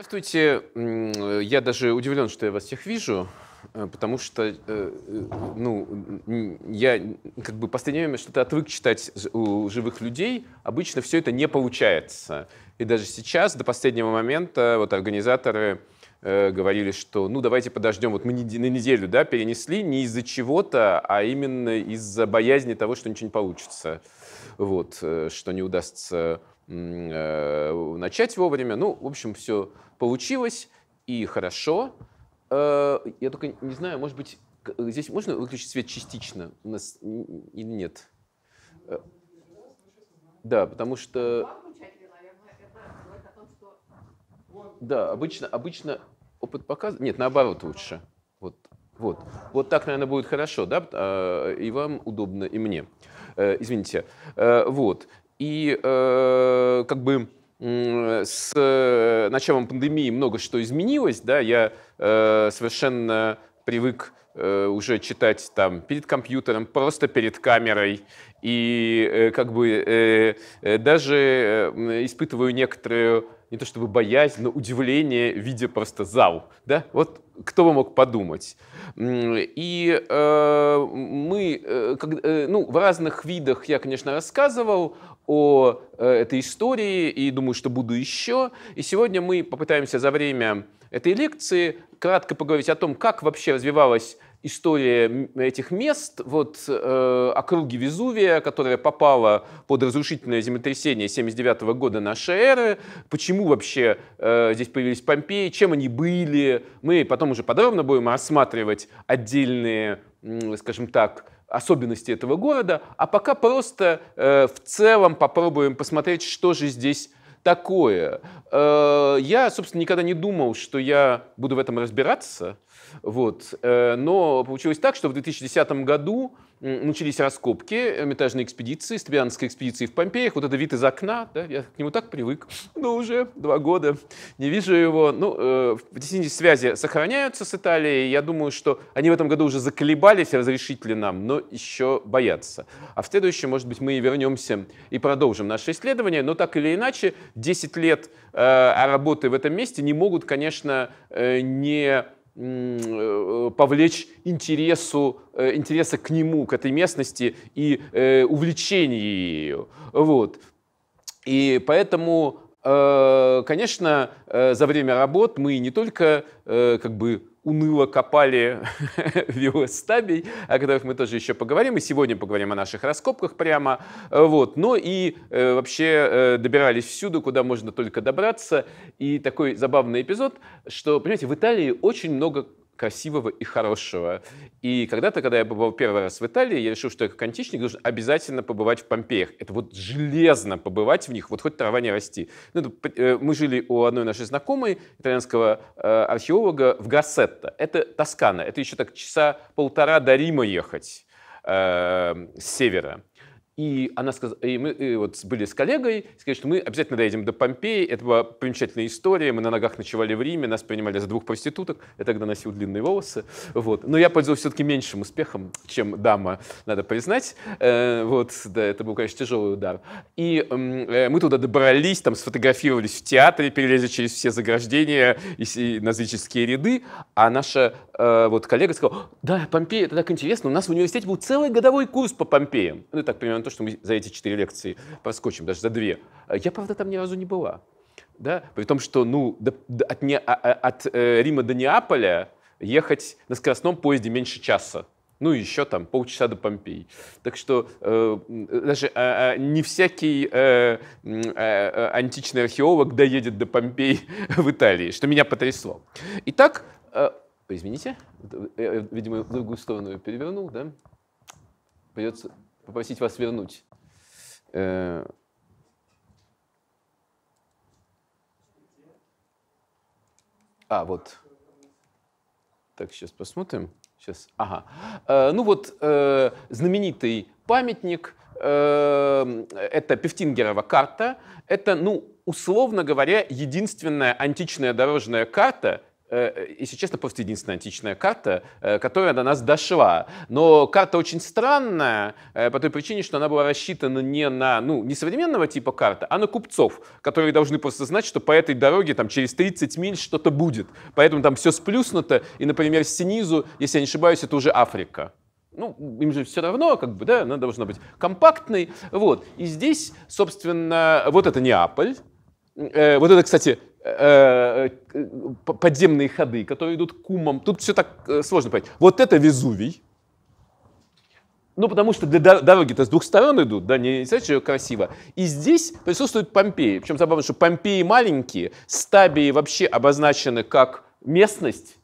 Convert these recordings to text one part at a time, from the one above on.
Здравствуйте. Я даже удивлен, что я вас всех вижу, э, потому что, э, э, ну, я как бы в последнее время что-то отвык читать у живых людей. Обычно все это не получается. И даже сейчас, до последнего момента, вот организаторы говорили, что ну давайте подождем, вот мы на неделю да, перенесли не из-за чего-то, а именно из-за боязни того, что ничего не получится, вот, что не удастся Э, начать вовремя. Ну, в общем, все получилось и хорошо. Э, я только не знаю, может быть, э, здесь можно выключить свет частично у нас или нет? Да, потому что... Да, обычно, обычно опыт показывает... Нет, наоборот лучше. Вот, вот. вот так, наверное, будет хорошо, да? А, и вам удобно, и мне. Извините. Вот. И э, как бы с э, началом пандемии много что изменилось, да, я э, совершенно привык э, уже читать там перед компьютером, просто перед камерой, и э, как бы э, э даже э, испытываю некоторую не то чтобы боязнь, но удивление, видя просто зал. Да? Вот кто бы мог подумать. И э, мы, э, как, э, ну, в разных видах я, конечно, рассказывал о э, этой истории, и думаю, что буду еще. И сегодня мы попытаемся за время этой лекции кратко поговорить о том, как вообще развивалась история этих мест, вот э, округи Везувия, которая попала под разрушительное землетрясение 79 года нашей эры, почему вообще э, здесь появились Помпеи, чем они были, мы потом уже подробно будем рассматривать отдельные, скажем так, особенности этого города, а пока просто э, в целом попробуем посмотреть, что же здесь такое. Э, я, собственно, никогда не думал, что я буду в этом разбираться, вот. Э, но получилось так, что в 2010 году начались раскопки э, метажной экспедиции, стабианской экспедиции в Помпеях. Вот это вид из окна, да, я к нему так привык, но уже два года не вижу его. Ну, э, действительно, связи сохраняются с Италией. Я думаю, что они в этом году уже заколебались, разрешить ли нам, но еще боятся. А в следующем, может быть, мы и вернемся и продолжим наше исследование. Но так или иначе, 10 лет э, а работы в этом месте не могут, конечно, э, не Э, повлечь интересу, э, интереса к нему, к этой местности и э, увлечение ею. Вот. И поэтому, э, конечно, э, за время работ мы не только э, как бы уныло копали велостабий, о которых мы тоже еще поговорим, и сегодня поговорим о наших раскопках прямо, э, вот, но ну и э, вообще э, добирались всюду, куда можно только добраться, и такой забавный эпизод, что, понимаете, в Италии очень много красивого и хорошего. И когда-то, когда я побывал первый раз в Италии, я решил, что я как античник должен обязательно побывать в Помпеях. Это вот железно побывать в них, вот хоть трава не расти. Ну, это, э, мы жили у одной нашей знакомой, итальянского э, археолога, в Гассетто. Это Тоскана. Это еще так часа полтора до Рима ехать э, с севера. И она сказала, и мы и вот были с коллегой, сказали, что мы обязательно доедем до Помпеи. Это была примечательная история. Мы на ногах ночевали в Риме, нас принимали за двух проституток. Я тогда носил длинные волосы. Вот. Но я пользовался все-таки меньшим успехом, чем дама, надо признать. Э, вот, да, это был, конечно, тяжелый удар. И эм, э, мы туда добрались, там сфотографировались в театре, перелезли через все заграждения и, и на ряды. А наша э, вот коллега сказала, да, Помпея, это так интересно, у нас в университете был целый годовой курс по Помпеям. Ну, так примерно то, что мы за эти четыре лекции проскочим, даже за две. Э, я, правда, там ни разу не была. Да? При том, что ну, от, не, а, а, от э, Рима до Неаполя ехать на скоростном поезде меньше часа. Ну, еще там полчаса до Помпей, Так что э, даже э, не всякий э, э, э, античный археолог доедет до Помпей в Италии, что меня потрясло. Итак, э, извините, я, видимо, в другую сторону перевернул, да? Придется попросить вас вернуть. Э а, вот. Так, сейчас посмотрим. Сейчас. Ага. Э, ну вот э, знаменитый памятник. Э, это Певтингерова карта. Это, ну, условно говоря, единственная античная дорожная карта, Э, если честно, просто единственная античная карта, э, которая до нас дошла. Но карта очень странная э, по той причине, что она была рассчитана не на, ну, не современного типа карта, а на купцов, которые должны просто знать, что по этой дороге там через 30 миль что-то будет. Поэтому там все сплюснуто, и, например, снизу, если я не ошибаюсь, это уже Африка ну, им же все равно, как бы, да, она должна быть компактной, вот. И здесь, собственно, вот это Неаполь, э, вот это, кстати, Э, э, подземные ходы, которые идут к умам. Тут все так э, сложно понять. Вот это Везувий. Ну, потому что для дороги-то с двух сторон идут, да, не знаете, что красиво. И здесь присутствуют Помпеи. Причем забавно, что Помпеи маленькие, стабии вообще обозначены как местность,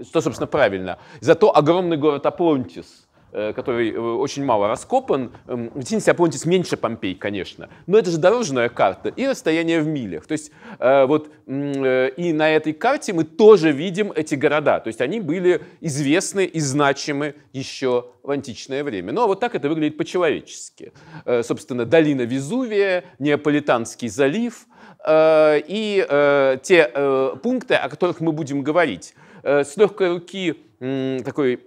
что, собственно, правильно. Зато огромный город Аплонтис – Э, который э, очень мало раскопан. Эм, Тинис Аплонтис меньше Помпей, конечно, но это же дорожная карта и расстояние в милях. То есть э, вот и на этой карте мы тоже видим эти города. То есть они были известны и значимы еще в античное время. Ну а вот так это выглядит по-человечески. Собственно, долина Везувия, Неаполитанский залив и те пункты, о которых мы будем говорить. С легкой руки такой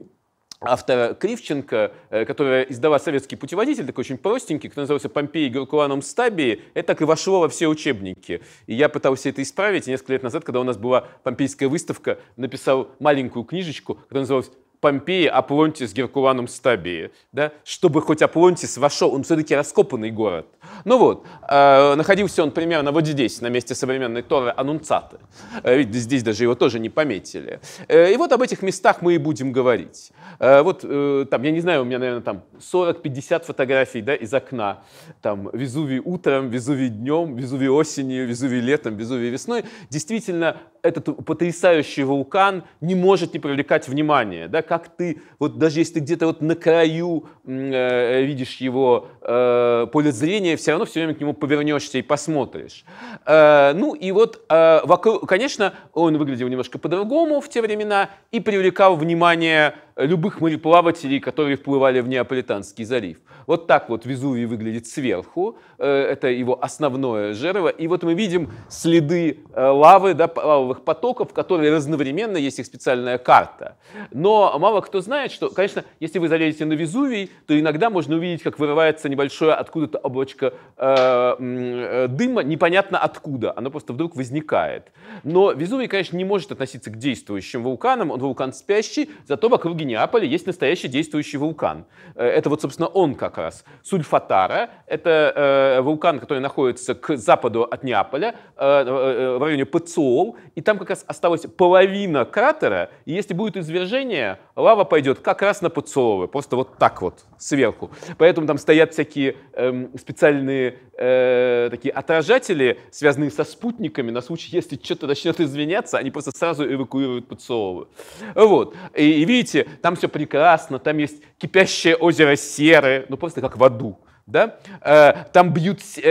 автора Кривченко, э, которая издала советский путеводитель, такой очень простенький, который назывался «Помпеи Геркуланум Стаби", это так и вошло во все учебники. И я пытался это исправить, и несколько лет назад, когда у нас была помпейская выставка, написал маленькую книжечку, которая называлась Помпеи Аплонтис Геркуланум Стабии, да, чтобы хоть Аплонтис вошел, он все-таки раскопанный город. Ну вот, э, находился он примерно вот здесь, на месте современной Торы Анунцаты. Э, здесь даже его тоже не пометили. Э, и вот об этих местах мы и будем говорить. Э, вот э, там, я не знаю, у меня, наверное, там 40-50 фотографий да, из окна. Там Везувий утром, Везувий днем, Везувий осенью, Везувий летом, Везувий весной. Действительно, этот потрясающий вулкан не может не привлекать внимания. Да? как ты, вот даже если ты где-то вот на краю э, видишь его э, поле зрения, все равно все время к нему повернешься и посмотришь. Э, ну и вот, э, вокруг, конечно, он выглядел немножко по-другому в те времена и привлекал внимание любых мореплавателей, которые вплывали в Неаполитанский залив. Вот так вот Везувий выглядит сверху, э, это его основное жерло, и вот мы видим следы э, лавы, да, лавовых потоков, которые разновременно, есть их специальная карта. Но мало кто знает, что, конечно, если вы залезете на Везувий, то иногда можно увидеть, как вырывается небольшое откуда-то облачко э, дыма, непонятно откуда, оно просто вдруг возникает. Но Везувий, конечно, не может относиться к действующим вулканам, он вулкан спящий, зато в округе Миннеаполе есть настоящий действующий вулкан. Э, это вот, собственно, он как раз. Сульфатара — это э, вулкан, который находится к западу от Неаполя, э, э, э в районе Пациол, и там как раз осталась половина кратера, и если будет извержение, лава пойдет как раз на Пациолы, просто вот так вот, сверху. Поэтому там стоят всякие э, специальные э, такие отражатели, связанные со спутниками, на случай, если что-то начнет извиняться, они просто сразу эвакуируют Пациолы. Вот. И, и видите, там все прекрасно, там есть кипящее озеро серы, ну просто как в аду. Да? Э, там бьют э,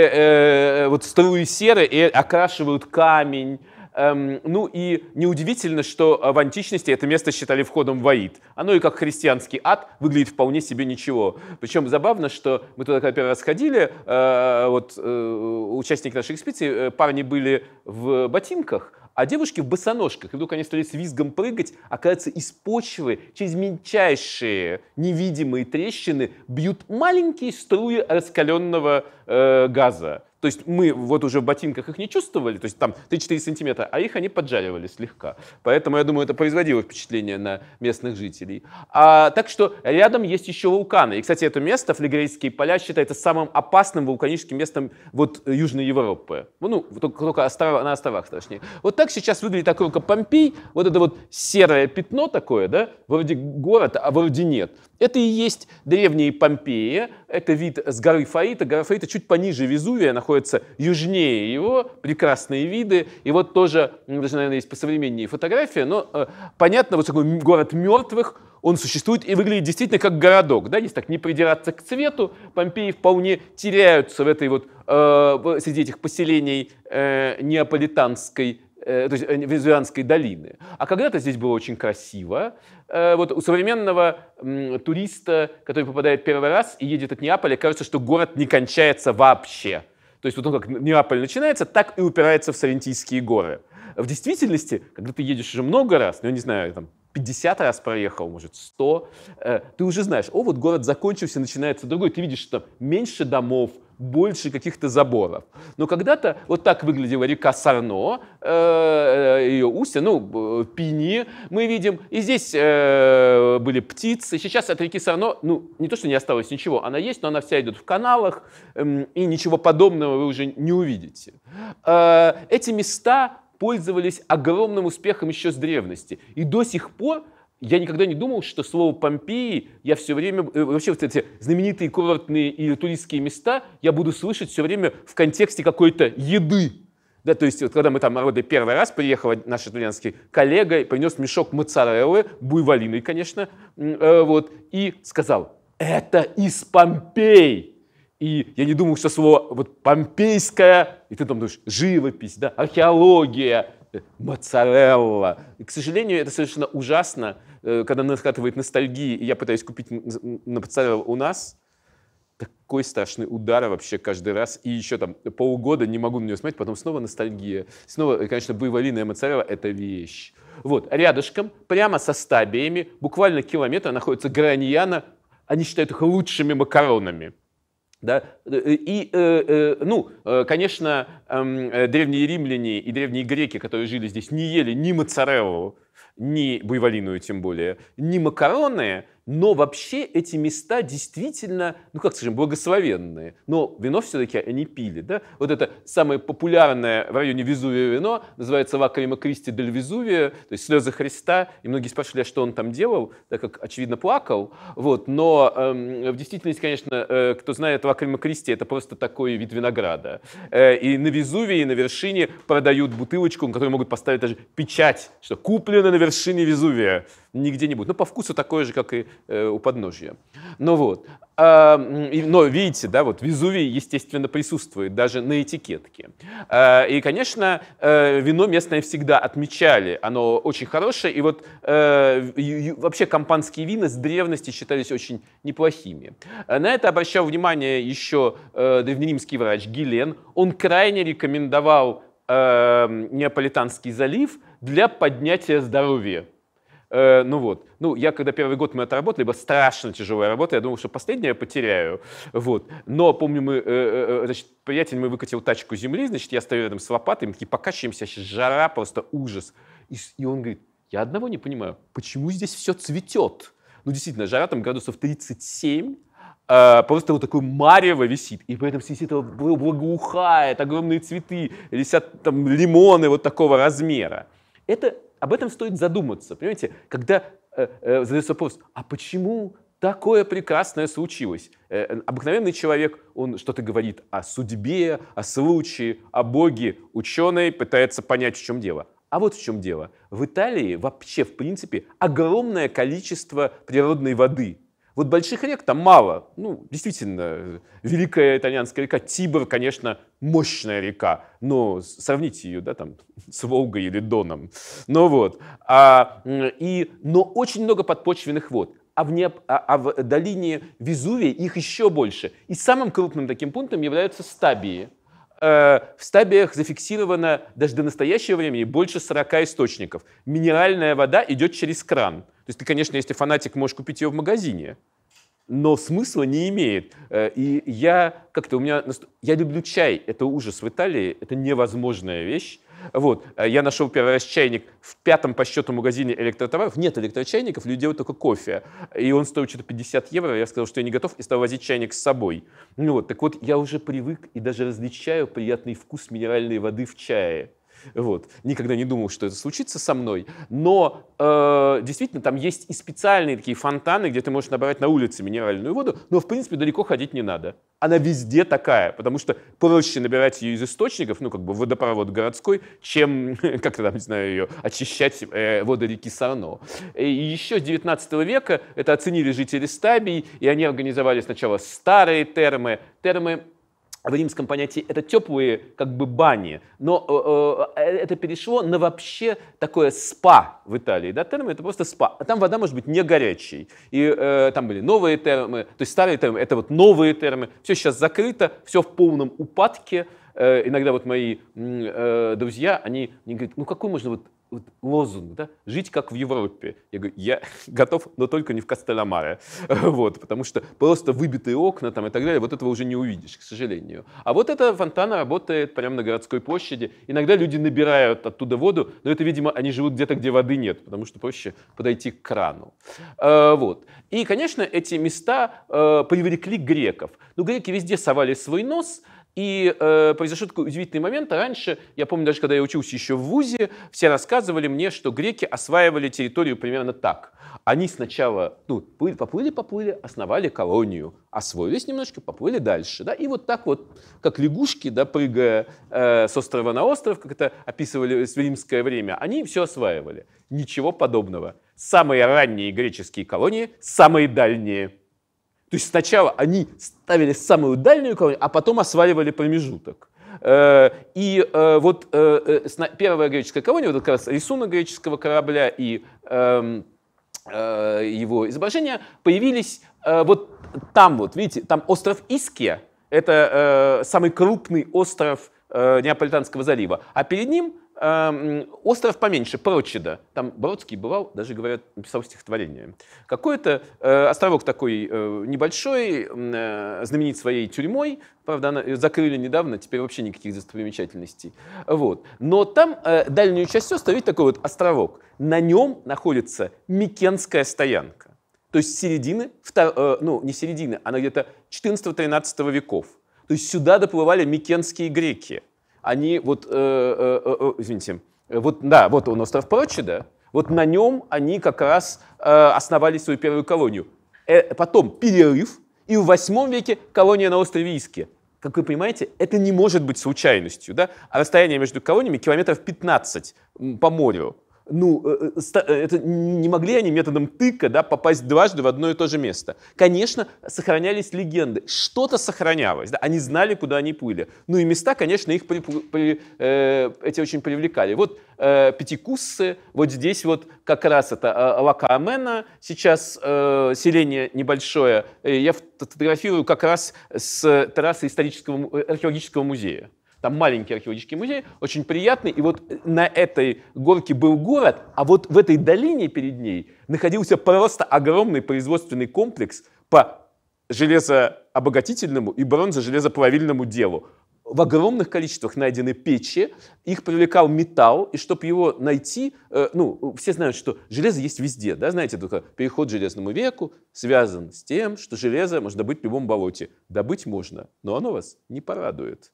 э, вот струи серы и окрашивают камень, эм, ну и неудивительно, что в античности это место считали входом в Аид. Оно и как христианский ад выглядит вполне себе ничего. Причем забавно, что мы туда когда первый раз ходили, вот участники нашей экспедиции, парни были в ботинках, а девушки в босоножках. И вдруг они стали с визгом прыгать, оказывается, из почвы через мельчайшие невидимые трещины бьют маленькие струи раскаленного э, газа. То есть мы вот уже в ботинках их не чувствовали, то есть там 3-4 сантиметра, а их они поджаривали слегка. Поэтому, я думаю, это производило впечатление на местных жителей. А, так что рядом есть еще вулканы. И, кстати, это место, Флегерейские поля, считается самым опасным вулканическим местом вот Южной Европы. Ну, ну только, только острова, на островах, точнее. Вот так сейчас выглядит округа Помпей, вот это вот серое пятно такое, да, вроде город, а вроде нет. Это и есть древняя Помпея. это вид с горы Фаита. Гора Фаита чуть пониже Везувия, находится южнее его, прекрасные виды. И вот тоже, даже, наверное, есть посовременнее фотография, но э, понятно, вот такой город мертвых, он существует и выглядит действительно как городок. Да? Если так не придираться к цвету, Помпеи вполне теряются в этой вот, э, среди этих поселений э, неаполитанской э, то есть э, Венезуэльской долины. А когда-то здесь было очень красиво, Э, вот у современного туриста, который попадает первый раз и едет от Неаполя, кажется, что город не кончается вообще. То есть вот он как Неаполь начинается, так и упирается в Сарентийские горы. В действительности, когда ты едешь уже много раз, ну, я не знаю, там, 50 раз проехал, может, 100, э, ты уже знаешь, о, вот город закончился, начинается другой, ты видишь, что меньше домов, больше каких-то заборов. Но когда-то вот так выглядела река Сарно, э, ее устье, ну, Пини мы видим. И здесь э, были птицы. Сейчас от реки Сарно, ну, не то, что не осталось ничего, она есть, но она вся идет в каналах, эм, и ничего подобного вы уже не увидите. Э, эти места пользовались огромным успехом еще с древности. И до сих пор я никогда не думал, что слово Помпеи я все время, э, вообще вот эти знаменитые курортные и туристские места я буду слышать все время в контексте какой-то еды. Да, то есть, вот, когда мы там, роды первый раз приехал наш итальянский коллега и принес мешок моцареллы, буйволиной, конечно, э, вот, и сказал, это из Помпей. И я не думал, что слово вот помпейское, и ты там думаешь, живопись, да, археология, моцарелла. к сожалению, это совершенно ужасно, э, когда накатывает ностальгии, и я пытаюсь купить на моцареллу у нас, такой страшный удар вообще каждый раз. И еще там полгода не могу на нее смотреть, потом снова ностальгия. Снова, э, конечно, буйволиная моцарелла — это вещь. Вот, рядышком, прямо со стабиями, буквально километр находится граньяна. Они считают их лучшими макаронами. Да? Э, и, э, э, ну, конечно, эм, древние римляне и древние греки, которые жили здесь, не ели ни моцареллу, ни буйволиную тем более, ни макароны, но вообще эти места действительно, ну как скажем, благословенные. Но вино все-таки они пили. Да? Вот это самое популярное в районе Везувия вино называется Лакрима Кристи дель Везувия, то есть слезы Христа. И многие спрашивали, а что он там делал, так как, очевидно, плакал. Вот. Но эм, в действительности, конечно, э, кто знает Лакрима Кристи, это просто такой вид винограда. Э, и на Везувии, и на вершине продают бутылочку, на которую могут поставить даже печать, что куплено на вершине Везувия. Нигде не будет. Но по вкусу такое же, как и Э, у подножья. Ну вот. А, но видите, да, вот Везувий, естественно, присутствует даже на этикетке. А, и, конечно, э, вино местное всегда отмечали, оно очень хорошее, и вот и, э, и, вообще компанские вина с древности считались очень неплохими. А на это обращал внимание еще э, древнеримский врач Гелен, он крайне рекомендовал Неаполитанский залив для поднятия здоровья Э, ну вот. Ну, я когда первый год мы отработали, была страшно тяжелая работа, я думал, что последнее я потеряю. Вот. Но помню, мы, э, э, э значит, приятель мой выкатил тачку земли, значит, я стою рядом с лопатой, мы такие покачиваемся, сейчас жара, просто ужас. И, и он говорит, я одного не понимаю, почему здесь все цветет? Ну, действительно, жара там градусов 37, э, а, просто вот такой марево висит, и поэтому сидит это благоухает, огромные цветы, висят там лимоны вот такого размера. Это об этом стоит задуматься. Понимаете, когда э, э, задается вопрос, а почему такое прекрасное случилось. Э, э, обыкновенный человек, он что-то говорит о судьбе, о случае, о Боге. Ученый пытается понять, в чем дело. А вот в чем дело. В Италии вообще, в принципе, огромное количество природной воды – вот больших рек там мало. Ну, действительно, великая итальянская река Тибр, конечно, мощная река, но сравните ее, да, там, с Волгой или Доном. Ну вот. А, и, но очень много подпочвенных вод. А в, не, а, а в долине Везувия их еще больше. И самым крупным таким пунктом являются стабии. Э, в стабиях зафиксировано даже до настоящего времени больше 40 источников. Минеральная вода идет через кран. То есть ты, конечно, если фанатик, можешь купить ее в магазине, но смысла не имеет. Э, и я как-то у меня... Я люблю чай. Это ужас в Италии. Это невозможная вещь. Вот. Э, я нашел первый раз чайник в пятом по счету магазине электротоваров. Нет электрочайников, люди делают только кофе. И он стоил что-то 50 евро. Я сказал, что я не готов, и стал возить чайник с собой. Ну вот, так вот, я уже привык и даже различаю приятный вкус минеральной воды в чае. Вот. Никогда не думал, что это случится со мной. Но э, действительно, там есть и специальные такие фонтаны, где ты можешь набрать на улице минеральную воду, но, в принципе, далеко ходить не надо. Она везде такая, потому что проще набирать ее из источников, ну, как бы водопровод городской, чем, как-то там, не знаю, ее очищать э, воды реки Сарно. И еще с 19 века это оценили жители Стабий, и они организовали сначала старые термы, термы в римском понятии это теплые как бы бани, но э, э, э, это перешло на вообще такое спа в Италии, да, термы это просто спа, а там вода может быть не горячей, и э, там были новые термы, то есть старые термы, это вот новые термы, все сейчас закрыто, все в полном упадке, э, иногда вот мои э, друзья, они, они говорят, ну какой можно вот вот лозунг, да, жить как в Европе. Я говорю, я готов, но только не в Кастелямаре, вот, потому что просто выбитые окна там и так далее, вот этого уже не увидишь, к сожалению. А вот эта фонтана работает прямо на городской площади. Иногда люди набирают оттуда воду, но это, видимо, они живут где-то, где воды нет, потому что проще подойти к крану. Э, вот. И, конечно, эти места э, привлекли греков. Ну, греки везде совали свой нос, и э, произошел такой удивительный момент. А раньше, я помню, даже когда я учился еще в ВУЗе, все рассказывали мне, что греки осваивали территорию примерно так. Они сначала ну, поплыли-поплыли, основали колонию, освоились немножко, поплыли дальше. Да? И вот так вот, как лягушки, да, прыгая э, с острова на остров, как это описывали в римское время, они все осваивали. Ничего подобного. Самые ранние греческие колонии, самые дальние – то есть сначала они ставили самую дальнюю колонию, а потом осваивали промежуток. Э, и э, вот э, первая греческая колония, вот как раз рисунок греческого корабля и эм, его изображения появились вот там вот, видите, там остров Иския, это самый крупный остров Неаполитанского залива, а перед ним Эм, остров поменьше, Прочеда. Там Бродский бывал, даже, говорят, написал стихотворение. Какой-то э, островок такой э, небольшой, э, знаменит своей тюрьмой. Правда, она закрыли недавно, теперь вообще никаких достопримечательностей. Вот. Но там дальнюю часть острова, видите, такой вот островок. На нем находится Микенская стоянка. То есть середины, ну, не середины, она где-то 14-13 веков. То есть сюда доплывали микенские греки – они вот, э, э, э, э извините, э, вот, да, вот он остров да вот на нем они как раз э, основали свою первую колонию. Э, потом перерыв, и в 8 веке колония на острове Иске. Как вы понимаете, это не может быть случайностью, да? А расстояние между колониями километров 15 по морю ну, э, э, э, это не могли они методом тыка да, попасть дважды в одно и то же место. Конечно, сохранялись легенды, что-то сохранялось, да, они знали, куда они плыли. Ну и места, конечно, их при, при, э, эти очень привлекали. Вот э, Пятикуссы, вот здесь вот как раз это э, Лакаамена, сейчас э, селение небольшое, я фотографирую как раз с террасы исторического археологического музея. Там маленький археологический музей, очень приятный. И вот на этой горке был город, а вот в этой долине перед ней находился просто огромный производственный комплекс по железообогатительному и бронзо-железоплавильному делу. В огромных количествах найдены печи, их привлекал металл, и чтобы его найти, э, ну, все знают, что железо есть везде, да, знаете, только переход к железному веку связан с тем, что железо можно добыть в любом болоте. Добыть можно, но оно вас не порадует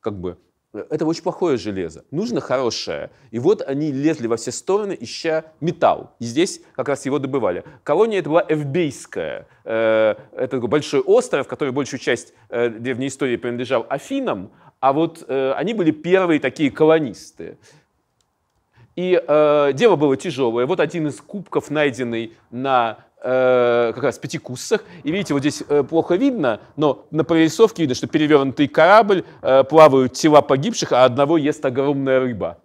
как бы это очень плохое железо. Нужно хорошее. И вот они лезли во все стороны, ища металл. И здесь как раз его добывали. Колония это была эвбейская. Э, это такой большой остров, который большую часть э, древней истории принадлежал Афинам. А вот э, они были первые такие колонисты. И э, дело было тяжелое. Вот один из кубков, найденный на э, как раз пятикуссах. И видите, вот здесь э, плохо видно, но на прорисовке видно, что перевернутый корабль, э, плавают тела погибших, а одного ест огромная рыба.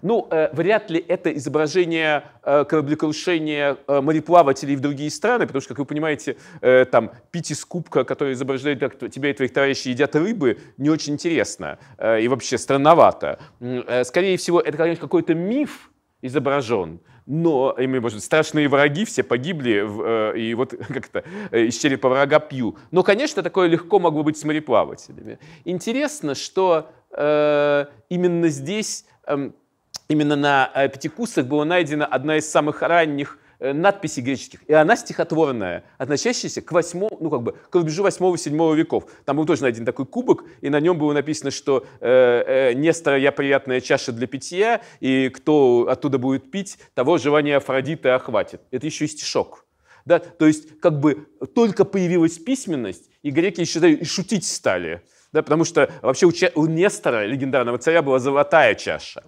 Ну, э, вряд ли это изображение э, кораблекрушения э, мореплавателей в другие страны, потому что, как вы понимаете, э, там пить из кубка, который изображает, как тебя и твоих товарищей едят рыбы, не очень интересно э, и вообще странновато. Э, скорее всего, это, конечно, какой-то миф изображен, но, именно, может, страшные враги все погибли, э, и вот как-то э, из черепа врага пью. Но, конечно, такое легко могло быть с мореплавателями. Интересно, что э, именно здесь, э, именно на э, Пятикусах была найдена одна из самых ранних Э, надписи греческих. И она стихотворная, относящаяся к восьмому, ну как бы, к рубежу 8-7 веков. Там был тоже найден такой кубок, и на нем было написано, что э, э, «Нестора я приятная чаша для питья, и кто оттуда будет пить, того желание Афродиты охватит». Это еще и стишок. Да? То есть как бы только появилась письменность, и греки еще и шутить стали. Да, потому что вообще у, у Нестора, легендарного царя, была золотая чаша.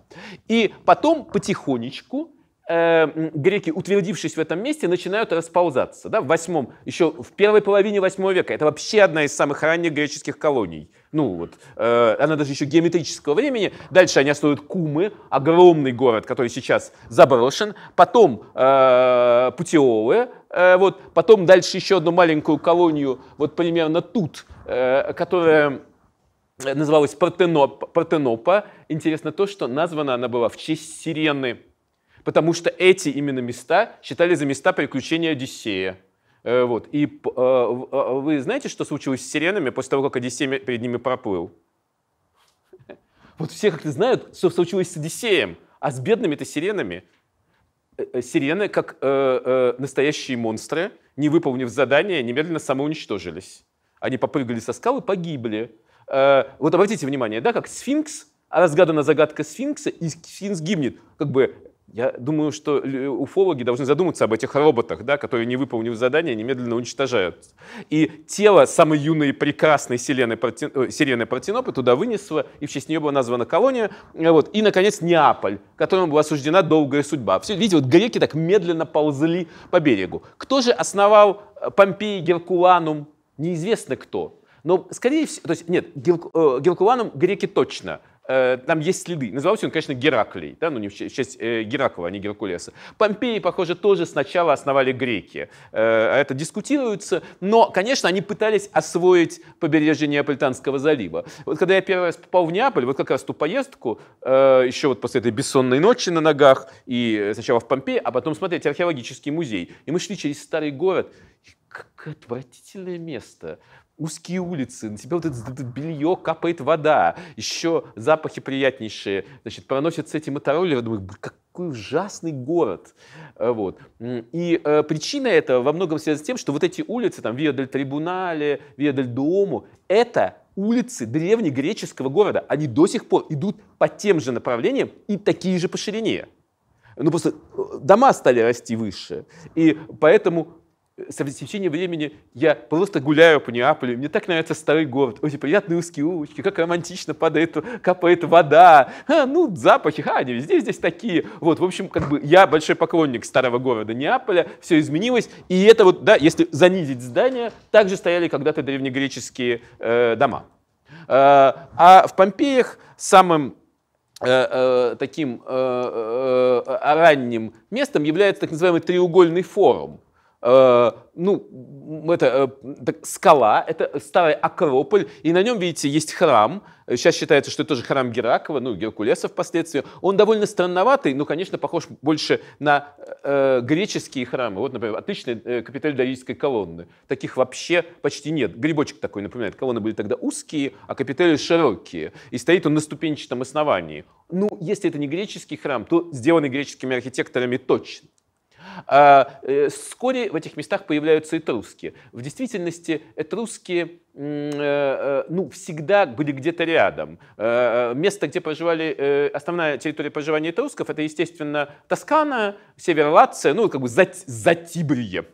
И потом потихонечку Э, греки, утвердившись в этом месте, начинают расползаться. Да, в восьмом, еще в первой половине восьмого века. Это вообще одна из самых ранних греческих колоний. Ну вот, э, она даже еще геометрического времени. Дальше они основывают Кумы, огромный город, который сейчас заброшен. Потом э, Путиолы, э, вот, потом дальше еще одну маленькую колонию, вот примерно тут, э, которая э, называлась Партеноп, Партенопа. Интересно то, что названа она была в честь сирены потому что эти именно места считали за места приключения Одиссея. Э, вот. И э, э, вы знаете, что случилось с сиренами после того, как Одиссей перед ними проплыл? Вот все как-то знают, что случилось с Одиссеем, а с бедными-то сиренами. Сирены, как настоящие монстры, не выполнив задание, немедленно самоуничтожились. Они попрыгали со скалы, погибли. Вот обратите внимание, да, как сфинкс, а разгадана загадка сфинкса, и сфинкс гибнет. Как бы я думаю, что уфологи должны задуматься об этих роботах, да, которые, не выполнив задание, немедленно уничтожаются. И тело самой юной и прекрасной Селены, Протин... Э, Протинопы туда вынесло, и в честь нее была названа колония. Э, вот. И, наконец, Неаполь, которому была суждена долгая судьба. Все, видите, вот греки так медленно ползли по берегу. Кто же основал э, Помпеи Геркуланум? Неизвестно кто. Но, скорее всего, то есть, нет, э, Геркуланум греки точно – Э, там есть следы. Назывался он, конечно, Гераклей, да, ну не в честь э, Геракла, а не Геркулеса. Помпеи, похоже, тоже сначала основали греки. Э, это дискутируется, но, конечно, они пытались освоить побережье Неаполитанского залива. Вот когда я первый раз попал в Неаполь, вот как раз ту поездку, еще вот после этой бессонной ночи на ногах, и сначала в Помпеи, а потом, смотрите, археологический музей. И мы шли через старый город, и отвратительное место узкие улицы, на тебя вот это, это белье капает вода, еще запахи приятнейшие, значит, проносятся эти мотороллеры, думаю, какой ужасный город, э, вот. И э, причина этого во многом связана с тем, что вот эти улицы, там, Виа дель Трибунале, Виа дель дому, это улицы древнегреческого города, они до сих пор идут по тем же направлениям и такие же по ширине. Ну, просто э, дома стали расти выше. И поэтому со в времени я просто гуляю по Неаполю, мне так нравится старый город, эти типа, приятные узкие улочки, как романтично падает, капает вода, а, ну, запахи, а, они везде здесь такие. Вот, в общем, как бы я большой поклонник старого города Неаполя, все изменилось, и это вот, да, если занизить здание, также стояли когда-то древнегреческие э, дома. Э, а в Помпеях самым Э, э, таким э, э, э ранним местом является так называемый треугольный форум. Э, ну, это э, так, скала, это старый Акрополь, и на нем, видите, есть храм. Сейчас считается, что это тоже храм Геракова, ну, Геркулеса впоследствии. Он довольно странноватый, но, конечно, похож больше на э, греческие храмы. Вот, например, отличный э, капитель дорической колонны. Таких вообще почти нет. Грибочек такой напоминает. Колонны были тогда узкие, а капители широкие. И стоит он на ступенчатом основании. Ну, если это не греческий храм, то сделанный греческими архитекторами точно. А, э, вскоре в этих местах появляются этруски. В действительности этруски э, э, ну, всегда были где-то рядом. место, где проживали, основная территория проживания этрусков, это, естественно, Тоскана, Север Лация, ну, как бы за Затибрие.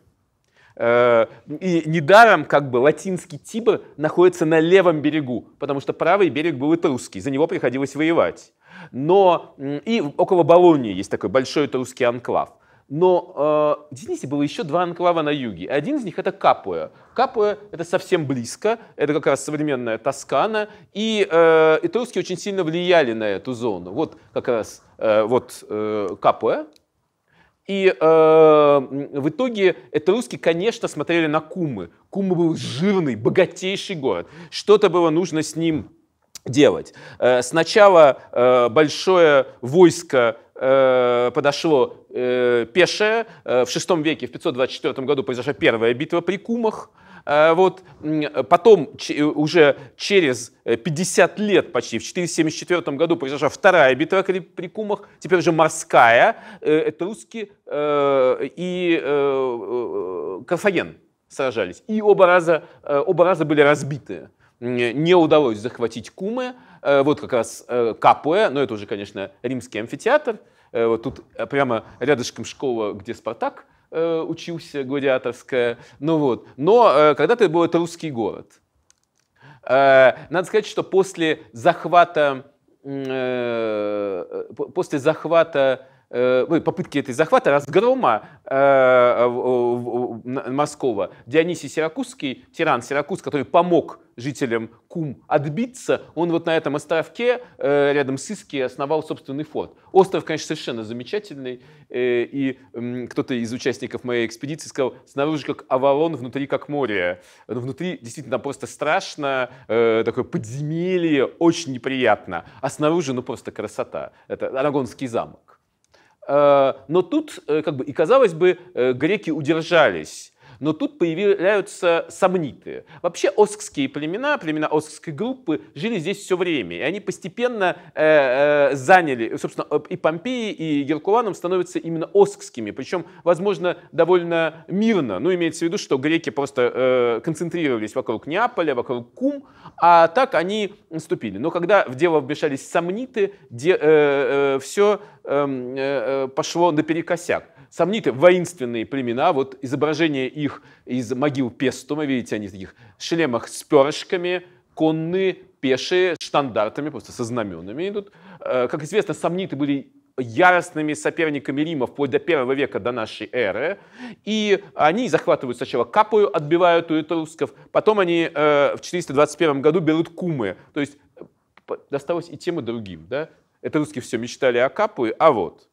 И недаром как бы латинский Тибр находится на левом берегу, потому что правый берег был этрусский, за него приходилось воевать. Но и около Болонии есть такой большой этрусский анклав – но э, Денисе было еще два анклава на юге. Один из них это Капуя. Капуя это совсем близко, это как раз современная Тоскана, и э, этруски очень сильно влияли на эту зону. Вот как раз э, вот э, Капуя. И э, в итоге этруски, конечно, смотрели на Кумы. Кумы был жирный, богатейший город. Что-то было нужно с ним делать. Э, сначала э, большое войско Э, подошло э, пешее. Э, в VI веке, в 524 году, произошла первая битва при Кумах. Э, вот. Потом уже через 50 лет почти, в 474 году произошла вторая битва при Кумах, теперь уже морская, это русские и Карфаген сражались. И оба раза, оба раза были разбиты. Не удалось захватить Кумы, Э, вот как раз Капуэ, но это уже, конечно, римский амфитеатр. Э, вот тут э, прямо рядышком школа, где Спартак учился, гладиаторская. Ну вот. Но когда-то это был это русский город. Надо сказать, что после захвата, после захвата Э, ну, попытки этой захвата, разгрома э, Москова. Дионисий Сиракузский, тиран Сиракуз, который помог жителям Кум отбиться, он вот на этом островке э, рядом с Иски основал собственный форт. Остров, конечно, совершенно замечательный, и кто-то из участников моей экспедиции сказал, снаружи как Авалон, внутри как море. Но ну, внутри действительно просто страшно, такое подземелье, очень неприятно, а снаружи ну просто красота. Это Арагонский замок. Э, но тут, э, как бы, и казалось бы, э, греки удержались. Но тут появляются сомниты. Вообще оскские племена, племена оскской группы жили здесь все время. И они постепенно э, э, заняли, собственно, и Помпеи, и Геркуланум становятся именно оскскими. Причем, возможно, довольно мирно. Ну, имеется в виду, что греки просто э, концентрировались вокруг Неаполя, вокруг Кум, а так они наступили. Но когда в дело вмешались сомниты, де, э, э, все Эм, э, э, пошло наперекосяк. Сомниты, воинственные племена, вот изображение их из могил Пестума, видите, они в таких шлемах с перышками, конные, пешие, штандартами, просто со знаменами идут. Э, как известно, сомниты были яростными соперниками Рима вплоть до первого века до нашей эры. И они захватывают сначала Капую, отбивают у этрусков, потом они э, в 421 году берут Кумы. То есть досталось и тем, и другим. Да? Это русские все мечтали о Капуе, а вот.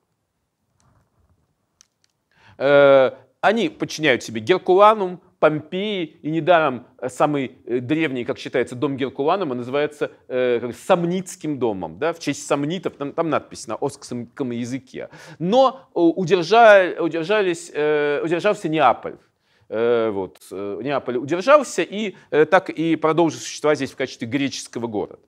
Э, они подчиняют себе Геркуланум, Помпеи, и недаром э, самый э, древний, как считается, дом Геркуланума называется э, Сомницким домом, да, в честь Самнитов. там, там надпись на оскском языке. Но э, удержали, удержались, э, удержался Неаполь. вот, Неаполь удержался и так и продолжил существовать здесь в качестве греческого города.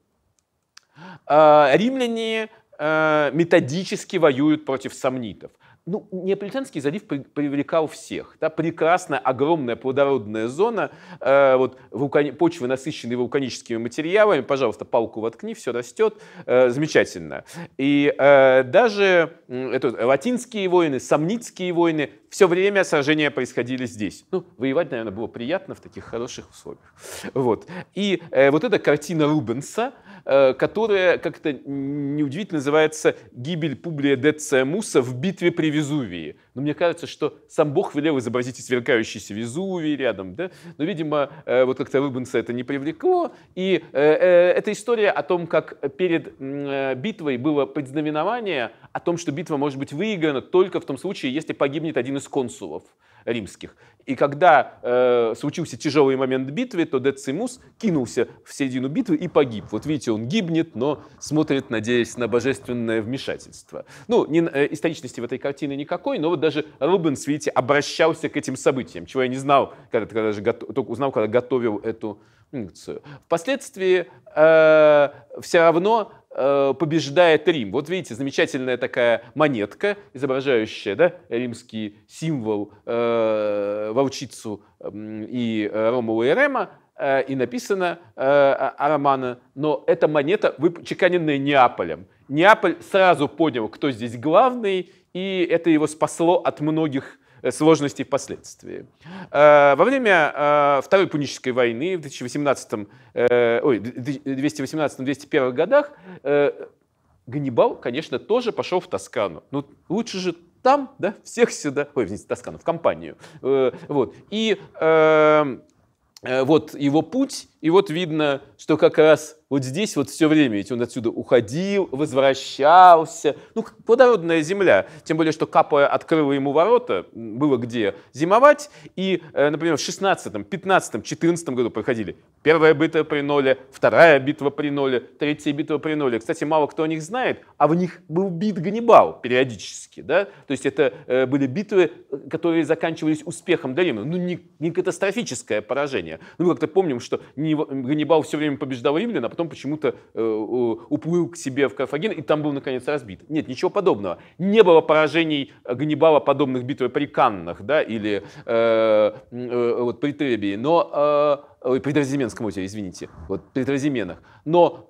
Э, римляне э, методически воюют против сомнитов. Ну, неаполитанский залив привлекал всех. Да, прекрасная, огромная плодородная зона, э, вот, вулкани, почвы, насыщенные вулканическими материалами. Пожалуйста, палку воткни, все растет. Э, замечательно. И э, даже э, это, латинские войны, сомницкие войны, все время сражения происходили здесь. Ну, воевать, наверное, было приятно в таких хороших условиях. Вот. И э, вот эта картина Рубенса – Э, которая как-то неудивительно называется «Гибель Публия Деция Муса в битве при Везувии». Но мне кажется, что сам Бог велел изобразить сверкающийся Везувий рядом, да? Но, видимо, э, вот как-то Рыбенса это не привлекло. И э, эта история о том, как перед битвой было предзнаменование о том, что битва может быть выиграна только в том случае, если погибнет один из консулов римских. И когда э, случился тяжелый момент битвы, то Децимус кинулся в середину битвы и погиб. Вот видите, он гибнет, но смотрит, надеясь на божественное вмешательство. Ну, не, э, историчности в этой картине никакой, но вот даже Рубенс, видите, обращался к этим событиям, чего я не знал, когда, когда же готов, только узнал, когда готовил эту функцию. Впоследствии э, все равно Э, побеждает Рим. Вот видите, замечательная такая монетка, изображающая да, римский символ э, волчицу и э, Ромула и э, и написано э, Романа, но эта монета чеканенная Неаполем. Неаполь сразу понял, кто здесь главный, и это его спасло от многих Э, сложностей впоследствии. Э, во время э, Второй Пунической войны в 218-201 годах Ганнибал, конечно, тоже пошел в Тоскану. Но ну, лучше же там, да, всех сюда, ой, извините, Тоскану, в компанию. Вот. И эм, вот его путь, и вот видно, что как раз вот здесь вот все время, ведь он отсюда уходил, возвращался, ну, плодородная земля, тем более, что Капа открыла ему ворота, было где зимовать, и, э, например, в 16, 15, 14 году проходили первая битва при Ноле, вторая битва при Ноле, третья битва при Ноле. Кстати, мало кто о них знает, а в них был бит Ганнибал периодически, да, то есть это э, были битвы, э, которые заканчивались успехом для Рима, ну, не, не катастрофическое поражение. Ну, мы как-то помним, что не, Ганнибал все время побеждал римлян, а потом почему-то э, уплыл к себе в Карфаген и там был наконец разбит. Нет, ничего подобного. Не было поражений Ганнибала, подобных битве при Каннах да, или э, э, вот при Требии, но... Э, Ой, при Дразименском озере, извините, вот при Дразименах. Но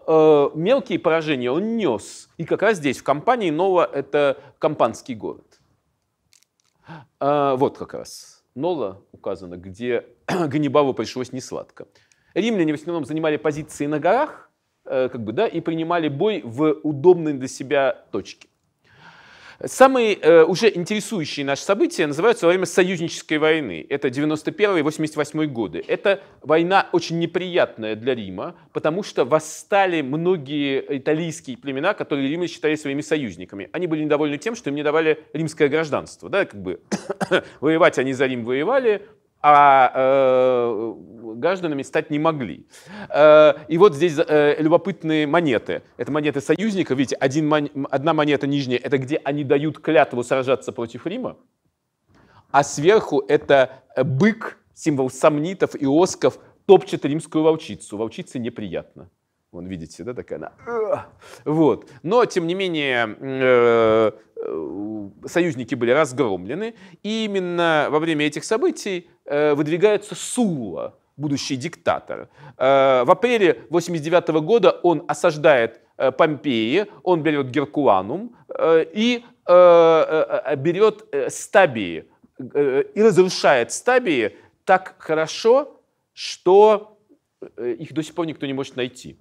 э, мелкие поражения он нес. И как раз здесь, в компании Нола, это Кампанский город. Э, вот как раз. Нола указано, где Ганнибалу пришлось несладко. Римляне в основном занимали позиции на горах, э, как бы, да, и принимали бой в удобной для себя точке. Самые э, уже интересующие наши события называются во время союзнической войны. Это 91-88 годы. Это война очень неприятная для Рима, потому что восстали многие италийские племена, которые римляне считали своими союзниками. Они были недовольны тем, что им не давали римское гражданство. Да, как бы воевать они за Рим воевали, а э, гражданами стать не могли. Э, и вот здесь э, любопытные монеты. Это монеты союзника. Видите, один, мон, одна монета нижняя – это где они дают клятву сражаться против Рима, а сверху – это э, бык, символ сомнитов и осков, топчет римскую волчицу. Волчице неприятно. Вон, видите, да, такая она. Э! Вот. Но, тем не менее, э, э, союзники были разгромлены. И именно во время этих событий Э, выдвигается Сулла, будущий диктатор. Э, в апреле 89 года он осаждает э, Помпеи, он берет Геркуланум и берет Стабии и разрушает Стабии так хорошо, что их до сих пор никто не может найти.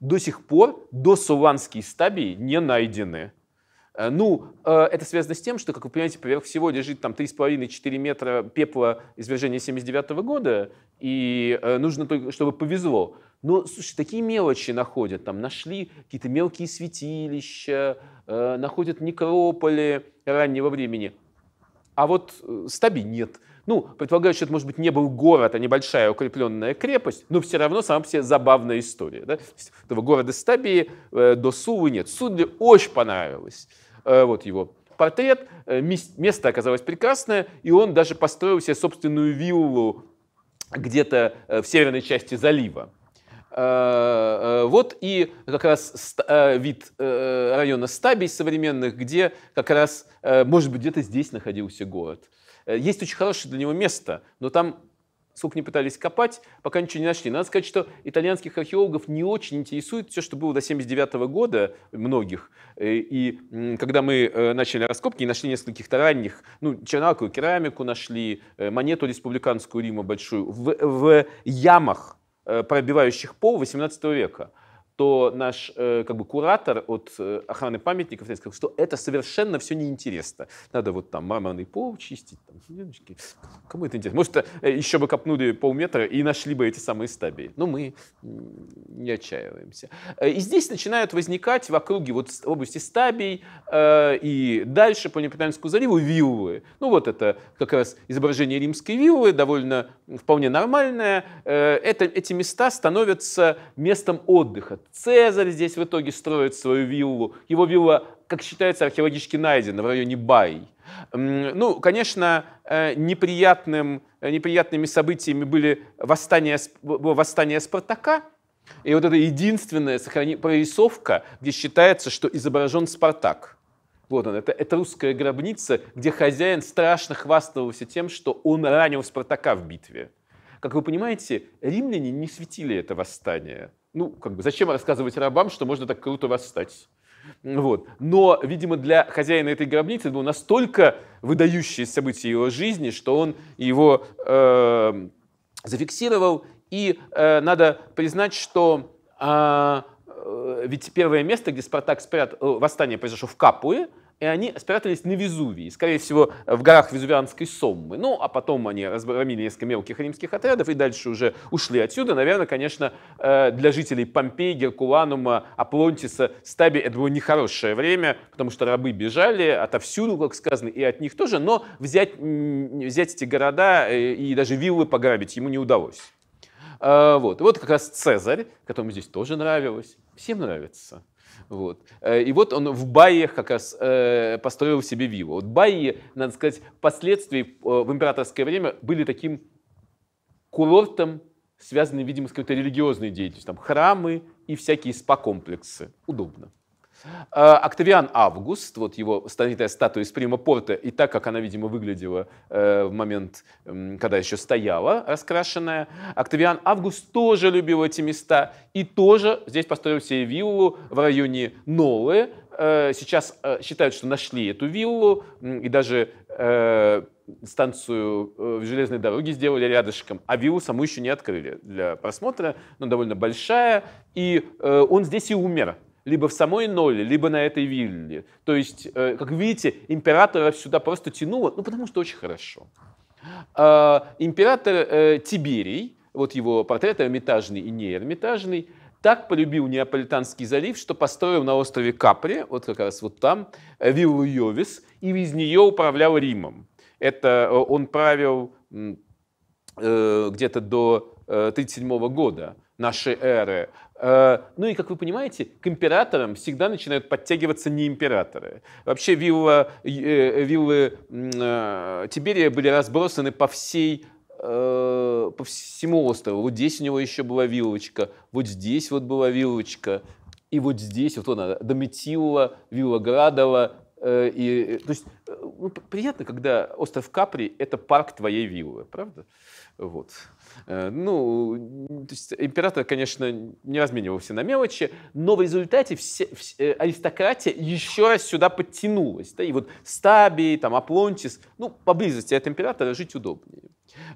До сих пор до Суланские стабии не найдены. Э, ну, э, это связано с тем, что, как вы понимаете, поверх всего лежит там 3,5-4 метра пепла извержения 79 года, и э, нужно только, чтобы повезло. Но, слушай, такие мелочи находят. Там нашли какие-то мелкие святилища, находят некрополи раннего времени. А вот стаби нет. Ну, предполагаю, что это, может быть, не был город, а небольшая укрепленная крепость, но все равно сама по себе забавная история. Да? Этого города Стабии э, до Сулы нет. Судли очень понравилось. Э, вот его портрет. Э, место оказалось прекрасное, и он даже построил себе собственную виллу где-то э, в северной части залива. Вот и как раз вид района Стабий современных, где как раз, может быть, где-то здесь находился город. Есть очень хорошее для него место, но там сколько не пытались копать, пока ничего не нашли. Надо сказать, что итальянских археологов не очень интересует все, что было до 79 года многих. Э, и когда мы э, начали раскопки, нашли нескольких ранних, ну, чернаковую керамику нашли, э, монету республиканскую Рима большую, в, в ямах, пробивающих пол 18 века то наш э, как бы куратор от э, охраны памятников сказал, что это совершенно все неинтересно. Надо вот там мраморный пол чистить, там, кому это интересно? Может, э, еще бы копнули полметра и нашли бы эти самые стабии. Но мы не отчаиваемся. Э, и здесь начинают возникать в округе вот в области стабий э, и дальше по Непританскому заливу виллы. Ну вот это как раз изображение римской виллы, довольно вполне нормальное. Э, это, эти места становятся местом отдыха Цезарь здесь в итоге строит свою виллу. Его вилла, как считается, археологически найдена в районе Бай. Ну, конечно, э, неприятным, э, неприятными событиями были восстание было восстание Спартака, и вот это единственная сохрани... прорисовка, где считается, что изображен Спартак. Вот он, это, это русская гробница, где хозяин страшно хвастался тем, что он ранил Спартака в битве. Как вы понимаете, римляне не светили это восстание ну, как бы, зачем рассказывать рабам, что можно так круто восстать? Вот. Но, видимо, для хозяина этой гробницы было ну, настолько выдающее событие его жизни, что он его э, зафиксировал. И э, надо признать, что а, э, ведь первое место, где Спартак спрятал, э, восстание произошло в Капуе, и они спрятались на Везувии, скорее всего, в горах Везувианской Соммы. Ну, а потом они разбомбили несколько мелких римских отрядов и дальше уже ушли отсюда. Наверное, конечно, э, для жителей Помпеи, Геркуланума, Аплонтиса, Стаби это было нехорошее время, потому что рабы бежали отовсюду, как сказано, и от них тоже, но взять, взять эти города э, и даже виллы пограбить ему не удалось. Э, вот. вот как раз Цезарь, которому здесь тоже нравилось, всем нравится. Вот. Э, и вот он в Байях как раз э, построил себе виллу. Вот Байи, надо сказать, впоследствии э, в императорское время были таким курортом, связанным, видимо, с какой-то религиозной деятельностью. Там храмы и всякие спа-комплексы. Удобно. Э, Октавиан Август, вот его знаменитая статуя из Прима Порта, и так как она, видимо, выглядела э, в момент, когда еще стояла раскрашенная, Октавиан Август тоже любил эти места и тоже здесь построил себе виллу в районе Нолы. Э, сейчас считают, что нашли эту виллу и даже станцию в железной дороге сделали рядышком, а виллу саму еще не открыли для просмотра, но довольно большая, и он здесь и умер либо в самой Ноле, либо на этой вилле. То есть, э, как видите, императора сюда просто тянуло, ну потому что очень хорошо. А, император э, Тиберий, вот его портрет эрмитажный и неэрмитажный, так полюбил Неаполитанский залив, что построил на острове Капри, вот как раз вот там, э, виллу Йовис, и из нее управлял Римом. Это он правил где-то до 1937 года нашей эры. Э, ну и, как вы понимаете, к императорам всегда начинают подтягиваться не императоры. Вообще вилла, виллы э, э, Тиберия были разбросаны по всей по всему острову. Вот здесь у него еще была вилочка, вот здесь вот была вилочка, и вот здесь вот она, Дометилла, Вилла Градова. И, то есть ну, приятно, когда остров Капри – это парк твоей виллы, правда? Вот. Э, ну, то есть император, конечно, не разменивался на мелочи, но в результате все, все, э, аристократия еще раз сюда подтянулась. Да? И вот стаби, там, Аплонтис, ну, поблизости от императора жить удобнее.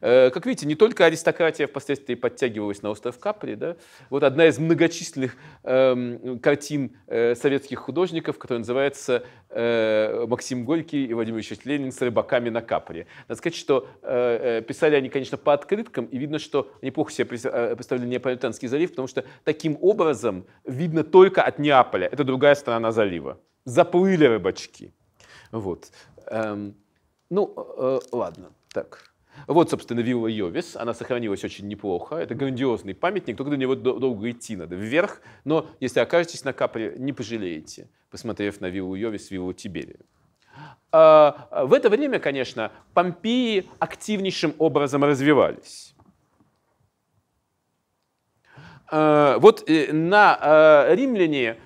Э, как видите, не только аристократия впоследствии подтягивалась на остров Капри. Да? Вот одна из многочисленных эм, картин э, советских художников, которая называется э, «Максим Горький и Владимир Ильич Ленин с рыбаками на Капри». Надо сказать, что э, писали они, конечно, по открыткам, и видно, Видно, что неплохо себе представили э, Неаполитанский залив, потому что таким образом видно только от Неаполя. Это другая сторона залива. Заплыли рыбачки. Вот. Эм, ну, э, э ладно, так. Вот, собственно, вилла Йовис. Она сохранилась очень неплохо. Это грандиозный памятник, только до него долго идти надо вверх. Но если окажетесь на Капре, не пожалеете, посмотрев на виллу Йовис, виллу Тиберия. А, в это время, конечно, Помпеи активнейшим образом развивались. Э, вот э, на э, римляне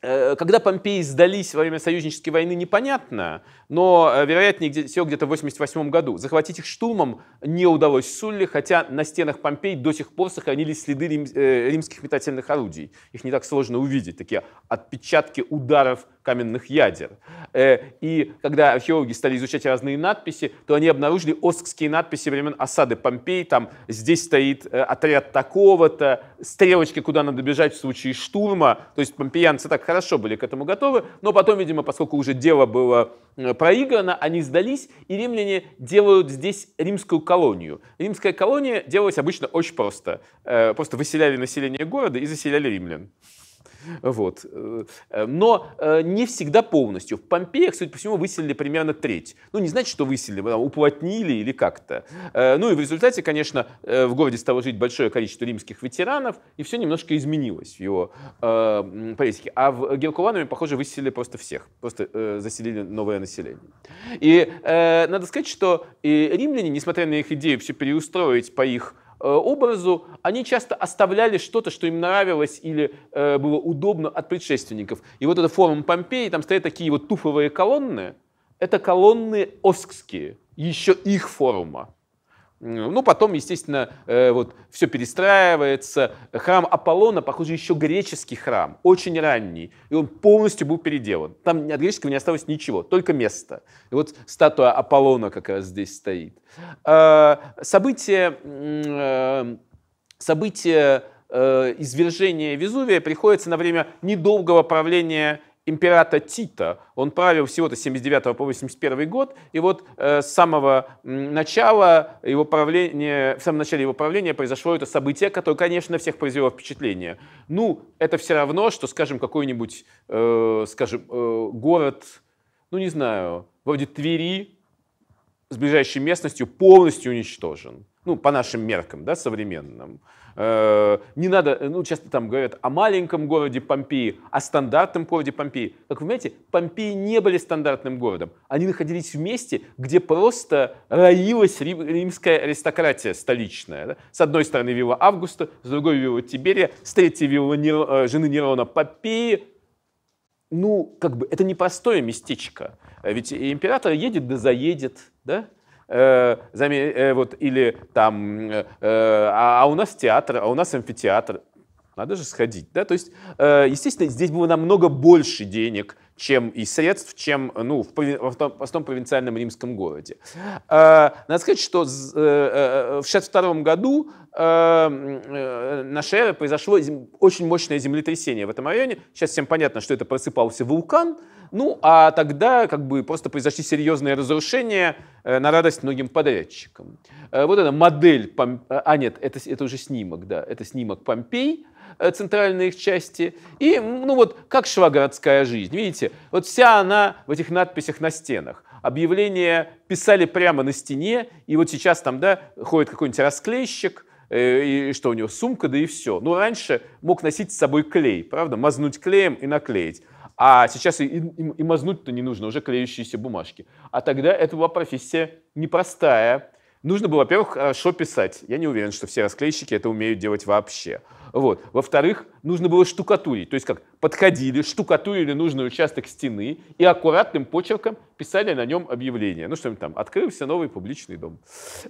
когда Помпеи сдались во время союзнической войны, непонятно, но вероятнее где всего где-то в 88 году. Захватить их штурмом не удалось Сулли, хотя на стенах Помпей до сих пор сохранились следы рим, римских метательных орудий. Их не так сложно увидеть, такие отпечатки ударов каменных ядер. Э, и когда археологи стали изучать разные надписи, то они обнаружили оскские надписи времен осады Помпей, там здесь стоит э, отряд такого-то, стрелочки, куда надо бежать в случае штурма. То есть помпеянцы так хорошо были к этому готовы, но потом, видимо, поскольку уже дело было э, проиграно, они сдались, и римляне делают здесь римскую колонию. Римская колония делалась обычно очень просто. Просто выселяли население города и заселяли римлян. Вот. Э, но э, не всегда полностью. В Помпеях, судя по всему, выселили примерно треть. Ну, не значит, что выселили, а уплотнили или как-то. Э, ну и в результате, конечно, в городе стало жить большое количество римских ветеранов, и все немножко изменилось в его э, политике. А в Геркуланове, похоже, выселили просто всех, просто заселили новое население. И надо сказать, что и римляне, несмотря на их идею все переустроить по их Э, образу, они часто оставляли что-то, что им нравилось или э, было удобно от предшественников. И вот это форум Помпеи, там стоят такие вот туфовые колонны, это колонны Оскские, еще их форума. Ну, потом, естественно, э, вот все перестраивается. Храм Аполлона, похоже, еще греческий храм, очень ранний. И он полностью был переделан. Там от греческого не осталось ничего, только место. И вот статуя Аполлона как раз здесь стоит. А, события, э, события э, извержения Везувия приходится на время недолгого правления императора Тита. Он правил всего-то с 79 по 81 год, и вот э, с самого начала его правления, в самом начале его правления произошло это событие, которое, конечно, всех произвело впечатление. Ну, это все равно, что, скажем, какой-нибудь, э, скажем, э, город, ну, не знаю, вроде Твери с ближайшей местностью полностью уничтожен ну, по нашим меркам, да, современным. Э, не надо, э, ну, часто там говорят о маленьком городе Помпеи, о стандартном городе Помпеи. Как вы понимаете, Помпеи не были стандартным городом. Они находились в месте, где просто роилась рим, римская аристократия столичная. Да? С одной стороны вилла Августа, с другой вилла Тиберия, с третьей вилла Нер, э, жены Нерона Помпеи. Ну, как бы, это непростое местечко. Ведь император едет да заедет, да? Э, заме, э, вот, или там, э, а, а, у нас театр, а у нас амфитеатр. Надо же сходить, да? То есть, естественно, здесь было намного больше денег, чем и средств, чем э, ну, в, в простом провинциальном римском городе. Э, надо сказать, что э, э, э, в 1962 году э, на Шере произошло очень мощное землетрясение в этом районе. Сейчас всем понятно, что это просыпался вулкан, ну, а тогда как бы просто произошли серьезные разрушения на радость многим подрядчикам. Вот эта модель, Помп... а нет, это, это уже снимок, да, это снимок Помпей, центральной их части. И, ну вот, как шла городская жизнь. Видите, Понимаете, вот вся она в этих надписях на стенах. Объявления писали прямо на стене, и вот сейчас там, да, ходит какой-нибудь расклейщик, э, и что у него сумка, да и все. Ну, раньше мог носить с собой клей, правда, мазнуть клеем и наклеить. А сейчас и, и, и мазнуть-то не нужно, уже клеющиеся бумажки. А тогда это была профессия непростая. Нужно было, во-первых, хорошо писать. Я не уверен, что все расклейщики это умеют делать вообще. Вот. Во-вторых, нужно было штукатурить. То есть как подходили, штукатурили нужный участок стены и аккуратным почерком писали на нем объявление. Ну, что там, открылся новый публичный дом.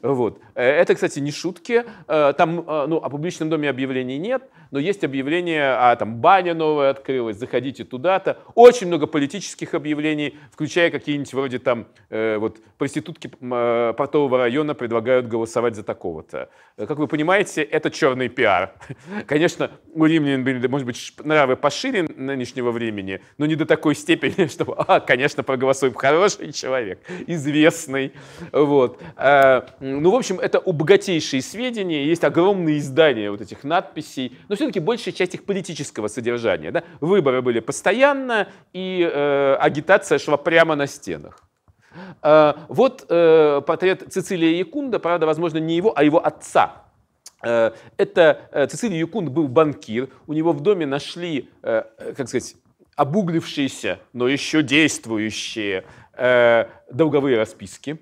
Вот. Э, это, кстати, не шутки. Э, там, э, ну, о публичном доме объявлений нет, но есть объявление, а там баня новая открылась, заходите туда-то. Очень много политических объявлений, включая какие-нибудь вроде там, вот, проститутки портового района предлагают голосовать за такого-то. Как вы понимаете, это черный пиар. Конечно, у римлян были, может быть, нравы пошире нынешнего времени, но не до такой степени, чтобы, а, конечно, проголосуем, хороший человек, известный. Вот. А, ну, в общем, это богатейшие сведения, есть огромные издания вот этих надписей, но все-таки большая часть их политического содержания. Да? Выборы были постоянно, и э, агитация шла прямо на стенах. Э, вот э, портрет Цицилия Якунда, правда, возможно, не его, а его отца, Э, это э, Цицилий Юкун был банкир, у него в доме нашли, э, как сказать, обуглившиеся, но еще действующие долговые расписки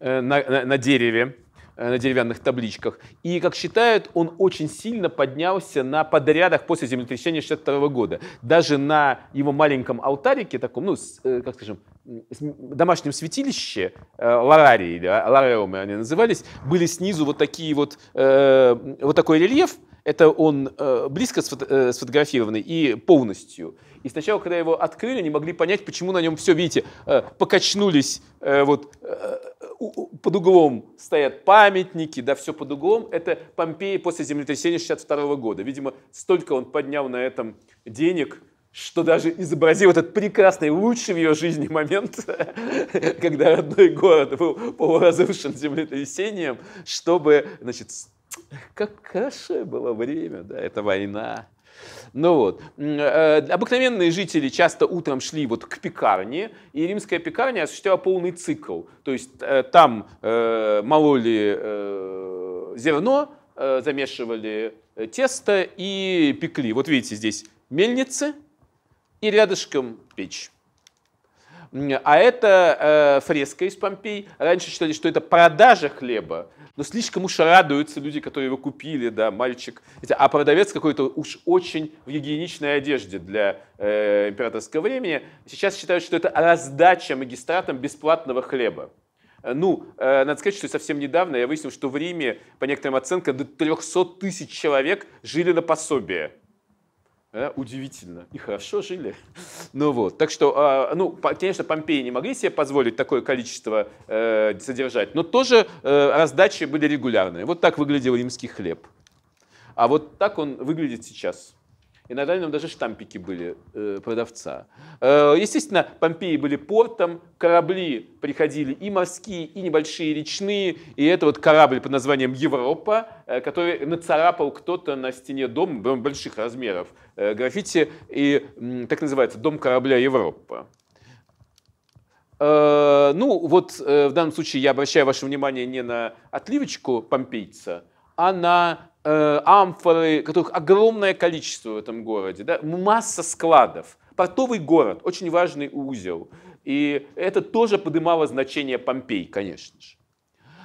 на, на, на дереве. Э, на деревянных табличках. И, как считают, он очень сильно поднялся на подрядах после землетрясения 62 года. Даже на его маленьком алтарике, таком, ну, э, как скажем, домашнем святилище, э, ларарии, да, лареумы они назывались, были снизу вот такие вот, вот такой рельеф, это он э, близко сфото, э, сфотографированный и полностью. И сначала, когда его открыли, не могли понять, почему на нем все, видите, э, покачнулись э, вот под углом стоят памятники, да, все под углом. Это Помпеи после землетрясения 62 года. Видимо, столько он поднял на этом денег, что даже изобразил этот прекрасный, лучший в ее жизни момент, когда родной город был полуразрушен землетрясением, чтобы, значит, как хорошее было время, да, это война. Ну вот. Э, обыкновенные жители часто утром шли вот к пекарне, и римская пекарня осуществляла полный цикл. То есть э, там э, мололи зерно, замешивали тесто и пекли. Вот видите, здесь мельницы и рядышком печь. А это э, фреска из Помпей. Раньше считали, что это продажа хлеба, но слишком уж радуются люди, которые его купили, да, мальчик. А продавец какой-то уж очень в гигиеничной одежде для э, императорского времени. Сейчас считают, что это раздача магистратам бесплатного хлеба. Э, ну, э, надо сказать, что совсем недавно я выяснил, что в Риме, по некоторым оценкам, до 300 тысяч человек жили на пособие да, э, удивительно. И хорошо жили. Ну вот, так что, а, ну, конечно, Помпеи не могли себе позволить такое количество э, содержать, но тоже э, раздачи были регулярные. Вот так выглядел римский хлеб. А вот так он выглядит сейчас иногда на нем даже штампики были э, продавца. Э, естественно, Помпеи были портом, корабли приходили и морские, и небольшие речные, и это вот корабль под названием «Европа», э, который нацарапал кто-то на стене дома больших размеров э, граффити, и э, так называется «Дом корабля Европа» э, ну, вот э, в данном случае я обращаю ваше внимание не на отливочку помпейца, а на э, амфоры, которых огромное количество в этом городе, да? масса складов. Портовый город, очень важный узел. И это тоже поднимало значение Помпей, конечно же.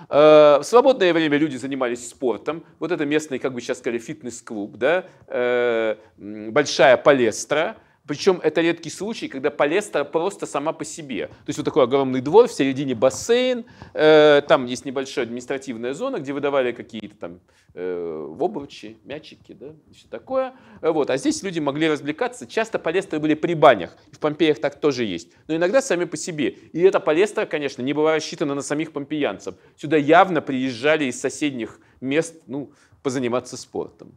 Э, в свободное время люди занимались спортом. Вот это местный, как бы сейчас сказали, фитнес-клуб, да? Э, большая палестра. Причем это редкий случай, когда палестра просто сама по себе. То есть вот такой огромный двор, в середине бассейн, э, там есть небольшая административная зона, где выдавали какие-то там э, обручи, мячики, да, и все такое. Э, вот. А здесь люди могли развлекаться. Часто палестры были при банях, в Помпеях так тоже есть. Но иногда сами по себе. И эта палестра, конечно, не была рассчитана на самих помпеянцев. Сюда явно приезжали из соседних мест ну, позаниматься спортом.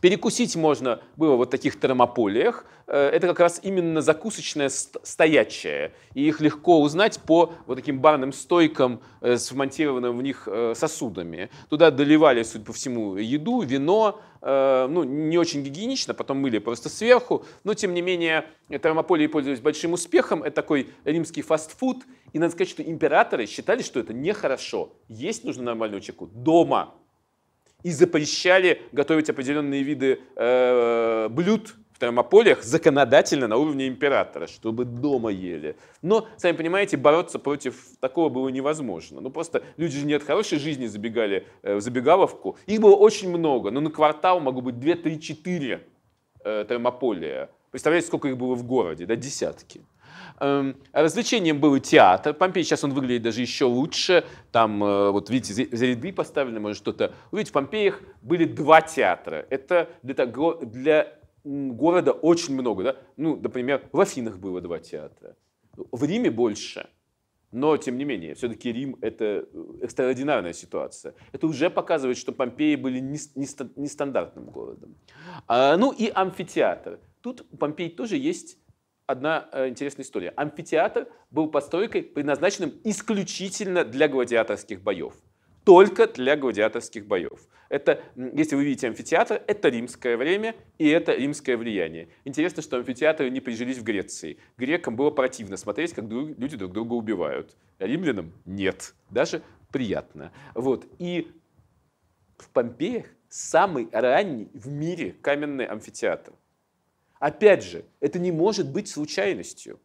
Перекусить можно было вот в таких термополиях. Э, это как раз именно закусочное стоячее. И их легко узнать по вот таким барным стойкам э, с вмонтированным в них э, сосудами. Туда доливали, судя по всему, еду, вино. Ну, не очень гигиенично, потом мыли просто сверху. Но, тем не менее, термополии пользовались большим успехом. Это такой римский фастфуд. И надо сказать, что императоры считали, что это нехорошо. Есть нужно нормальную чеку дома и запрещали готовить определенные виды э, блюд в термополях законодательно на уровне императора, чтобы дома ели. Но, сами понимаете, бороться против такого было невозможно. Ну просто люди же не от хорошей жизни забегали э, в забегаловку. Их было очень много, но на квартал могло быть 2-3-4 э, термополия. Представляете, сколько их было в городе, да, десятки. Эм, развлечением был и театр. Помпей сейчас он выглядит даже еще лучше. Там, э, вот видите, за поставлены, может что-то. Увидите, в Помпеях были два театра. Это для, для города очень много. Да? Ну, например, в Афинах было два театра. В Риме больше. Но, тем не менее, все-таки Рим – это э, экстраординарная ситуация. Это уже показывает, что Помпеи были нестандартным городом. А, ну и амфитеатр. Тут у Помпей тоже есть одна э, интересная история. Амфитеатр был постройкой, предназначенным исключительно для гладиаторских боев. Только для гладиаторских боев. Это, если вы видите амфитеатр, это римское время и это римское влияние. Интересно, что амфитеатры не прижились в Греции. Грекам было противно смотреть, как люди друг друга убивают. А римлянам нет. Даже приятно. Вот. И в Помпеях самый ранний в мире каменный амфитеатр. Опять же, это не может быть случайностью.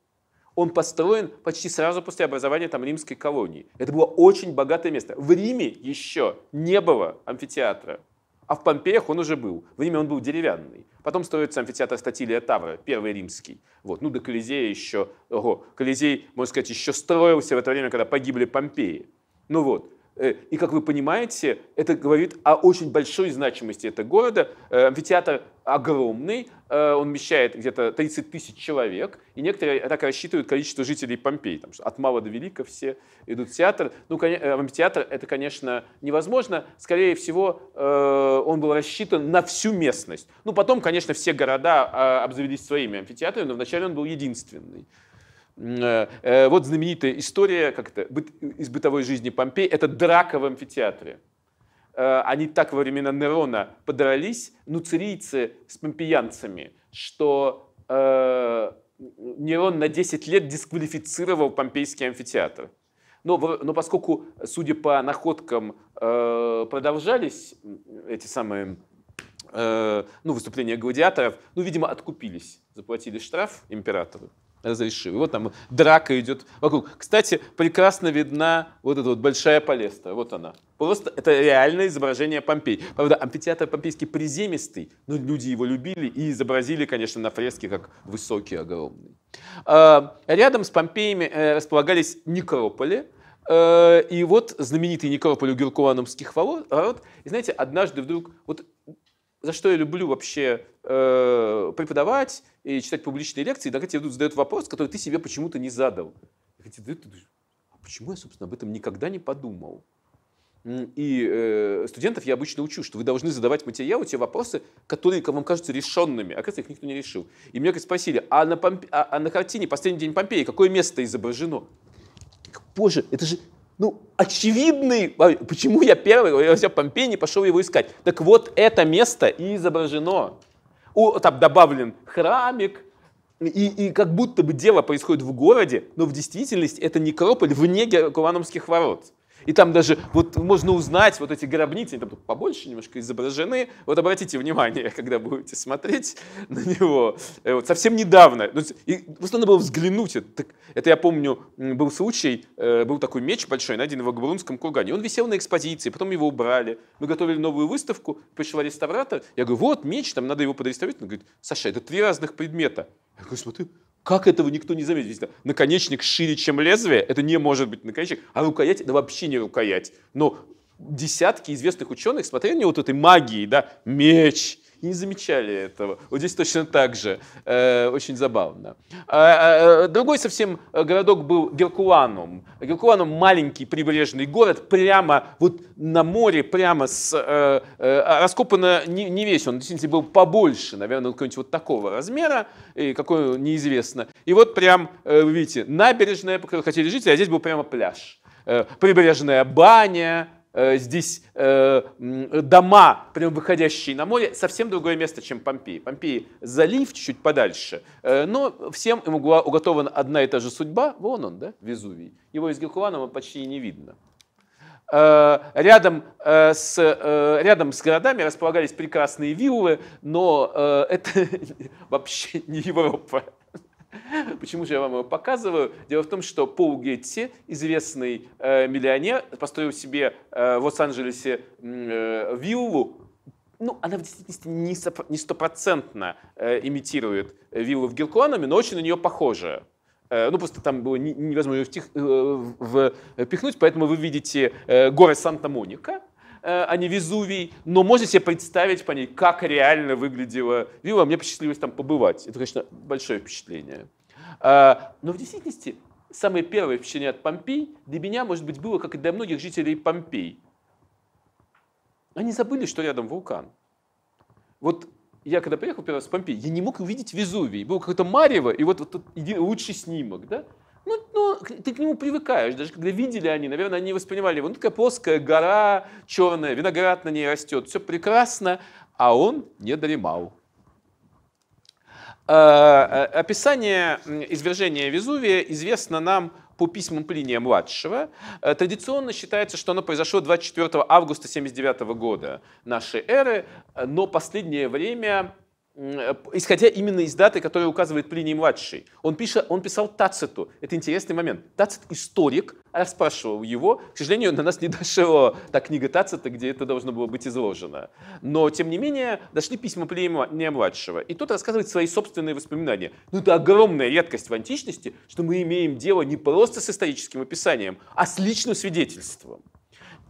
Он построен почти сразу после образования там римской колонии. Это было очень богатое место. В Риме еще не было амфитеатра, а в Помпеях он уже был. В Риме он был деревянный. Потом строится амфитеатр Статилия Тавра, первый римский. Вот. Ну, до Колизея еще... Ого, Колизей, можно сказать, еще строился в это время, когда погибли Помпеи. Ну вот, Э, и, как вы понимаете, это говорит о очень большой значимости этого города. Э, амфитеатр огромный, э, он вмещает где-то 30 тысяч человек, и некоторые так рассчитывают количество жителей Помпеи, там, что от мала до велика все идут в театр. Ну, амфитеатр — это, конечно, невозможно. Скорее всего, он был рассчитан на всю местность. Ну, потом, конечно, все города а, обзавелись своими амфитеатрами, но вначале он был единственный. Э, э, вот знаменитая история как это, из бытовой жизни Помпей. Это драка в амфитеатре. Э, они так во времена Нерона подрались, нуцирийцы с помпеянцами, что Нерон на 10 лет дисквалифицировал помпейский амфитеатр. Но, но поскольку, судя по находкам, продолжались эти самые ну, выступления гладиаторов, ну, видимо, откупились, заплатили штраф императору разрешил. И вот там драка идет вокруг. Кстати, прекрасно видна вот эта вот большая палестра, вот она. Просто это реальное изображение Помпей. Правда, амфитеатр помпейский приземистый, но люди его любили и изобразили, конечно, на фреске как высокий, огромный. А, рядом с Помпеями э, располагались некрополи, э, и вот знаменитый некрополь у Геркулановских ворот. И знаете, однажды вдруг вот за что я люблю вообще э, преподавать и читать публичные лекции, иногда тебе задают вопрос, который ты себе почему-то не задал. И ты думаешь, а почему я, собственно, об этом никогда не подумал? И э, студентов я обычно учу, что вы должны задавать материалу те вопросы, которые вам кажутся решенными, а кажется, их никто не решил. И меня как спросили, а на, Помп... а, а на картине «Последний день Помпеи» какое место изображено? Боже, это же ну, очевидный, а, почему я первый, я все Помпей не пошел его искать. Так вот, это место и изображено. О, там добавлен храмик, и, и как будто бы дело происходит в городе, но в действительности это некрополь вне Геркуланумских ворот. И там даже вот можно узнать вот эти гробницы, они там побольше немножко изображены. Вот обратите внимание, когда будете смотреть на него. Э, вот, совсем недавно. Ну, и просто было взглянуть. Это, это я помню, был случай, э, был такой меч большой, найден в Габрунском кургане. Он висел на экспозиции, потом его убрали. Мы готовили новую выставку, пришла реставратор. Я говорю, вот меч, там надо его подреставрировать. Он говорит, Саша, это три разных предмета. Я говорю, смотри, как этого никто не заметил? Действительно, наконечник шире, чем лезвие, это не может быть наконечник, а рукоять Да вообще не рукоять. Но десятки известных ученых смотрели на вот этой магии, да, меч, и не замечали этого. Вот здесь точно так же. Э, очень забавно. Э, э, другой совсем э, городок был Геркуланум. Геркуланум маленький прибрежный город, прямо вот на море, прямо с... Э, э, а, раскопано не, не весь, он действительно был побольше, наверное, какой-нибудь вот такого размера, и какой неизвестно. И вот прям, э, вы видите, набережная, по которой хотели жить, а здесь был прямо пляж э, прибрежная баня, э, здесь э, дома, прям выходящие на море, совсем другое место, чем Помпеи. Помпеи залив чуть-чуть подальше, э, но всем им уготована одна и та же судьба. Вон он, да, Везувий. Его из Геркуланова почти не видно. Э, рядом, э, с, э, рядом с городами располагались прекрасные виллы, но это вообще не Европа. Почему же я вам его показываю? Дело в том, что Пол Гетти, известный э, миллионер, построил себе э, в Лос-Анджелесе э, виллу, ну, она в действительности не стопроцентно э, имитирует виллу в Геркуанами, но очень на нее похожа. Э, ну, просто там было невозможно ее э, впихнуть, поэтому вы видите э, горы Санта-Моника, Э, а не Везувий, но можете себе представить по ней, как реально выглядела вилла. Мне посчастливилось там побывать. Это, конечно, большое впечатление. А, но в действительности самое первое впечатление от Помпей для меня, может быть, было, как и для многих жителей Помпей. Они забыли, что рядом вулкан. Вот я когда приехал первый раз в Помпей, я не мог увидеть Везувий. Было какое-то марево, и вот, вот, вот лучший снимок, да? Ну, ну, ты к нему привыкаешь, даже когда видели они, наверное, они воспринимали его, ну, такая плоская гора черная, виноград на ней растет, все прекрасно, а он не дремал. Э, э, описание извержения Везувия известно нам по письмам Плиния младшего. Э, традиционно считается, что оно произошло 24 августа 79 года нашей эры, но последнее время Э, исходя именно из даты, которую указывает Плиний-младший. Он, пишет, он писал Тациту. Это интересный момент. Тацит — историк, а расспрашивал его. К сожалению, на нас не дошла та книга Тацита, где это должно было быть изложено. Но, тем не менее, дошли письма Плиния-младшего. И тот рассказывает свои собственные воспоминания. Ну, это огромная редкость в античности, что мы имеем дело не просто с историческим описанием, а с личным свидетельством.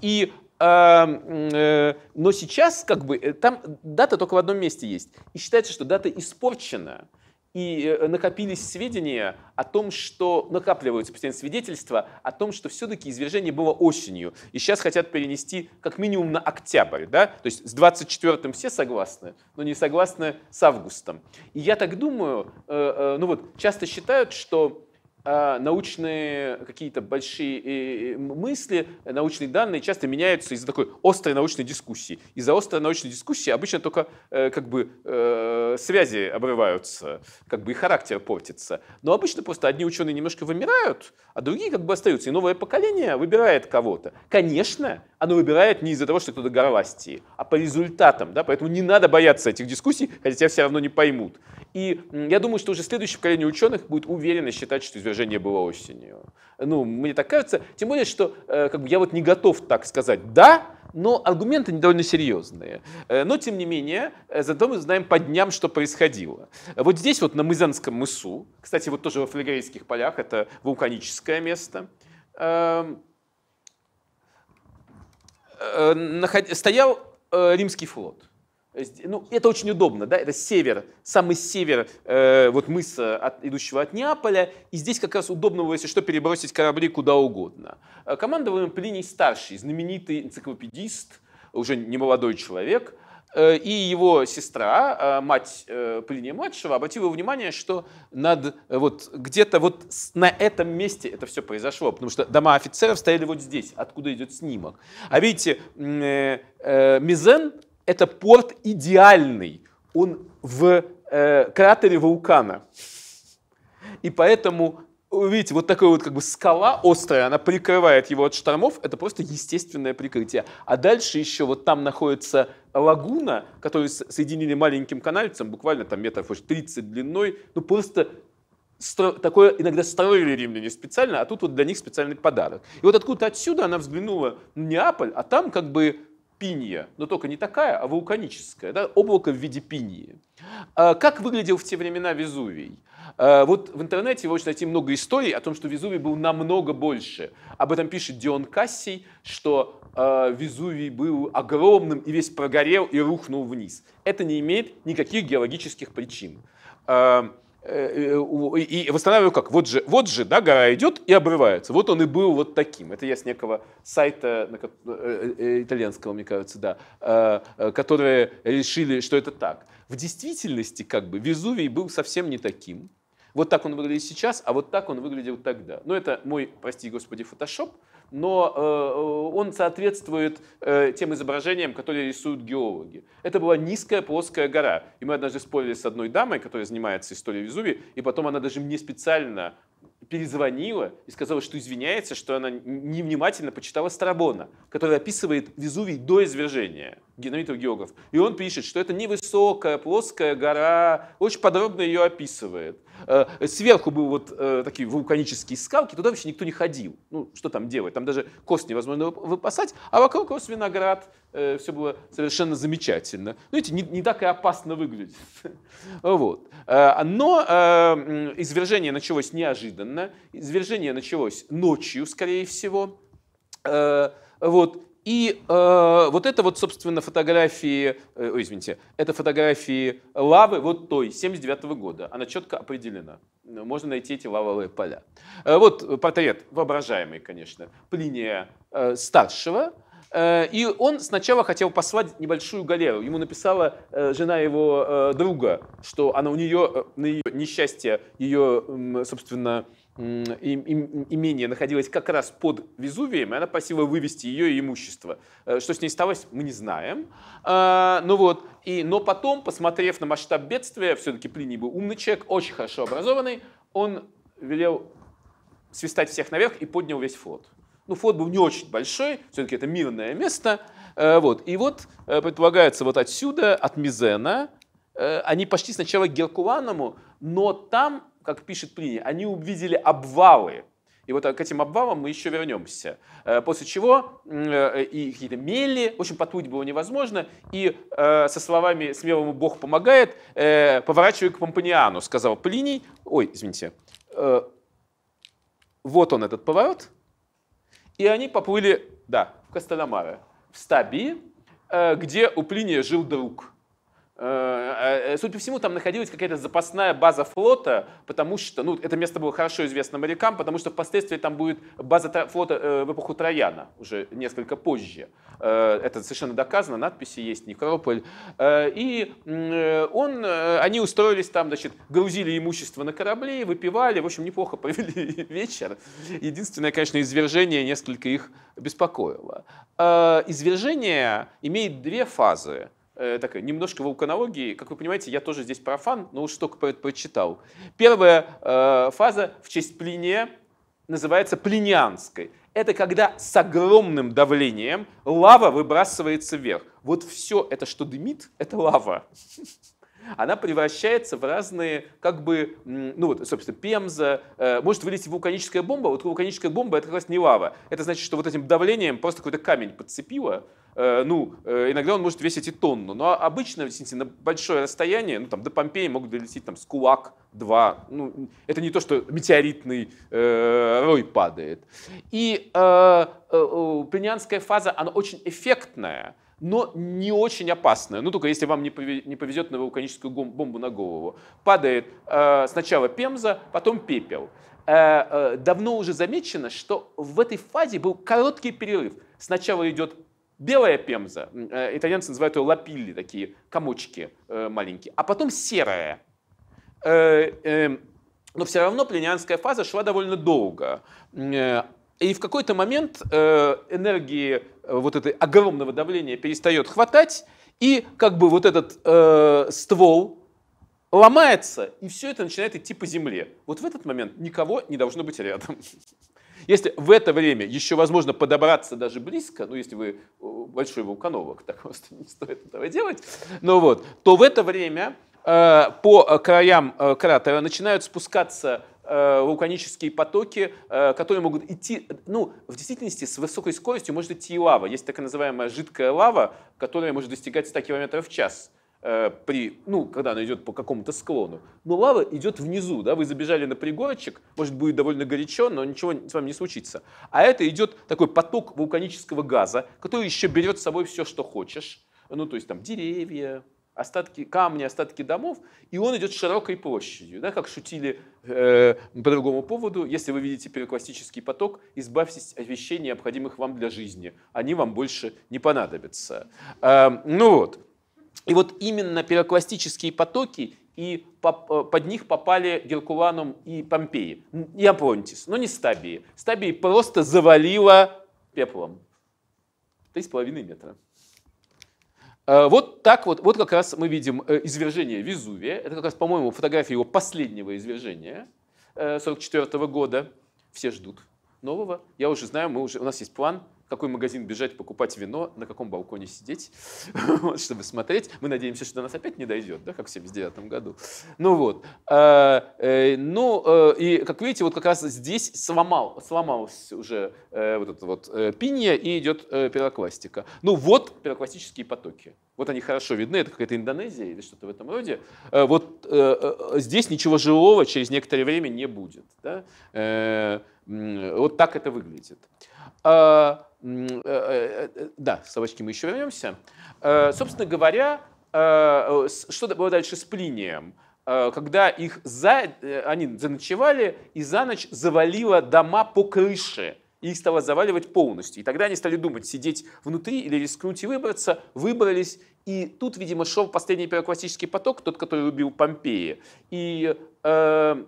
И а, э, но сейчас как бы э, там дата только в одном месте есть. И считается, что дата испорчена. И э, накопились сведения о том, что накапливаются постоянно свидетельства о том, что все-таки извержение было осенью. И сейчас хотят перенести как минимум на октябрь. Да? То есть с 24-м все согласны, но не согласны с августом. И я так думаю, ну вот часто считают, что Э, научные какие-то большие э, э, мысли, научные данные часто меняются из-за такой острой научной дискуссии. Из-за острой научной дискуссии обычно только как бы связи обрываются, как бы и характер портится. Но обычно просто одни ученые немножко вымирают, а другие как бы остаются. И новое поколение выбирает кого-то. Конечно, оно выбирает не из-за того, что кто-то горластие, а по результатам. Да? Поэтому не надо бояться этих дискуссий, хотя тебя все равно не поймут. И я думаю, что уже следующее поколение ученых будет уверенно считать, что извержение напряжение было осенью. Ну, мне так кажется. Тем более, что э, как бы я вот не готов так сказать «да», но аргументы довольно серьезные. Э, но, тем не менее, э, зато мы знаем по дням, что происходило. Вот здесь вот на Мызанском мысу, кстати, вот тоже во Флегрейских полях, это вулканическое место, эм, э, стоял римский флот. Э, ну, это очень удобно, да, это север, самый север э, вот мыса, э, от, идущего от Неаполя, и здесь как раз удобно, было, если что, перебросить корабли куда угодно. Э, Командовал Плиний Старший, знаменитый энциклопедист, уже немолодой человек, э, и его сестра, э, мать э, Плиния Младшего, обратила внимание, что над, вот, где-то вот на этом месте это все произошло, потому что дома офицеров стояли вот здесь, откуда идет снимок. А видите, э, э, Мизен это порт идеальный, он в э, кратере вулкана. И поэтому, э, видите, вот такая вот как бы скала острая, она прикрывает его от штормов, это просто естественное прикрытие. А дальше еще вот там находится лагуна, которую соединили маленьким канальцем, буквально там метров 30 длиной, ну просто Стро... такое иногда строили римляне специально, а тут вот для них специальный подарок. И вот откуда-то отсюда она взглянула на Неаполь, а там как бы пинья, но только не такая, а вулканическая, да, облако в виде пиньи. А как выглядел в те времена Везувий? А вот в интернете вы можете найти много историй о том, что Везувий был намного больше. Об этом пишет Дион Кассий, что а, Везувий был огромным и весь прогорел и рухнул вниз. Это не имеет никаких геологических причин. Э, э, и восстанавливаю как? Вот же, вот же, да, гора идет и обрывается. Вот он и был вот таким. Это я с некого сайта э, итальянского, мне кажется, да, которые решили, что это так. В действительности, как бы, Везувий был совсем не таким. Вот так он выглядит сейчас, а вот так он выглядел тогда. Но это мой, прости господи, фотошоп, но э, он соответствует э, тем изображениям, которые рисуют геологи. Это была низкая плоская гора. И мы однажды спорили с одной дамой, которая занимается историей Везуви, и потом она даже мне специально перезвонила и сказала, что извиняется, что она невнимательно почитала Страбона, который описывает Везувий до извержения генеритов географ. И он пишет, что это невысокая, плоская гора, очень подробно ее описывает. Э, сверху был вот э, такие вулканические скалки, туда вообще никто не ходил. Ну, что там делать? Там даже кость невозможно выпасать, а вокруг рос виноград, э, все было совершенно замечательно. Ну, видите, не, не так и опасно выглядит. Вот. Но извержение началось неожиданно, извержение началось ночью, скорее всего. Вот. И э, вот это вот, собственно, фотографии, э, ой, извините, это фотографии лавы вот той, 79 -го года. Она четко определена. Можно найти эти лавовые поля. Э, вот портрет, воображаемый, конечно, Плиния э, старшего. Э, и он сначала хотел послать небольшую галеру. Ему написала э, жена его э, друга, что она у нее, э, на ее несчастье, ее, собственно, и имение находилось как раз под Везувием, и она просила вывести ее и имущество. Э, что с ней сталось, мы не знаем. А, ну вот, и, но потом, посмотрев на масштаб бедствия, все-таки Плиний был умный человек, очень хорошо образованный, он велел свистать всех наверх и поднял весь флот. Ну, флот был не очень большой, все-таки это мирное место. Э, вот. И вот э, предполагается вот отсюда, от Мизена, они пошли сначала к Геркуланому, но там как пишет Плиний, они увидели обвалы. И вот к этим обвалам мы еще вернемся. Э, после чего э, и какие-то мели, в общем, потуть было невозможно. И э, со словами «смелому Бог помогает» поворачивая к Помпаниану, сказал Плиний, ой, извините, вот он этот поворот, и они поплыли, да, в Костеломары, в Стабии, где у Плиния жил друг – Э, э, судя по всему, там находилась какая-то запасная база флота, потому что, ну, это место было хорошо известно морякам, потому что впоследствии там будет база флота э, в эпоху Трояна, уже несколько позже. Это совершенно доказано, надписи есть, Некрополь. И он, они устроились там, значит, грузили имущество на корабли, выпивали, в общем, неплохо провели вечер. Единственное, конечно, извержение несколько их беспокоило. Извержение имеет две фазы. Э, так, немножко вулканологии. Как вы понимаете, я тоже здесь профан, но уж столько про это прочитал. Первая э, фаза в честь Плиния называется Плинианской. Это когда с огромным давлением лава выбрасывается вверх. Вот все это, что дымит, это лава. она превращается в разные, как бы, ну вот, собственно, пемза, э, может вылезти вулканическая бомба, вот вулканическая бомба это как раз не лава. Это значит, что вот этим давлением просто какой-то камень подцепило, э, ну, э, иногда он может весить и тонну, но обычно, извините, на большое расстояние, ну, там, до Помпеи могут долететь, там, с кулак, два, ну, это не то, что метеоритный э, рой падает. И э, э, пленианская фаза, она очень эффектная, но не очень опасная. Ну, только если вам не повезет на вулканическую бомбу на голову. Падает э, сначала пемза, потом пепел. Э, э, давно уже замечено, что в этой фазе был короткий перерыв. Сначала идет белая пемза, э, итальянцы называют ее лапилли, такие комочки э, маленькие, а потом серая. Э, э, но все равно пленианская фаза шла довольно долго. Э, и в какой-то момент э, энергии Э, вот этого огромного давления перестает хватать, и как бы вот этот э, ствол ломается, и все это начинает идти по земле. Вот в этот момент никого не должно быть рядом. Если в это время еще возможно подобраться даже близко, ну если вы э, большой вулканолог, так просто не стоит этого делать, ну вот, то в это время э, по э, краям э, кратера начинают спускаться Э, вулканические потоки, э, которые могут идти, ну, в действительности с высокой скоростью может идти и лава. Есть так называемая жидкая лава, которая может достигать 100 км в час э, при, ну, когда она идет по какому-то склону. Но лава идет внизу, да, вы забежали на пригорочек, может, будет довольно горячо, но ничего с вами не случится. А это идет такой поток вулканического газа, который еще берет с собой все, что хочешь. Ну, то есть там деревья, остатки камни, остатки домов, и он идет широкой площадью, да, как шутили э, по другому поводу. Если вы видите переклассический поток, избавьтесь от вещей, необходимых вам для жизни. Они вам больше не понадобятся. Э, ну вот. И вот именно перекластические потоки и э, под них попали Геркуланум и Помпеи, Я Апронтис, но не Стабии. Стабии просто завалило пеплом. Три с половиной метра. Э, вот так вот, вот как раз мы видим э, извержение Везувия. Это как раз, по-моему, фотография его последнего извержения 1944 э, года. Все ждут нового. Я уже знаю, мы уже, у нас есть план – какой магазин бежать, покупать вино, на каком балконе сидеть, вот, чтобы смотреть. Мы надеемся, что до нас опять не дойдет, да, как в 79 году. Ну вот. Э, э, ну, э, и, как видите, вот как раз здесь сломал, сломалась уже вот эта вот пинья и идет пирокластика. Ну вот пирокластические потоки. Вот они хорошо видны, это какая-то Индонезия или что-то в этом роде. Вот здесь ничего живого через некоторое время не будет. Да? Вот так это выглядит. А, э, э, э, да, собачки мы еще вернемся. А, собственно говоря, а, что было дальше с Плинием? Когда их за... они заночевали, и за ночь завалило дома по крыше – и их стало заваливать полностью. И тогда они стали думать, сидеть внутри или рискнуть и выбраться, выбрались. И тут, видимо, шел последний пирокластический поток, тот, который убил Помпеи. И э,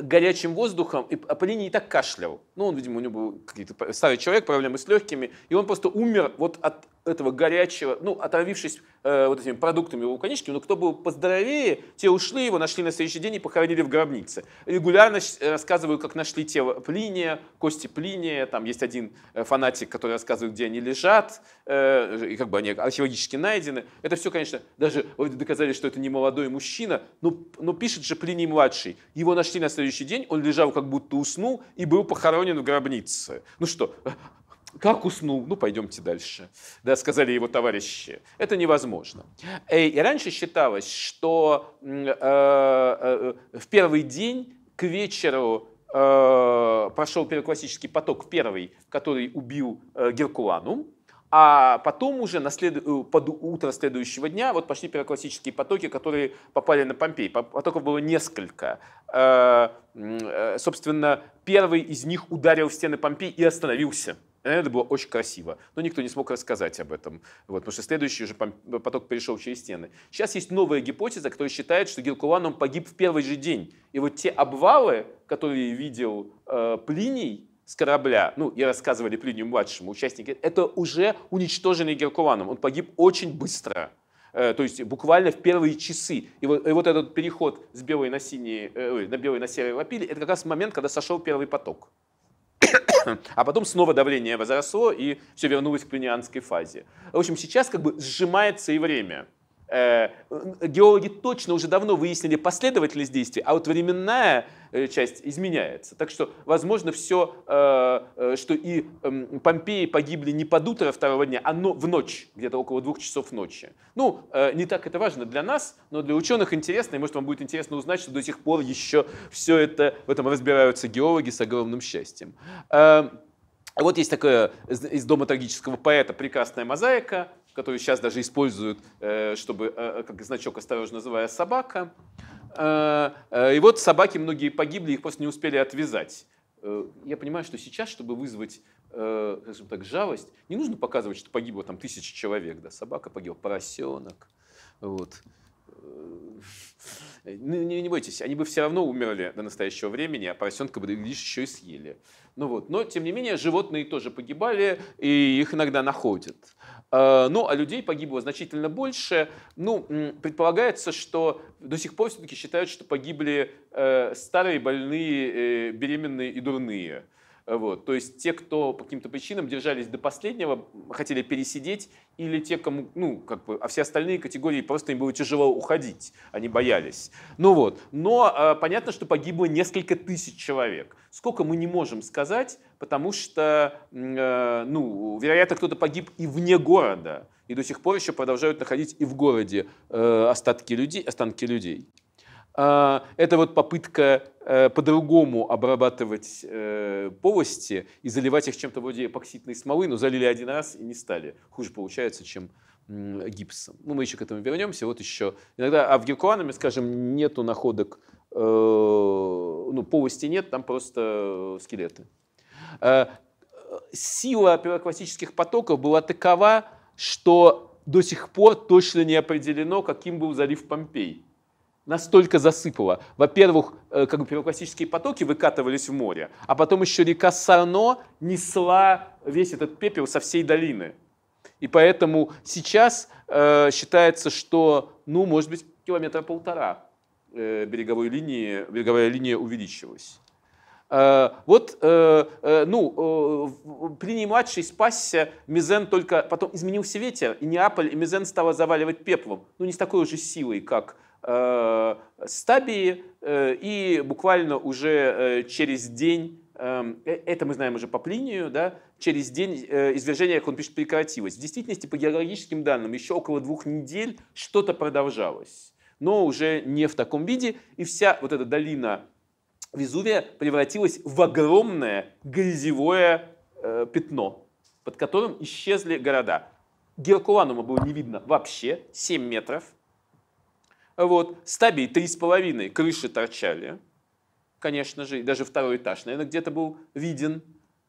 горячим воздухом, и Аполлиний и так кашлял. Ну, он, видимо, у него был какие-то старый человек, проблемы с легкими, и он просто умер вот от этого горячего, ну, отравившись э, вот этими продуктами у вулканическими, но кто был поздоровее, те ушли, его нашли на следующий день и похоронили в гробнице. Регулярно э, рассказываю, как нашли тело Плиния, кости Плиния, там есть один э, фанатик, который рассказывает, где они лежат, э, и как бы они археологически найдены. Это все, конечно, даже вроде доказали, что это не молодой мужчина, но, но пишет же Плиний-младший. Его нашли на следующий день, он лежал как будто уснул и был похоронен в гробнице. Ну что, как уснул? Ну, пойдемте дальше. Да, сказали его товарищи. Это невозможно. Э, и раньше считалось, что э, э, в первый день к вечеру прошел первоклассический поток первый, который убил Геркулану, а потом уже на след... под утро следующего дня вот пошли первоклассические потоки, которые попали на Помпей. Потоков было несколько. Собственно, первый из них ударил в стены Помпей и остановился. Это было очень красиво, но никто не смог рассказать об этом, вот, потому что следующий уже поток перешел через стены. Сейчас есть новая гипотеза, которая считает, что Геркуланум погиб в первый же день. И вот те обвалы, которые видел э, Плиний, с корабля, ну, и рассказывали Плинию-младшему, участники, это уже уничтоженный Геркуланом. Он погиб очень быстро э, то есть буквально в первые часы. И вот, и вот этот переход с белой на, синий, э, на белый на серый вопили, это как раз момент, когда сошел первый поток а потом снова давление возросло, и все вернулось к плюнианской фазе. В общем, сейчас как бы сжимается и время. Э, геологи точно уже давно выяснили последовательность действий, а вот временная Э, часть изменяется. Так что, возможно, все, э, э, что и эм, Помпеи погибли не под утро второго дня, а в ночь, где-то около двух часов ночи. Ну, не так это важно для нас, но для ученых интересно, и может вам будет интересно узнать, что до сих пор еще все это, в этом разбираются геологи с огромным счастьем. Вот есть такая из дома трагического поэта прекрасная мозаика, которую сейчас даже используют, чтобы как значок осторожно называя собака. Э, э, и вот собаки многие погибли, их просто не успели отвязать. Э, я понимаю, что сейчас, чтобы вызвать скажем так, жалость, не нужно показывать, что погибло там тысяча человек, да, собака погибла, поросенок, вот. Не, ну, не, не бойтесь, они бы все равно умерли до настоящего времени, а поросенка бы лишь еще и съели. Ну вот. Но, тем не менее, животные тоже погибали, и их иногда находят. Э, ну, а людей погибло значительно больше. Ну, предполагается, что до сих пор все-таки считают, что погибли э, старые, больные, э, беременные и дурные. Вот. То есть те, кто по каким-то причинам держались до последнего, хотели пересидеть, или те, кому, ну, как бы, а все остальные категории просто им было тяжело уходить, они боялись. Ну вот, но э, понятно, что погибло несколько тысяч человек. Сколько мы не можем сказать, потому что, э, ну, вероятно, кто-то погиб и вне города, и до сих пор еще продолжают находить и в городе э, остатки людей, останки людей. А, это вот попытка э, по-другому обрабатывать э, полости и заливать их чем-то вроде эпоксидной смолы, но залили один раз и не стали. Хуже получается, чем гипсом. Ну, мы еще к этому вернемся. Вот еще. Иногда, а в геркуанами, скажем, нету находок, э, ну, полости нет, там просто скелеты. Сила пирокластических потоков была такова, что до сих пор точно не определено, каким был залив Помпей настолько засыпало. Во-первых, э, как бы первоклассические потоки выкатывались в море, а потом еще река Сарно несла весь этот пепел со всей долины. И поэтому сейчас э, считается, что, ну, может быть, километра полтора э, береговой линии, береговая линия увеличилась. Э, вот, э, ну, Плиний младший спасся, Мизен только потом изменился ветер, и Неаполь, и Мизен стала заваливать пеплом. Ну, не с такой уже силой, как Э, стабии, э, и буквально уже э, через день эм, это мы знаем уже по Плинию, да, через день извержение, как он пишет, прекратилось. В действительности, по геологическим данным, еще около двух недель что-то продолжалось, но уже не в таком виде, и вся вот эта долина Везувия превратилась в огромное грязевое пятно, под которым исчезли города. Геркуланума было не видно вообще, 7 метров, вот. три с половиной крыши торчали, конечно же, и даже второй этаж, наверное, где-то был виден,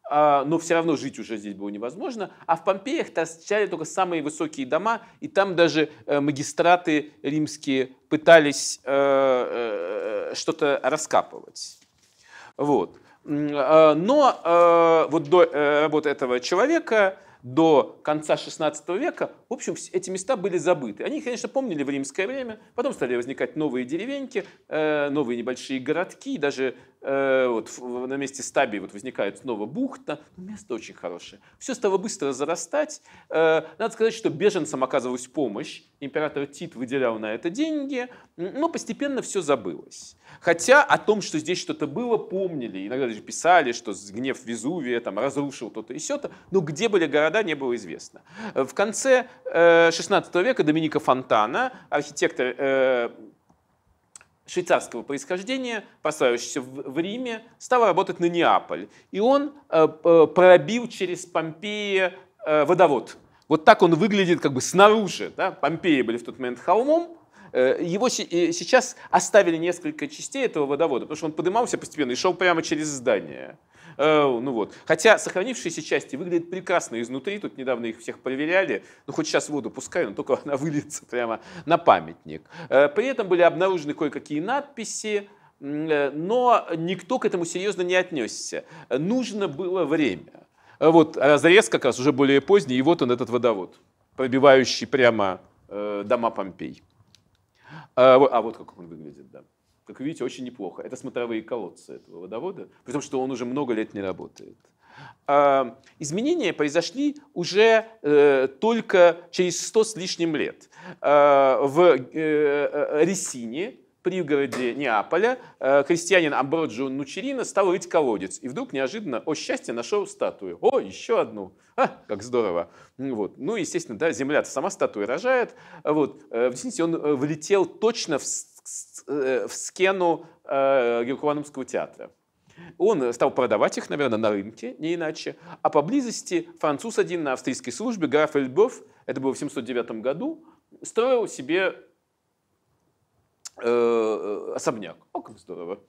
а, но все равно жить уже здесь было невозможно. А в Помпеях торчали только самые высокие дома, и там даже э, магистраты римские пытались э, э, что-то раскапывать. Вот. А, но вот до работы этого человека до конца XVI века, в общем, эти места были забыты. Они, конечно, помнили в римское время, потом стали возникать новые деревеньки, э, новые небольшие городки, даже Э, вот на месте стаби вот возникает снова бухта, место очень хорошее. Все стало быстро зарастать. Э, надо сказать, что беженцам оказывалась помощь, император Тит выделял на это деньги, но постепенно все забылось. Хотя о том, что здесь что-то было, помнили, иногда даже писали, что гнев Везувия там разрушил то-то и сё-то, но где были города, не было известно. Э, в конце э, 16 века Доминика Фонтана, архитектор швейцарского происхождения, поставившийся в Риме, стал работать на Неаполь. И он э, пробил через Помпеи э, водовод. Вот так он выглядит как бы снаружи. Да? Помпеи были в тот момент холмом, э, его сейчас оставили несколько частей этого водовода, потому что он поднимался постепенно и шел прямо через здание. Э, ну вот. Хотя сохранившиеся части выглядят прекрасно изнутри, тут недавно их всех проверяли, ну хоть сейчас воду пускай, но только она выльется прямо на памятник. Э, при этом были обнаружены кое-какие надписи, э, но никто к этому серьезно не отнесся. Нужно было время. Вот разрез как раз уже более поздний, и вот он этот водовод, пробивающий прямо дома Помпей. А вот как он выглядит, да как видите, очень неплохо. Это смотровые колодцы этого водовода, при том, что он уже много лет не работает. А, изменения произошли уже э, только через сто с лишним лет. А, в э, э, Ресине, пригороде Неаполя э, крестьянин Амброджио Нучерина стал рыть колодец. И вдруг неожиданно, о счастье, нашел статую. О, еще одну. А, как здорово. Вот. Ну, естественно, да, земля сама статуя рожает. Вот. Извините, э, он э, влетел точно в, в скену Геркуланумского театра. Он стал продавать их, наверное, на рынке, не иначе. А поблизости француз один на австрийской службе, граф Эльбов, это было в 709 году, строил себе Э, э, особняк. О, как здорово.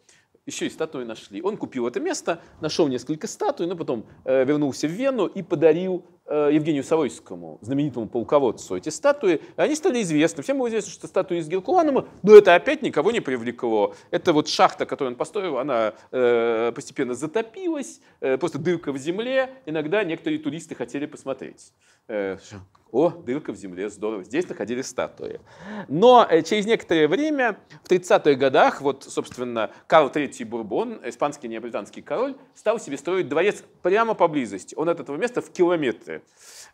Еще и статуи нашли. Он купил это место, нашел несколько статуй, но потом э, вернулся в Вену и подарил Э, Евгению Савойскому, знаменитому полководцу, эти статуи, они стали известны. Всем было известно, что статуи из Геркуланума, но это опять никого не привлекло. Это вот шахта, которую он построил, она э, постепенно затопилась, э, просто дырка в земле. Иногда некоторые туристы хотели посмотреть. Э, о, дырка в земле, здорово. Здесь находились статуи. Но э, через некоторое время, в 30-х годах, вот, собственно, Карл III Бурбон, испанский неаполитанский король, стал себе строить дворец прямо поблизости. Он от этого места в километре Доры,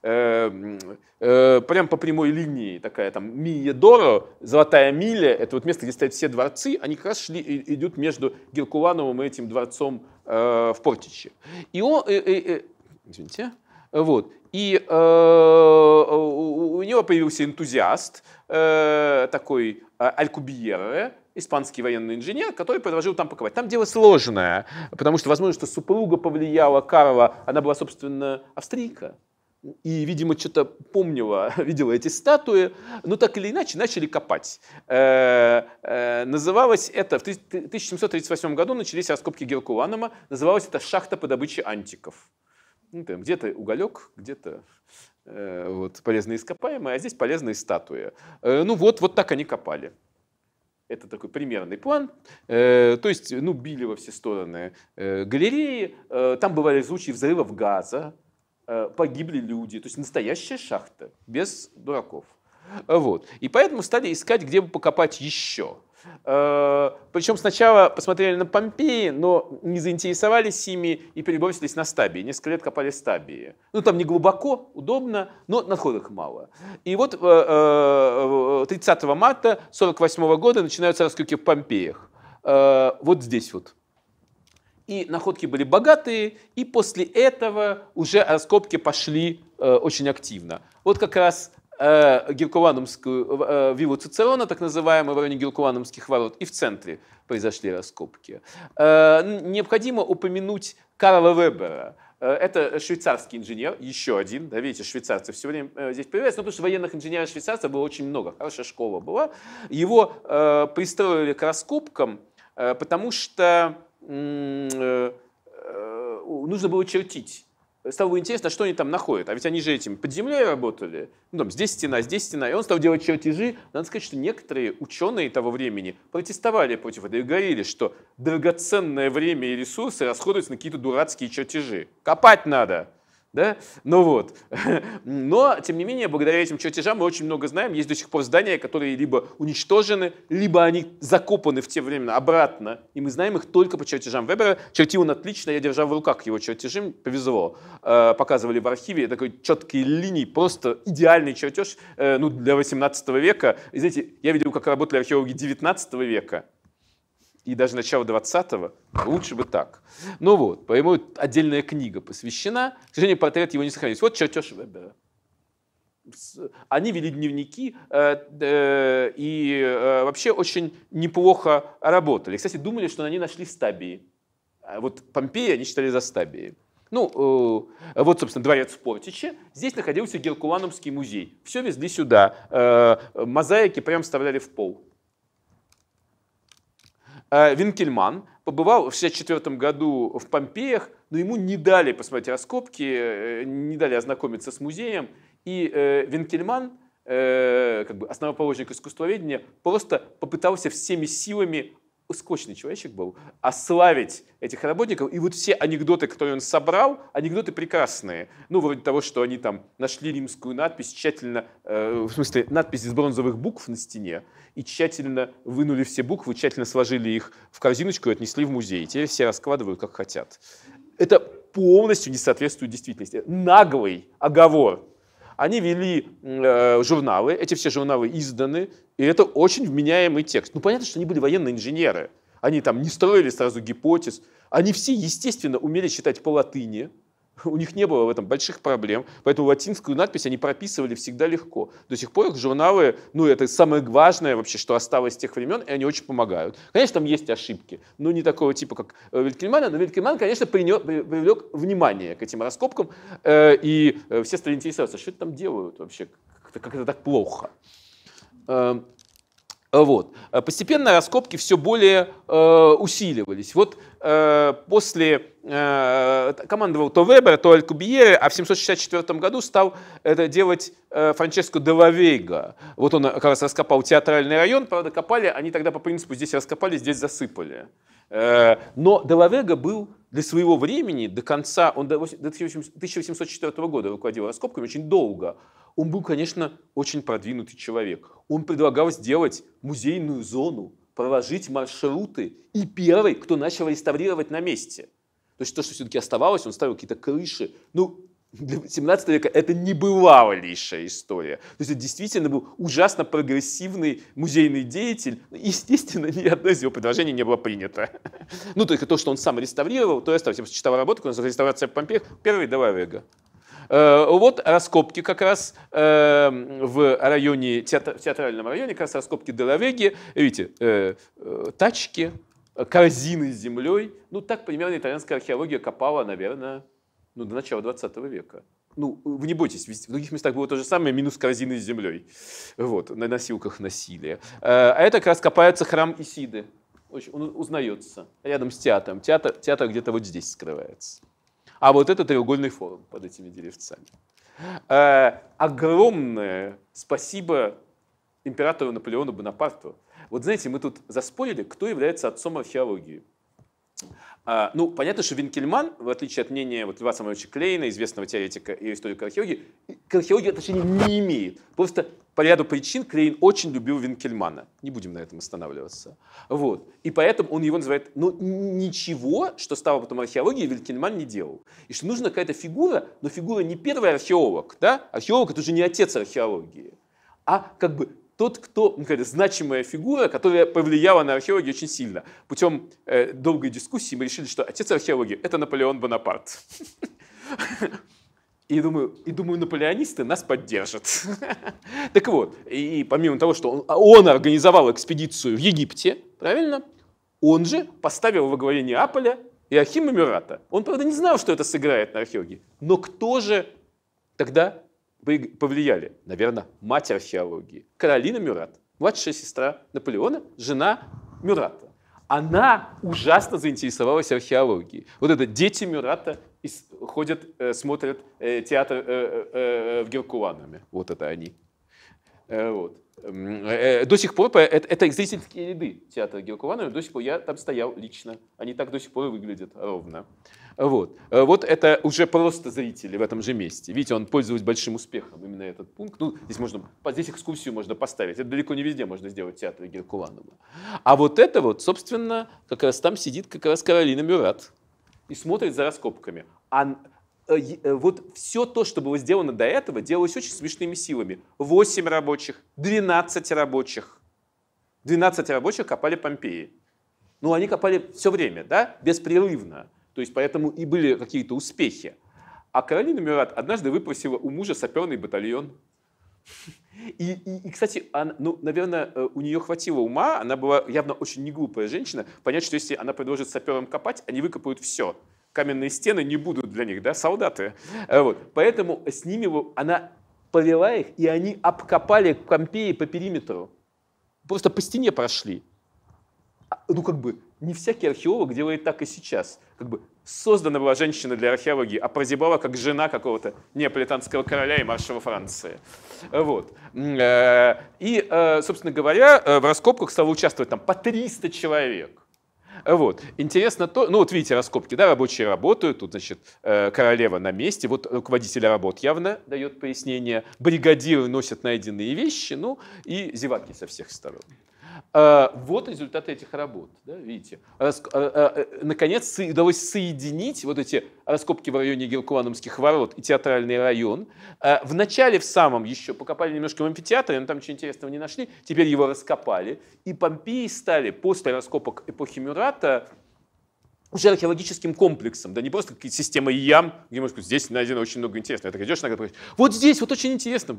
э, э, прям по прямой линии такая там Мия Доро, Золотая Миля, это вот место, где стоят все дворцы, они как раз шли, и, идут между Геркулановым и этим дворцом э, в Портиче. И он, э, э, э, извините, вот, и э, у, него появился энтузиаст, э, такой э, а, Алькубиерре, испанский военный инженер, который предложил там паковать. Там дело сложное, потому что, возможно, что супруга повлияла Карла, она была, собственно, австрийка, и, видимо, что-то помнила, видела эти статуи, но так или иначе начали копать. Э, э, называлось это, в 1738 году начались раскопки Геркуланума, называлось это шахта по добыче антиков. Ну, там где-то уголек, где-то э, вот, полезные ископаемые, а здесь полезные статуи. Э, ну вот, вот так они копали. Это такой примерный план. Э, то есть, ну, били во все стороны э, галереи. Э, там бывали случаи взрывов газа Э, погибли люди. То есть настоящая шахта, без дураков. Э, вот. И поэтому стали искать, где бы покопать еще. Э, Причем сначала посмотрели на Помпеи, но не заинтересовались ими и перебросились на стабии. Несколько лет копали стабии. Ну, там не глубоко, удобно, но находок мало. И вот 30 марта 1948 года начинаются раскопки в Помпеях. Вот здесь вот и находки были богатые, и после этого уже раскопки пошли э, очень активно. Вот как раз э, Геркуланумскую э, виллу Цицерона, так называемую в районе Геркуланумских ворот, и в центре произошли раскопки. Э, необходимо упомянуть Карла Вебера. Э, это швейцарский инженер, еще один, да, видите, швейцарцы все время э, здесь появляются, ну, потому что военных инженеров швейцарцев было очень много, хорошая школа была. Его э, пристроили к раскопкам, э, потому что Э, э, нужно было чертить. Стало бы интересно, что они там находят. А ведь они же этим под землей работали. Ну, там, здесь стена, здесь стена. И он стал делать чертежи. Надо сказать, что некоторые ученые того времени протестовали против этого и говорили, что драгоценное время и ресурсы расходуются на какие-то дурацкие чертежи. Копать надо. Да? Ну вот. Но, тем не менее, благодаря этим чертежам мы очень много знаем. Есть до сих пор здания, которые либо уничтожены, либо они закопаны в те времена обратно. И мы знаем их только по чертежам Вебера. Черти он отлично, я держал в руках его чертежи, повезло. Э, показывали в архиве такой четкие линии, просто идеальный чертеж э, ну, для 18 века. И знаете, я видел, как работали археологи 19 века и даже начало 20-го, лучше бы так. Ну вот, по моему отдельная книга посвящена. К сожалению, портрет его не сохранился. Вот чертеж Вебера. Они вели дневники э, э, и э, вообще очень неплохо работали. Кстати, думали, что они нашли стабии. А вот Помпеи они считали за стабии. Ну, э, вот, собственно, дворец в Портиче. Здесь находился Геркулановский музей. Все везли сюда. Э, мозаики прям вставляли в пол. Э, Винкельман побывал в 1964 году в Помпеях, но ему не дали посмотреть раскопки, э, не дали ознакомиться с музеем. И э, Винкельман, как бы основоположник искусствоведения, просто попытался всеми силами скучный человечек был, ославить а этих работников. И вот все анекдоты, которые он собрал, анекдоты прекрасные. Ну, вроде того, что они там нашли римскую надпись, тщательно, э, в смысле, надпись из бронзовых букв на стене, и тщательно вынули все буквы, тщательно сложили их в корзиночку и отнесли в музей. И теперь все раскладывают, как хотят. Это полностью не соответствует действительности. Наглый оговор они вели э, журналы, эти все журналы изданы, и это очень вменяемый текст. Ну, понятно, что они были военные инженеры. Они там не строили сразу гипотез. Они все, естественно, умели читать по латыни, У них не было в этом больших проблем, поэтому латинскую надпись они прописывали всегда легко. До сих пор их журналы, ну это самое важное вообще, что осталось с тех времен, и они очень помогают. Конечно, там есть ошибки, но не такого типа, как э, Вилькельмана, но Вилькельман, конечно, принёк, привлек внимание к этим раскопкам, э, и э, все стали интересоваться, что это там делают вообще, как это так плохо. Эм, Э, вот. Э, постепенно раскопки все более э, усиливались. Вот э, после э, командовал то Вебер, то Алькубиере, а в 764 году стал это делать э, Франческо де ла Вот он э, как раз раскопал театральный район, правда, копали, они тогда по принципу здесь раскопали, здесь засыпали. Э, но де ла был для своего времени до конца, он до 1804 года руководил раскопками очень долго. Он был, конечно, очень продвинутый человек. Он предлагал сделать музейную зону, проложить маршруты и первый, кто начал реставрировать на месте. То есть то, что все-таки оставалось, он ставил какие-то крыши. Ну, для 17 века это не была лишая история. То есть это действительно был ужасно прогрессивный музейный деятель. Ну, естественно, ни одно из его предложений не было принято. Ну, только то, что он сам реставрировал, то я осталось. Я читал работу, которая называется «Реставрация Помпеев». Первый давай Вега. Э, вот раскопки как раз э, в районе, в театральном районе, как раз раскопки Делавеги. Видите, э, тачки, корзины с землей. Ну, так примерно итальянская археология копала, наверное, ну, до начала 20 века. Ну, вы не бойтесь, в других местах было то же самое, минус корзины с землей. Вот, на носилках носили. А это как раз копается храм Исиды. Он узнается рядом с театром. Театр, театр где-то вот здесь скрывается. А вот это треугольный форум под этими деревцами. Э, огромное спасибо императору Наполеону Бонапарту. Вот знаете, мы тут заспорили, кто является отцом археологии. А, ну, понятно, что Винкельман, в отличие от мнения вот, Льва Самовича Клейна, известного теоретика и историка археологии, к археологии отношения не имеет. Просто по ряду причин Крейн очень любил Винкельмана. Не будем на этом останавливаться. Вот. И поэтому он его называет, Но ну, ничего, что стало потом археологией, Винкельман не делал. И что нужна какая-то фигура, но фигура не первый археолог, да? Археолог — это уже не отец археологии, а как бы тот, кто, ну, какая-то значимая фигура, которая повлияла на археологию очень сильно. Путем э, долгой дискуссии мы решили, что отец археологии — это Наполеон Бонапарт. И думаю, и думаю, наполеонисты нас поддержат. Так вот, и помимо того, что а, он, организовал экспедицию в Египте, правильно, он же поставил во главе Неаполя Иохима Мюрата. Он, правда, не знал, что это сыграет на археологии. Но кто же тогда повлияли? Наверное, мать археологии. Каролина Мюрат, младшая сестра Наполеона, жена Мюрата она ужасно заинтересовалась археологией. Вот это дети Мюрата ходят, э, смотрят э, театр э, в Геркуланами. Вот это они. Вот. До сих пор это, это зрительские ряды театра Геркуланами. До сих пор я там стоял лично. Они так до сих пор и выглядят ровно. Вот. Э, вот это уже просто зрители в этом же месте. Видите, он пользуется большим успехом, именно этот пункт. Ну, здесь, можно, здесь экскурсию можно поставить. Это далеко не везде можно сделать театр Геркуланова. А вот это вот, собственно, как раз там сидит как раз Каролина Мюрат и смотрит за раскопками. А э, э, вот все то, что было сделано до этого, делалось очень смешными силами. 8 рабочих, 12 рабочих. 12 рабочих копали Помпеи. Ну, они копали все время, да, беспрерывно. То есть поэтому и были какие-то успехи. А Каролина Мюрат однажды выпросила у мужа саперный батальон. И, и, и кстати, она, ну, наверное, э, у нее хватило ума, она была явно очень неглупая женщина, понять, что если она предложит саперам копать, они выкопают все. Каменные стены не будут для них, да, солдаты. Э, вот. Поэтому с ними она повела их, и они обкопали Помпеи по периметру. Просто по стене прошли. А, ну, как бы, не всякий археолог делает так и сейчас. Как бы создана была женщина для археологии, а прозябала как жена какого-то неаполитанского короля и маршала Франции. Вот. Э, и, э, собственно говоря, э, в раскопках стало участвовать там по 300 человек. Вот. Интересно то, ну вот видите раскопки, да, рабочие работают, тут, значит, королева на месте, вот руководитель работ явно дает пояснение, бригадиры носят найденные вещи, ну и зеваки со всех сторон. Э, вот результаты этих работ, да, видите. Э, э, наконец, удалось соединить вот эти раскопки в районе Геркулановских ворот и театральный район. В начале, в самом еще, покопали немножко в амфитеатре, но там ничего интересного не нашли, теперь его раскопали. И Помпеи стали после раскопок эпохи Мюрата уже археологическим комплексом, да не просто какие системы ям, где можно сказать, здесь найдено очень много интересного. Я так идешь, иногда говоришь, вот здесь вот очень интересно,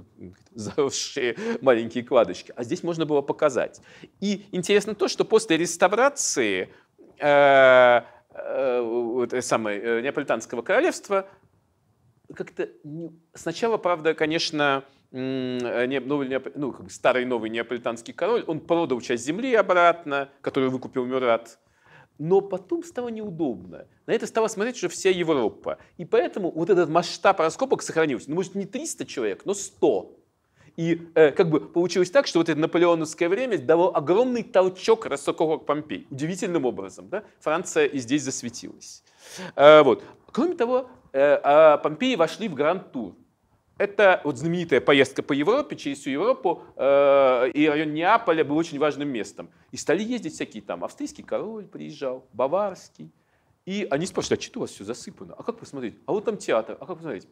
заросшие маленькие кладочки, а здесь можно было показать. И интересно то, что после реставрации э, э, самой, э, Неаполитанского королевства как-то сначала, правда, конечно, не, новый, ну, как бы старый новый неаполитанский король, он продал часть земли обратно, которую выкупил Мюрат, но потом стало неудобно. На это стало смотреть уже вся Европа. И поэтому вот этот масштаб раскопок сохранился. Ну, может, не 300 человек, но 100. И э, как бы получилось так, что вот это наполеоновское время дало огромный толчок раскопок Помпей. Удивительным образом, да? Франция и здесь засветилась. Э, вот. Кроме того, э, э, Помпеи вошли в Гранд-тур. Это вот знаменитая поездка по Европе, через всю Европу, э, и район Неаполя был очень важным местом. И стали ездить всякие там, австрийский король приезжал, баварский. И они спрашивают, а что у вас все засыпано? А как посмотреть? А вот там театр, а как посмотреть?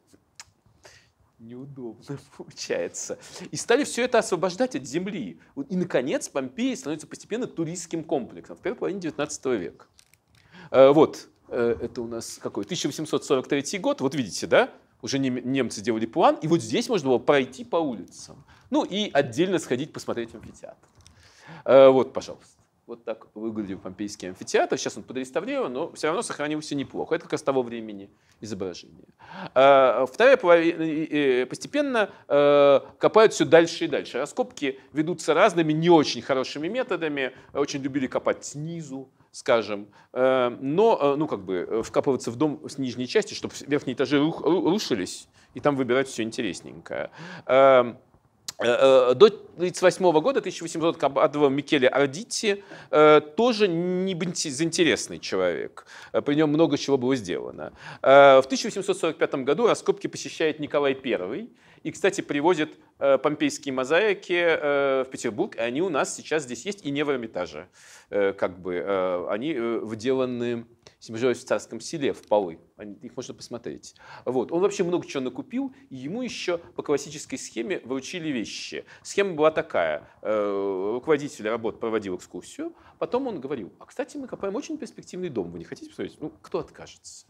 неудобно получается. И стали все это освобождать от земли. И, наконец, Помпея становится постепенно туристским комплексом в первой половине 19 века. Э, вот, э, это у нас какой? 1843 год, вот видите, да? уже немцы делали план, и вот здесь можно было пройти по улицам. Ну и отдельно сходить посмотреть амфитеатр. Э, вот, пожалуйста. Вот так выглядел помпейский амфитеатр. Сейчас он подреставрирован, но все равно сохранился неплохо. Это как раз того времени изображение. Э, вторая половина э, постепенно копают все дальше и дальше. Раскопки ведутся разными, не очень хорошими методами. Очень любили копать снизу, скажем, э, но, э, ну, как бы, э, вкапываться в дом с нижней части, чтобы верхние этажи рушились, и там выбирать все интересненькое. До 1938 года, 1800 года Микеле Ардити тоже не безинтересный человек. При нем много чего было сделано. В 1845 году раскопки посещает Николай I, и, кстати, привозят э, помпейские мозаики э, в Петербург, и они у нас сейчас здесь есть, и не в Эрмитаже. Э, как бы, э, они э, вделаны в царском селе, в полы. Они, их можно посмотреть. Вот. Он вообще много чего накупил, и ему еще по классической схеме вручили вещи. Схема была такая. Э, руководитель работ проводил экскурсию, потом он говорил, а, кстати, мы копаем очень перспективный дом, вы не хотите посмотреть? Ну, кто откажется?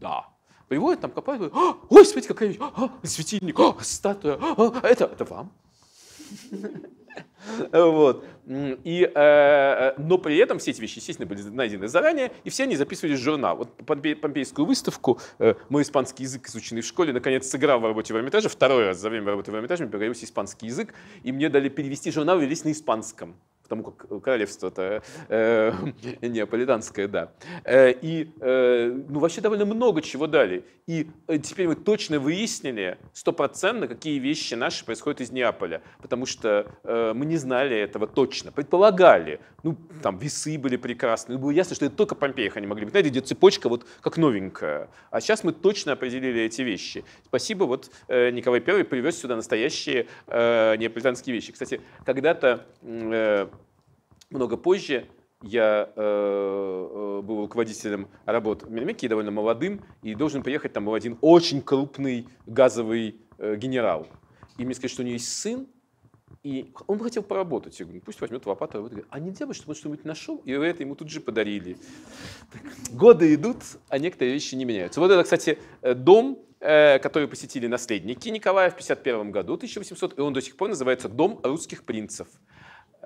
Да, Приводят, там копают, говорят, «А, ой, смотрите, какая вещь, а, а, светильник, а, статуя, а, это, это вам. Вот. И, э, э, но при этом все эти вещи, естественно, были найдены заранее, и все они записывались в журнал. Вот помпе, Помпейскую выставку, э, мой испанский язык, изученный в школе, наконец сыграл в работе в Эрмитаже. Второй раз за время работы в Эрмитаже мне пригодился испанский язык, и мне дали перевести журнал, велись на испанском потому как э, королевство-то э, э неаполитанское, да. Э, и, э, ну, вообще довольно много чего дали. И теперь мы точно выяснили стопроцентно, какие вещи наши происходят из Неаполя, потому что э, мы не знали этого точно, предполагали. Ну, там весы были прекрасные, ну, было ясно, что это только Помпеях они могли быть. Знаете, где цепочка вот как новенькая. А сейчас мы точно определили эти вещи. Спасибо, вот э, Николай Первый привез сюда настоящие э, неаполитанские вещи. Кстати, когда-то э, много позже я э, э был руководителем работ в Мельмеке, довольно молодым, и должен приехать там был один очень крупный газовый э, генерал. И мне сказали, что у него есть сын, и он хотел поработать. Я говорю, «Ну, пусть возьмет лопату, работает. А нельзя бы, чтобы он что-нибудь нашел? И это ему тут же подарили. Так, годы идут, а некоторые вещи не меняются. Вот это, кстати, э, дом, э, который посетили наследники Николая в 51 году, 1800, и он до сих пор называется «Дом русских принцев».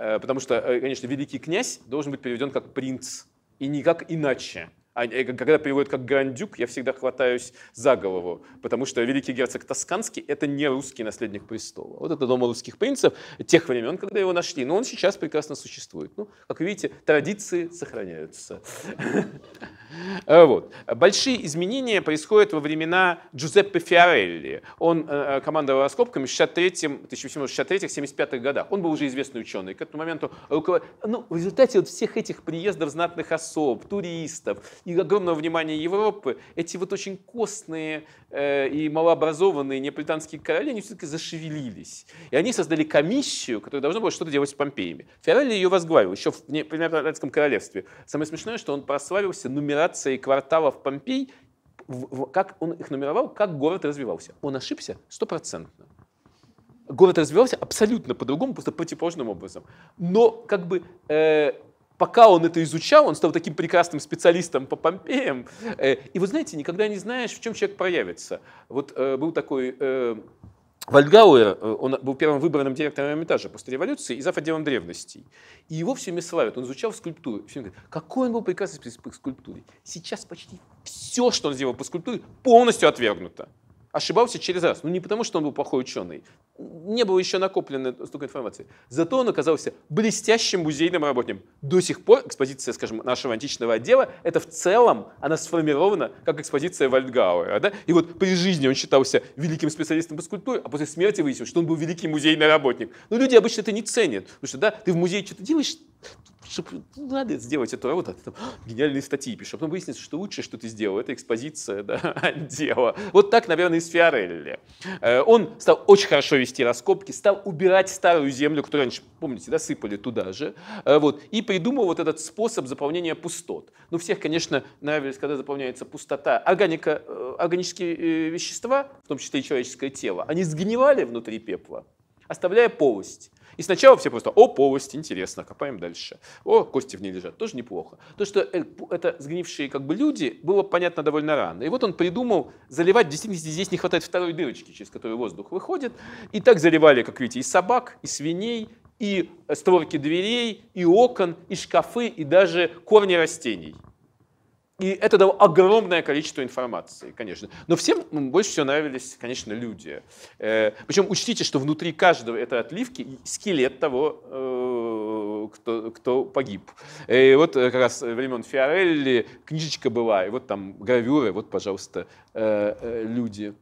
Э, потому что, э, конечно, великий князь должен быть переведен как принц, и никак иначе. А э, когда переводят как грандюк, я всегда хватаюсь за голову, потому что великий герцог Тосканский – это не русский наследник престола. Вот это дома русских принцев тех времен, когда его нашли. Но он сейчас прекрасно существует. Ну, как видите, традиции сохраняются. Э, вот. Большие изменения происходят во времена Джузеппе Фиорелли. Он э, э, командовал раскопками в 1863-75 годах. Он был уже известный ученый. К этому моменту руковод... ну, в результате вот всех этих приездов знатных особ, туристов и огромного внимания Европы, эти вот очень костные э, и малообразованные неаполитанские короли, они все-таки зашевелились. И они создали комиссию, которая должна была что-то делать с Помпеями. Фиорелли ее возглавил еще в Неаполитанском королевстве. Самое смешное, что он прославился нумером нумерации кварталов Помпей, как он их нумеровал, как город развивался. Он ошибся стопроцентно. Город развивался абсолютно по-другому, просто противоположным образом. Но как бы э, пока он это изучал, он стал таким прекрасным специалистом по Помпеям. Э, и вы знаете, никогда не знаешь, в чем человек проявится. Вот э, был такой э, Вальдгауэр, э, он был первым выбранным директором Эрмитажа после революции и зав. отделом древностей. И его все время славят. Он изучал скульптуру. Все говорят, какой он был прекрасный по скульптуре. Сейчас почти все, что он сделал по скульптуре, полностью отвергнуто ошибался через раз. Ну, не потому, что он был плохой ученый. Не было еще накоплено столько информации. Зато он оказался блестящим музейным работником. До сих пор экспозиция, скажем, нашего античного отдела, это в целом, она сформирована как экспозиция Вальдгауэра. Да? И вот при жизни он считался великим специалистом по скульптуре, а после смерти выяснилось, что он был великий музейный работник. Но ну, люди обычно это не ценят. Потому что, да, ты в музее что-то делаешь, чтобы надо сделать эту работу, а ты там гениальные статьи пишешь. А потом выяснится, что лучшее, что ты сделал, это экспозиция да, отдела. Вот так, наверное, и с Фиорелли. Э, он стал очень хорошо вести раскопки, стал убирать старую землю, которую раньше, помните, да, сыпали туда же, э, вот, и придумал вот этот способ заполнения пустот. Ну, всех, конечно, нравились, когда заполняется пустота. Органика, э, органические вещества, в том числе и человеческое тело, они сгнивали внутри пепла, оставляя полость. И сначала все просто, о, полость, интересно, копаем дальше. О, кости в ней лежат, тоже неплохо. То, что э, это сгнившие как бы люди, было понятно довольно рано. И вот он придумал заливать, в действительности здесь не хватает второй дырочки, через которую воздух выходит. И так заливали, как видите, и собак, и свиней, и э, створки дверей, и окон, и шкафы, и даже корни растений. И это дало огромное количество информации, конечно. Но всем больше всего нравились, конечно, люди. Э, Причем учтите, что внутри каждого этой отливки скелет того, э, кто, кто погиб. Э, и вот как раз времен Фиорелли книжечка была, и вот там гравюры, вот, пожалуйста, люди.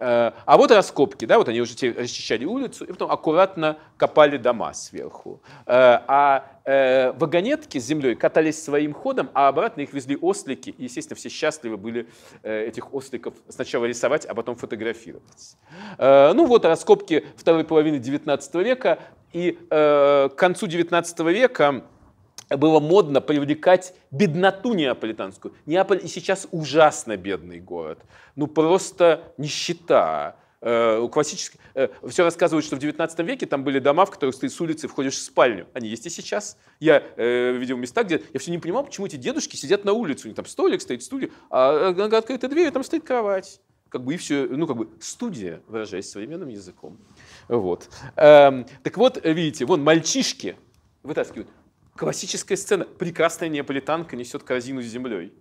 А вот раскопки, да, вот они уже расчищали улицу и потом аккуратно копали дома сверху. Э, а э, вагонетки с землей катались своим ходом, а обратно их везли ослики. И, естественно, все счастливы были э, этих осликов сначала рисовать, а потом фотографировать. Ну вот раскопки второй половины XIX века. И к концу XIX века было модно привлекать бедноту неаполитанскую. Неаполь сейчас ужасно бедный город. Ну просто нищета. Э, классически, э, все рассказывают, что в 19 веке там были дома, в которых ты с улицы входишь в спальню. Они есть и сейчас. Я э, видел места, где я все не понимал, почему эти дедушки сидят на улице. У них там столик стоит, студия, а, а, а открыта дверь, и там стоит кровать. Как бы и все, ну как бы студия, выражаясь современным языком. Вот. Эм, так вот, э, видите, вон мальчишки вытаскивают. Классическая сцена. Прекрасная неаполитанка несет корзину с землей.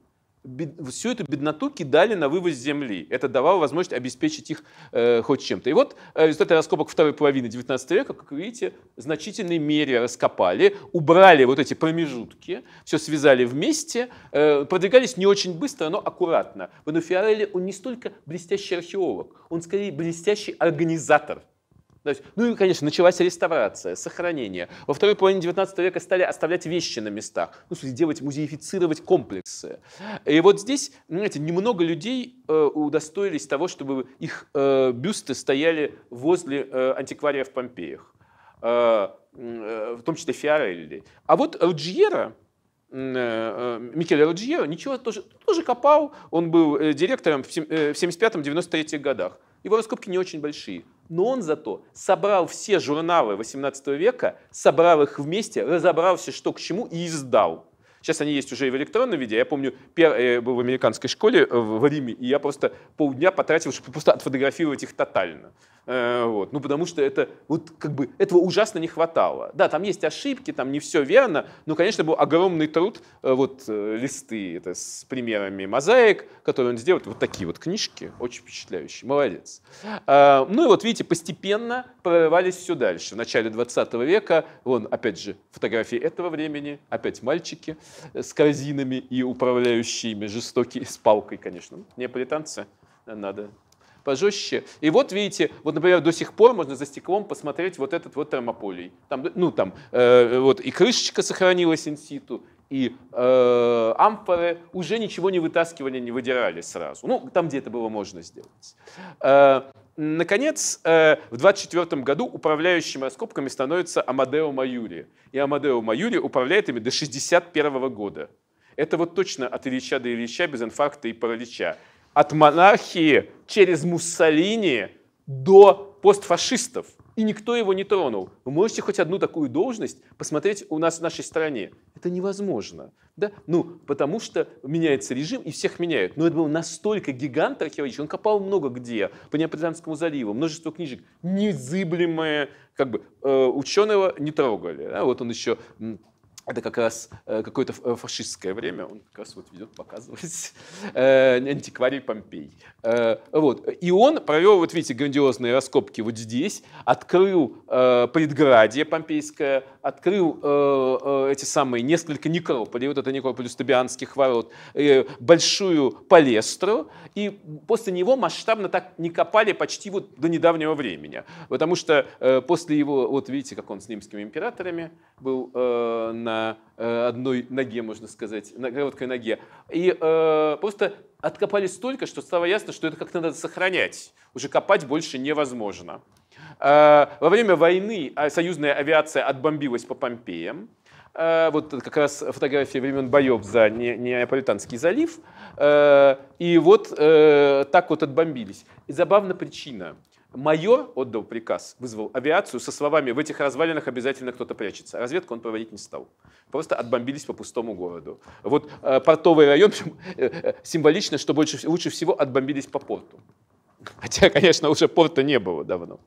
Бед... Всю эту бедноту кидали на вывоз земли. Это давало возможность обеспечить их э, хоть чем-то. И вот э, результаты раскопок второй половины XIX века, как вы видите, в значительной мере раскопали, убрали вот эти промежутки, все связали вместе, э, продвигались не очень быстро, но аккуратно. Бенуфиарелли, он не столько блестящий археолог, он скорее блестящий организатор. То есть, ну и, конечно, началась реставрация, сохранение. Во второй половине 19 века стали оставлять вещи на местах, ну, сути, делать, музеифицировать комплексы. И вот здесь, знаете, немного людей э, удостоились того, чтобы их э, бюсты стояли возле э, антиквария в Помпеях, э, э, в том числе Фиорелли. А вот Руджиера, э, э, Микеле Роджиеро ничего тоже, тоже копал. Он был э, директором в 75-93 годах. Его раскопки не очень большие. Но он зато собрал все журналы 18 века, собрал их вместе, разобрался что к чему и издал. Сейчас они есть уже и в электронном виде. Я помню, я э, был в американской школе э, в Риме, и я просто полдня потратил, чтобы просто отфотографировать их тотально. Э, вот. Ну, потому что это, вот, как бы, этого ужасно не хватало. Да, там есть ошибки, там не все верно, но, конечно, был огромный труд, вот, листы это с примерами мозаик, которые он сделал, вот такие вот книжки, очень впечатляющие, молодец. А, ну и вот, видите, постепенно прорывались все дальше. В начале 20 века, вон, опять же, фотографии этого времени, опять мальчики – с корзинами и управляющими, жестокие с палкой, конечно. Неаполитанцы, а надо пожестче. И вот видите, вот, например, до сих пор можно за стеклом посмотреть вот этот вот термополий. Там, ну, там, э, вот и крышечка сохранилась инситу, и э, амфоры уже ничего не вытаскивали, не выдирали сразу. Ну, там, где это было можно сделать. Э, наконец, э, в 24 году управляющими раскопками становится Амадео Маюри. И Амадео Маюри управляет ими до 61 года. Это вот точно от Ильича до Ильича без инфаркта и паралича. От монархии через Муссолини до постфашистов и никто его не тронул. Вы можете хоть одну такую должность посмотреть у нас в нашей стране? Это невозможно. Да? Ну, потому что меняется режим, и всех меняют. Но это был настолько гигант археологический, он копал много где, по Неаполитанскому заливу, множество книжек, незыблемое, как бы э, ученого не трогали. Да? Вот он еще это как раз э, какое-то э, фашистское время, он как раз вот ведет показывать э, антикварий Помпей. Вот. И он провел, вот видите, грандиозные раскопки вот здесь, открыл предградие Помпейское, открыл э, э, эти самые несколько некрополей, вот это некрополь Стабианских ворот, э, большую палестру, и после него масштабно так не копали почти вот до недавнего времени, потому что э, после его, вот видите, как он с римскими императорами был э, на э, одной ноге, можно сказать, на короткой ноге, и э, просто откопали столько, что стало ясно, что это как то надо сохранять, уже копать больше невозможно. Э, во время войны а, союзная авиация отбомбилась по Помпеям. Э, вот как раз фотография времен боев за Неаполитанский залив. Э, и вот так вот отбомбились. И забавна причина. Майор отдал приказ, вызвал авиацию со словами «В этих развалинах обязательно кто-то прячется». Разведку он проводить не стал. Просто отбомбились по пустому городу. Вот э, портовый район символично, что больше, лучше всего отбомбились по порту. Хотя, конечно, уже порта не было давно.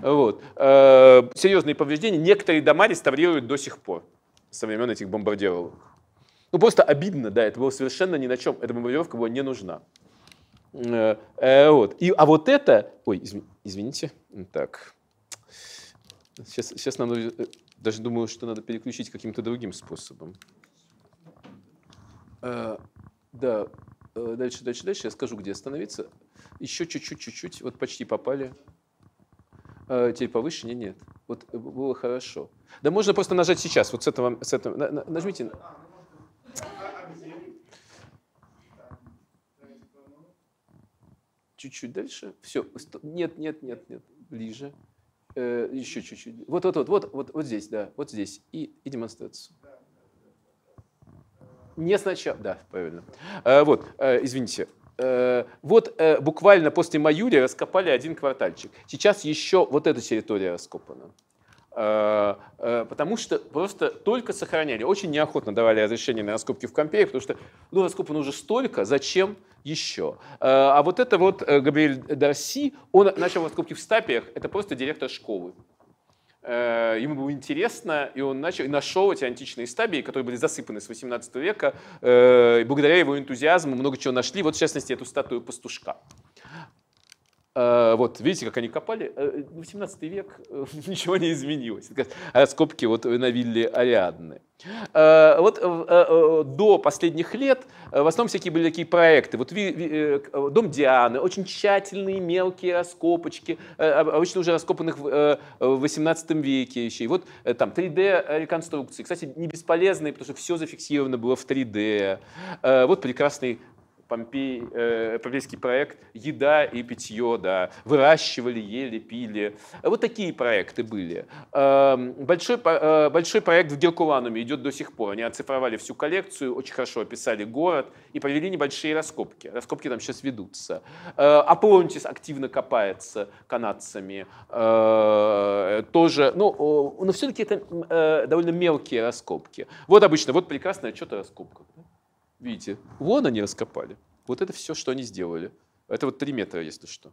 Вот. Э, серьезные повреждения. Некоторые дома реставрируют до сих пор со времен этих бомбардировок. Ну, просто обидно, да, это было совершенно ни на чем. Эта бомбардировка была не нужна. Э, э, вот. И, а вот это... Ой, извините. Так. Сейчас, сейчас нам... Даже думаю, что надо переключить каким-то другим способом. да, дальше, дальше, дальше. Я скажу, где остановиться еще чуть-чуть, чуть-чуть, вот почти попали. А теперь повыше? Не, нет. Вот э, было хорошо. Да можно просто нажать сейчас, вот с этого, с этого. На, на, нажмите. Чуть-чуть дальше. Все. Нет, нет, нет, нет. Ближе. Э, еще чуть-чуть. Вот, вот, вот, вот, вот, вот здесь, да, вот здесь. И, и демонстрацию. Не сначала, да, правильно. Э, вот, э, извините, Э, вот э, буквально после Маюри раскопали один квартальчик. Сейчас еще вот эта территория раскопана. Э, потому что просто только сохраняли. Очень неохотно давали разрешение на раскопки в Компее, потому что ну, раскопано уже столько, зачем еще? А вот это вот Габриэль Дарси, он начал раскопки в Стапиях, это просто директор школы. Э, ему было интересно, и он начал, и нашел эти античные стабии, которые были засыпаны с 18 века, э, и благодаря его энтузиазму много чего нашли, вот в частности эту статую пастушка. Э, вот видите, как они копали. Э, в 17 век э, ничего не изменилось. Раскопки вот на вилле Ариадны. Вот до последних лет в основном всякие были такие проекты. Вот дом Дианы, очень тщательные мелкие раскопочки, обычно уже раскопанных в 18 веке еще. И вот там 3D-реконструкции. Кстати, не бесполезные, потому что все зафиксировано было в 3D. Вот прекрасный Помпей, э, помпейский проект «Еда и питье», да, выращивали, ели, пили. Вот такие проекты были. Э, большой, э, большой проект в Геркулануме идет до сих пор. Они оцифровали всю коллекцию, очень хорошо описали город и провели небольшие раскопки. Раскопки там сейчас ведутся. Э, Аплонтис активно копается канадцами. Э, тоже, ну, но все-таки это э, довольно мелкие раскопки. Вот обычно, вот прекрасный отчет о раскопках. Видите, вон они раскопали. Вот это все, что они сделали. Это вот 3 метра, если что.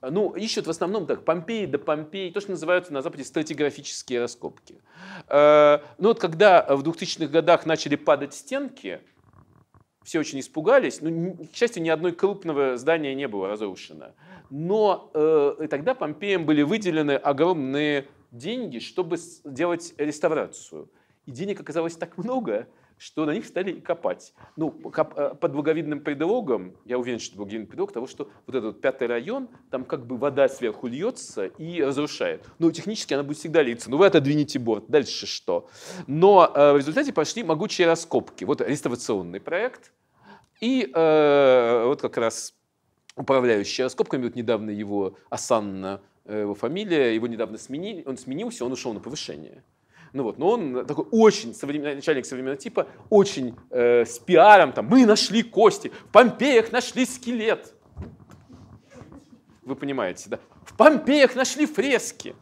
А, ну, ищут в основном так, Помпеи до да Помпеи, то, что называются на Западе стратиграфические раскопки. А, ну вот когда в 2000-х годах начали падать стенки, все очень испугались. Ну, к счастью, ни одной крупного здания не было разрушено. Но э, тогда Помпеям были выделены огромные деньги, чтобы сделать реставрацию. И денег оказалось так много, что на них стали копать. Ну, э, под благовидным предлогом, я уверен, что благовидный предлог того, что вот этот пятый район, там как бы вода сверху льется и разрушает. Ну, технически она будет всегда литься. Ну, вы отодвинете борт, дальше что? Но э, в результате пошли могучие раскопки. Вот реставрационный проект. И э, вот как раз управляющий раскопками, вот недавно его Асанна, э, его фамилия, его недавно сменили, он сменился, он ушел на повышение. Ну вот, но он такой очень современный, начальник современного типа, очень э, с пиаром, там, мы нашли кости, в Помпеях нашли скелет. Вы понимаете, да? В Помпеях нашли фрески.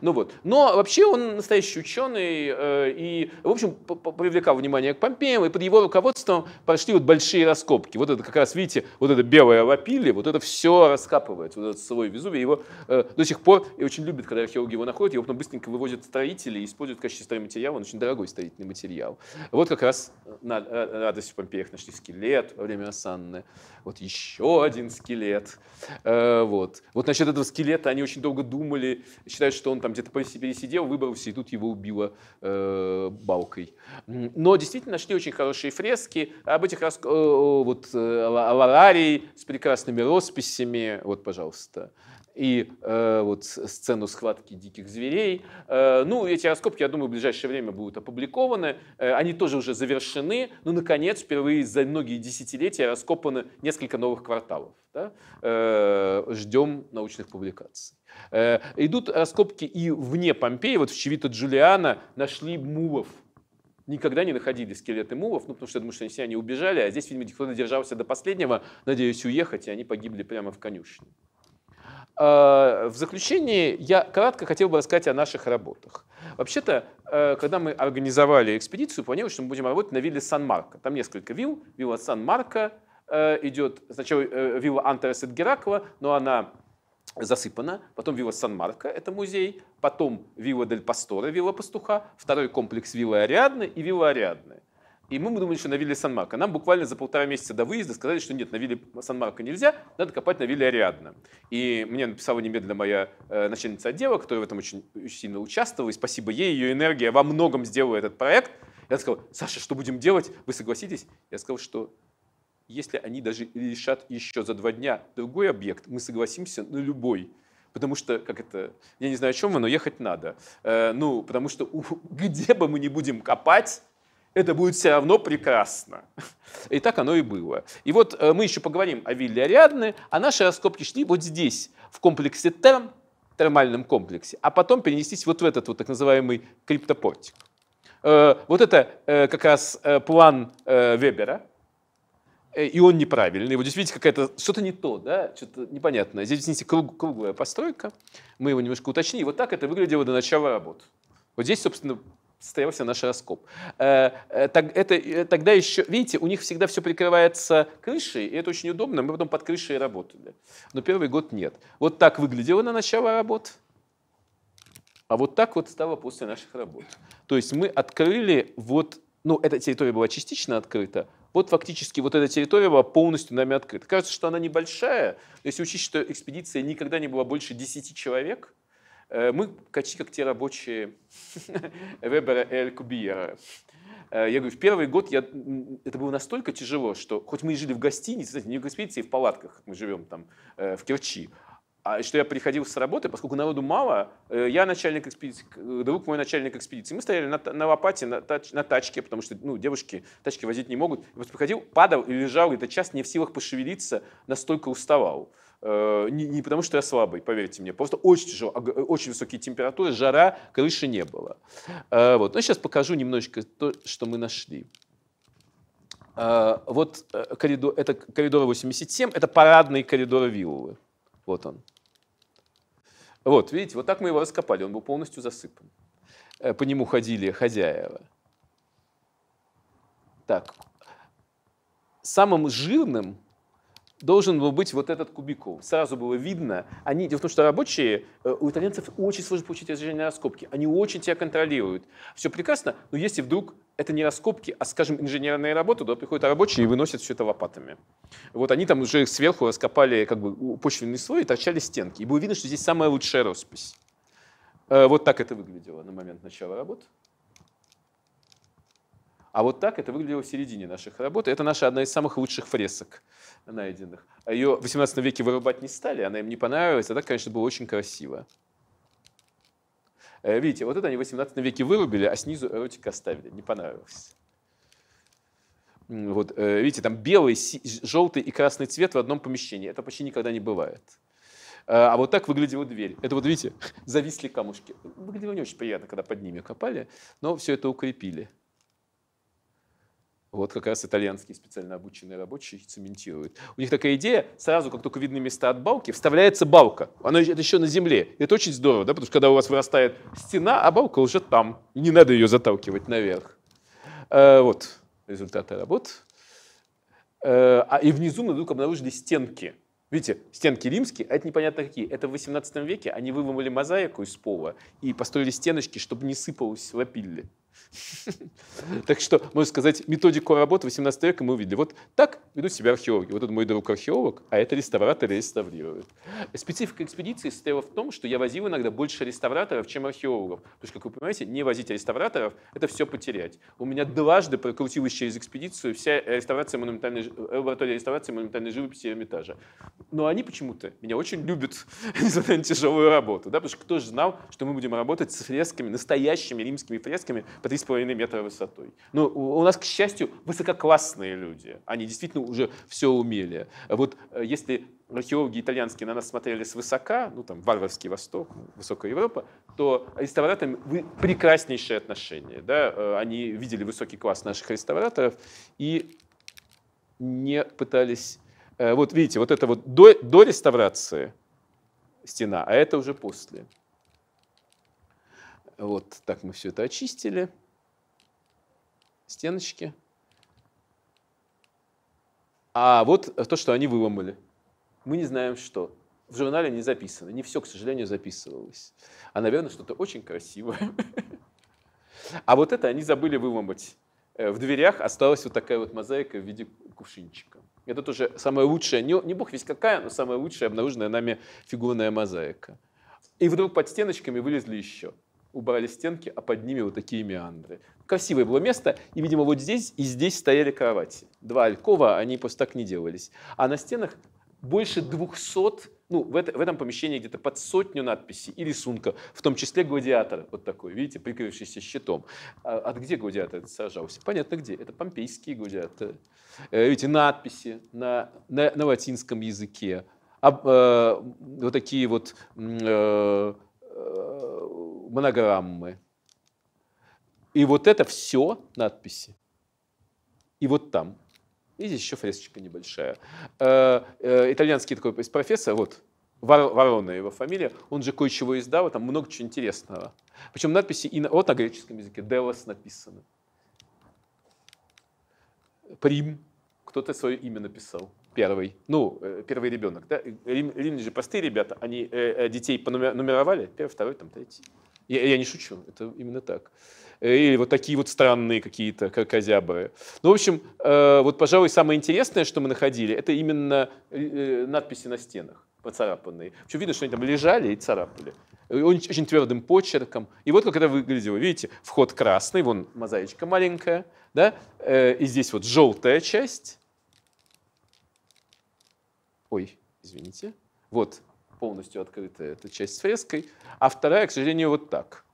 Ну вот. Но вообще он настоящий ученый э, и, в общем, привлекал внимание к Помпеям, и под его руководством пошли вот большие раскопки. Вот это как раз, видите, вот это белое лапили, вот это все раскапывает, вот этот слой Везувия. Его э, до сих пор и очень любят, когда археологи его находят, его потом быстренько вывозят строители и используют в качестве стройматериала, он очень дорогой строительный материал. Вот как раз на э, радость в Помпеях нашли скелет во время Асанны, вот еще один скелет. Э, вот. вот вот насчет этого скелета они очень долго думали, считают, что он там где-то пересидел, выбрался, и тут его убило э, балкой. Но действительно нашли очень хорошие фрески об этих рас... э, вот, э, ларарий с прекрасными росписями. Вот, пожалуйста и э, вот сцену схватки диких зверей. Э, ну, эти раскопки, я думаю, в ближайшее время будут опубликованы. Э, они тоже уже завершены. Ну, наконец, впервые за многие десятилетия раскопаны несколько новых кварталов. Да? Э, ждем научных публикаций. Э, идут раскопки и вне Помпеи. Вот в Чевито Джулиана нашли мулов никогда не находили скелеты мулов, ну, потому что я думаю, что все они убежали, а здесь, видимо, кто-то держался до последнего, надеясь уехать, и они погибли прямо в конюшне. Э, в заключение я кратко хотел бы рассказать о наших работах. Вообще-то, э, когда мы организовали экспедицию, планировали, что мы будем работать на вилле Сан-Марко. Там несколько вилл. Вилла Сан-Марко э, идет, сначала вилла Антерес Геракла, но она засыпана, потом вилла Сан-Марко, это музей, потом вилла Дель Пастора, вилла Пастуха, второй комплекс вилла Ариадны и вилла Ариадны. И мы думали, что на вилле Сан-Марко. Нам буквально за полтора месяца до выезда сказали, что нет, на вилле Сан-Марко нельзя, надо копать на вилле Ариадна. И мне написала немедленно моя э, начальница отдела, которая в этом очень, очень сильно участвовала, и спасибо ей, ее энергия во многом сделала этот проект. Я сказал, Саша, что будем делать? Вы согласитесь? Я сказал, что если они даже решат еще за два дня другой объект, мы согласимся на любой. Потому что, как это, я не знаю, о чем вы, но ехать надо. Э, ну, потому что у, где бы мы не будем копать, это будет все равно прекрасно. И так оно и было. И вот э, мы еще поговорим о вилле Ариадны, а наши раскопки шли вот здесь, в комплексе Терм, термальном комплексе, а потом перенестись вот в этот вот так называемый криптопортик. Э, вот это э, как раз план Вебера, и он неправильный. Вот здесь видите, какая-то что-то не то, да, что-то непонятное. Здесь, видите круг, круглая постройка, мы его немножко уточним. Вот так это выглядело до начала работ. Вот здесь, собственно, состоялся наш раскоп. Э, э, так, это, э, тогда еще, видите, у них всегда все прикрывается крышей, и это очень удобно, мы потом под крышей работали. Но первый год нет. Вот так выглядело на начало работ, а вот так вот стало после наших работ. То есть мы открыли вот, ну, эта территория была частично открыта, вот фактически вот эта территория была полностью нами открыта. Кажется, что она небольшая, но если учесть, что экспедиция никогда не была больше 10 человек – Э, мы почти как те рабочие Вебера и Элькубиера. Э, я говорю, в первый год я, это было настолько тяжело, что хоть мы и жили в гостинице, кстати, не в гостинице, и а в палатках, мы живем там э, в Керчи, а что я приходил с работы, поскольку народу мало, я начальник экспедиции, друг мой начальник экспедиции. Мы стояли на, на лопате, на, тач, на тачке, потому что ну, девушки тачки возить не могут. Я просто приходил, падал и лежал где-то час, не в силах пошевелиться, настолько уставал. Э, не, не потому, что я слабый, поверьте мне, просто очень тяжело, очень высокие температуры, жара, крыши не было. Э, вот. Но ну, сейчас покажу немножечко то, что мы нашли. Э, вот коридор, это коридор 87, это парадный коридор Виллы. Вот он. Вот, видите, вот так мы его раскопали, он был полностью засыпан. По нему ходили хозяева. Так, самым жирным должен был быть вот этот кубикул. Сразу было видно, они, дело в том, что рабочие, э, у итальянцев очень сложно получить разрешение на раскопки, они очень тебя контролируют. Все прекрасно, но если вдруг это не раскопки, а, скажем, инженерная работа, туда приходят рабочие и выносят все это лопатами. Вот они там уже сверху раскопали как бы почвенный слой и торчали стенки. И было видно, что здесь самая лучшая роспись. Э, вот так это выглядело на момент начала работы. А вот так это выглядело в середине наших работ. Это наша одна из самых лучших фресок найденных. А Ее в 18 веке вырубать не стали, она им не понравилась, а так, конечно, было очень красиво. Э, видите, вот это они в 18 веке вырубили, а снизу эротика оставили, не понравилось. Вот, э, видите, там белый, желтый и красный цвет в одном помещении. Это почти никогда не бывает. Э, а вот так выглядела дверь. Это вот, видите, зависли камушки. Выглядело не очень приятно, когда под ними копали, но все это укрепили. Вот как раз итальянские специально обученные рабочие цементируют. У них такая идея, сразу, как только видны места от балки, вставляется балка. Она это еще на земле. это очень здорово, да, потому что когда у вас вырастает стена, а балка уже там. не надо ее заталкивать наверх. Э, вот результаты работ. Э, а и внизу мы вдруг обнаружили стенки. Видите, стенки римские, а это непонятно какие. Это в 18 веке они выломали мозаику из пола и построили стеночки, чтобы не сыпалось лапилли. Так что, можно сказать, методику работы 18 века мы увидели. Вот так ведут себя археологи. Вот этот мой друг археолог, а это реставратор реставрирует. Специфика экспедиции состояла в том, что я возил иногда больше реставраторов, чем археологов. Потому что, как вы понимаете, не возить реставраторов – это все потерять. У меня дважды прокрутилась через экспедицию вся э, реставрация монументальной, э, лаборатория реставрации монументальной живописи Эрмитажа. Но они почему-то меня очень любят, несмотря на тяжелую работу. Да? Потому что кто же знал, что мы будем работать с фресками, настоящими римскими фресками, по половиной метра высотой. Но ну, у нас, к счастью, высококлассные люди. Они действительно уже все умели. Вот э, если археологи итальянские на нас смотрели свысока, ну там варварский Восток, высокая Европа, то реставраторам прекраснейшее отношение. Да? Э, они видели высокий класс наших реставраторов и не пытались... Э, вот видите, вот это вот до, до реставрации стена, а это уже после. Вот так мы все это очистили. Стеночки. А вот то, что они выломали. Мы не знаем, что. В журнале не записано. Не все, к сожалению, записывалось. А, наверное, что-то очень красивое. А вот это они забыли выломать. Э, в дверях осталась вот такая вот мозаика в виде кувшинчика. Это тоже самая лучшая, не, не бог весь какая, но самая лучшая обнаруженная нами фигурная мозаика. И вдруг под стеночками вылезли еще убрали стенки, а под ними вот такие меандры. Красивое было место, и, видимо, вот здесь и здесь стояли кровати. Два алькова, они просто так не делались. А на стенах больше 200, ну, в, это, в этом помещении где-то под сотню надписей и рисунков, в том числе гладиатор вот такой, видите, прикрывшийся щитом. А, от где гладиатор Сажался. Понятно, где. Это помпейские гладиаторы. Э, видите, надписи на, на, на латинском языке. А, э, вот такие вот э, э монограммы. И вот это все надписи. И вот там. И здесь еще фресочка небольшая. Э, э, итальянский такой профессор, вот, Ворона его фамилия, он же кое-чего издал, там много чего интересного. Причем надписи и на, вот на греческом языке, Делос написано. Прим, кто-то свое имя написал, первый, ну, э, первый ребенок. Да? Рим, римляне же простые ребята, они детей понумеровали, первый, второй, там, третий. Я, я не шучу, это именно так. Э, или вот такие вот странные какие-то козябры. Ну, в общем, э, вот, пожалуй, самое интересное, что мы находили, это именно э, надписи на стенах поцарапанные. Причем видно, что они там лежали и царапали. Очень, очень твердым почерком. И вот как это выглядело. Видите, вход красный, вон мозаичка маленькая, да? И здесь вот желтая часть. Ой, извините. Вот полностью открытая, эта часть с фреской, а вторая, к сожалению, вот так.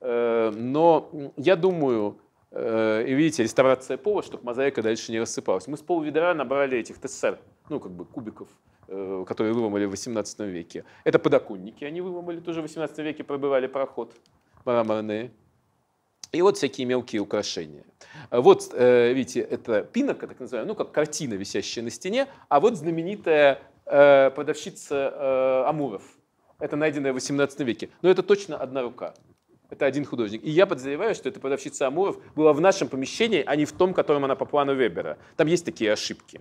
Э, но я думаю, э, и видите, реставрация пола, чтобы мозаика дальше не рассыпалась. Мы с полведра набрали этих ТСР, ну, как бы кубиков, э, которые выломали в 18 веке. Это подоконники они выломали, тоже в 18 веке пробывали проход мраморные. И вот всякие мелкие украшения. Вот, видите, это пинока, так называемая, ну, как картина, висящая на стене, а вот знаменитая Э, подавщица э, Амуров. Это найденное в 18 веке. Но это точно одна рука. Это один художник. И я подозреваю, что эта подавщица Амуров была в нашем помещении, а не в том, которым она попала на Вебера. Там есть такие ошибки.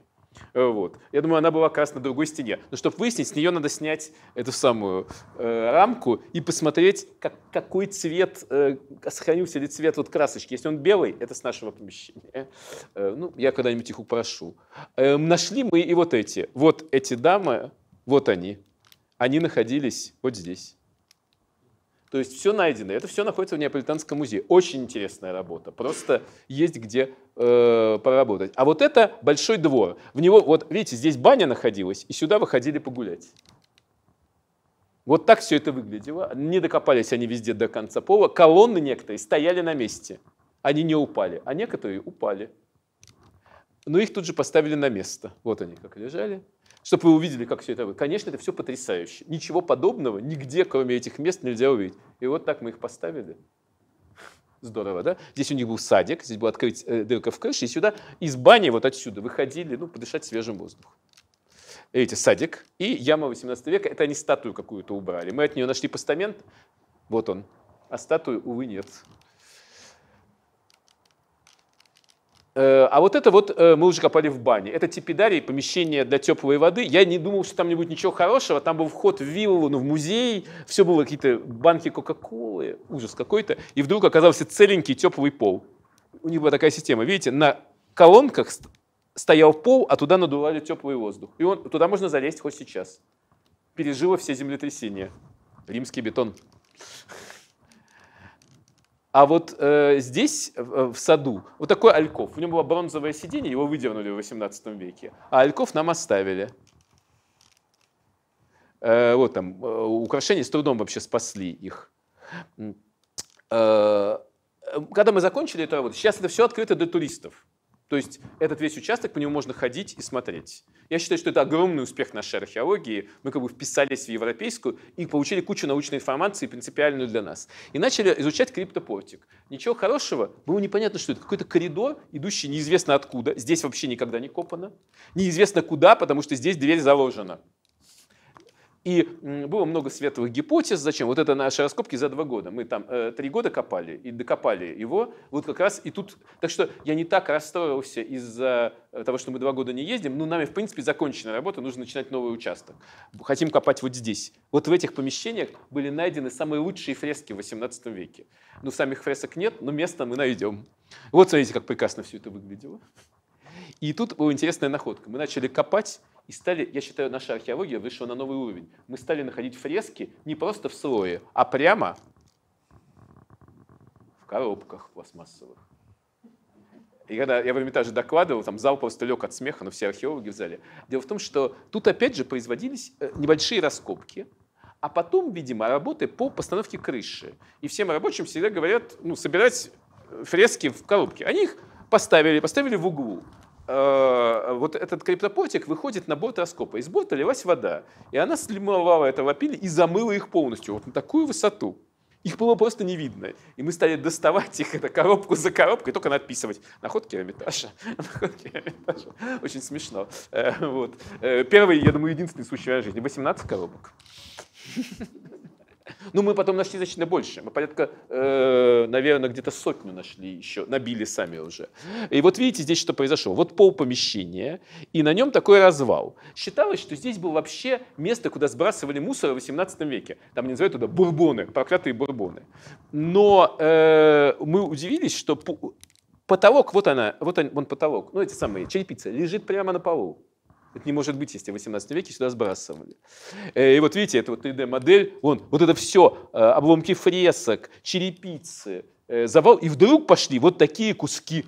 Э, вот. Я думаю, она была как раз на другой стене. Но чтобы выяснить, с нее надо снять эту самую э, рамку и посмотреть, как, какой цвет, э, сохранился ли цвет вот красочки. Если он белый, это с нашего помещения. Э, ну, я когда-нибудь их упрошу. Э, нашли мы и вот эти. Вот эти дамы, вот они. Они находились вот здесь. То есть все найдено. Это все находится в Неаполитанском музее. Очень интересная работа. Просто есть где э, поработать. А вот это большой двор. В него, вот видите, здесь баня находилась, и сюда выходили погулять. Вот так все это выглядело. Не докопались они везде до конца пола. Колонны некоторые стояли на месте. Они не упали, а некоторые упали. Но их тут же поставили на место. Вот они как лежали чтобы вы увидели, как все это выглядит. Конечно, это все потрясающе. Ничего подобного нигде, кроме этих мест, нельзя увидеть. И вот так мы их поставили. Здорово, да? Здесь у них был садик, здесь был открыть э, дырка в крыше, и сюда из бани вот отсюда выходили, ну, подышать свежим воздухом. Видите, садик и яма 18 века. Это они статую какую-то убрали. Мы от нее нашли постамент, вот он, а статую, увы, нет. Э, а вот это вот э, мы уже копали в бане. Это типидарий, помещение для теплой воды. Я не думал, что там не будет ничего хорошего. Там был вход в виллу, ну, в музей. Все было какие-то банки Кока-Колы. Ужас какой-то. И вдруг оказался целенький теплый пол. У них была такая система. Видите, на колонках стоял пол, а туда надували теплый воздух. И он, туда можно залезть хоть сейчас. Пережило все землетрясения. Римский бетон. А вот э, здесь, э, в, в саду, вот такой альков. У него было бронзовое сиденье, его выдернули в 18 веке. А альков нам оставили. Э, вот там, э, украшения с трудом вообще спасли их. Э, когда мы закончили эту вот сейчас это все открыто для туристов. То есть этот весь участок, по нему можно ходить и смотреть. Я считаю, что это огромный успех нашей археологии. Мы как бы вписались в европейскую и получили кучу научной информации, принципиальную для нас. И начали изучать криптопортик. Ничего хорошего, было непонятно, что это. Какой-то коридор, идущий неизвестно откуда. Здесь вообще никогда не копано. Неизвестно куда, потому что здесь дверь заложена. И было много световых гипотез. Зачем? Вот это наши раскопки за два года. Мы там э, три года копали и докопали его. Вот как раз и тут... Так что я не так расстроился из-за э, того, что мы два года не ездим. Ну, нами, в принципе, закончена работа, нужно начинать новый участок. Хотим копать вот здесь. Вот в этих помещениях были найдены самые лучшие фрески в 18 веке. Ну, самих фресок нет, но место мы найдем. Вот смотрите, как прекрасно все это выглядело. И тут была интересная находка. Мы начали копать, и стали, я считаю, наша археология вышла на новый уровень. Мы стали находить фрески не просто в слое, а прямо в коробках пластмассовых. И когда я в Эрмитаже докладывал, там зал просто лег от смеха, но все археологи в зале. Дело в том, что тут опять же производились э, небольшие раскопки, а потом, видимо, работы по постановке крыши. И всем рабочим всегда говорят, ну, собирать э, фрески в коробке. Они их поставили, поставили в углу. Э, вот этот криптопотик выходит на борт раскопа. Из борта лилась вода, и она слимовала это вопили и замыла их полностью, вот на такую высоту. Их было просто не видно. И мы стали доставать их, это коробку за коробкой, только надписывать «Находки Эрмитажа». «Находки Эрмитажа». Очень смешно. Э, вот. Э, первый, я думаю, единственный случай в моей жизни. 18 коробок. Ну, мы потом нашли значительно больше. Мы порядка, э, наверное, где-то сотню нашли еще, набили сами уже. И вот видите здесь, что произошло. Вот пол помещения, и на нем такой развал. Считалось, что здесь было вообще место, куда сбрасывали мусор в 18 веке. Там не называют туда бурбоны, проклятые бурбоны. Но э, мы удивились, что потолок, вот она, вот он, вон потолок, ну эти самые черепицы, лежит прямо на полу. Это не может быть, если в 18 веке сюда сбрасывали. Э, и вот видите, это вот 3D-модель, вон, вот это все, э, обломки фресок, черепицы, э, завал. И вдруг пошли вот такие куски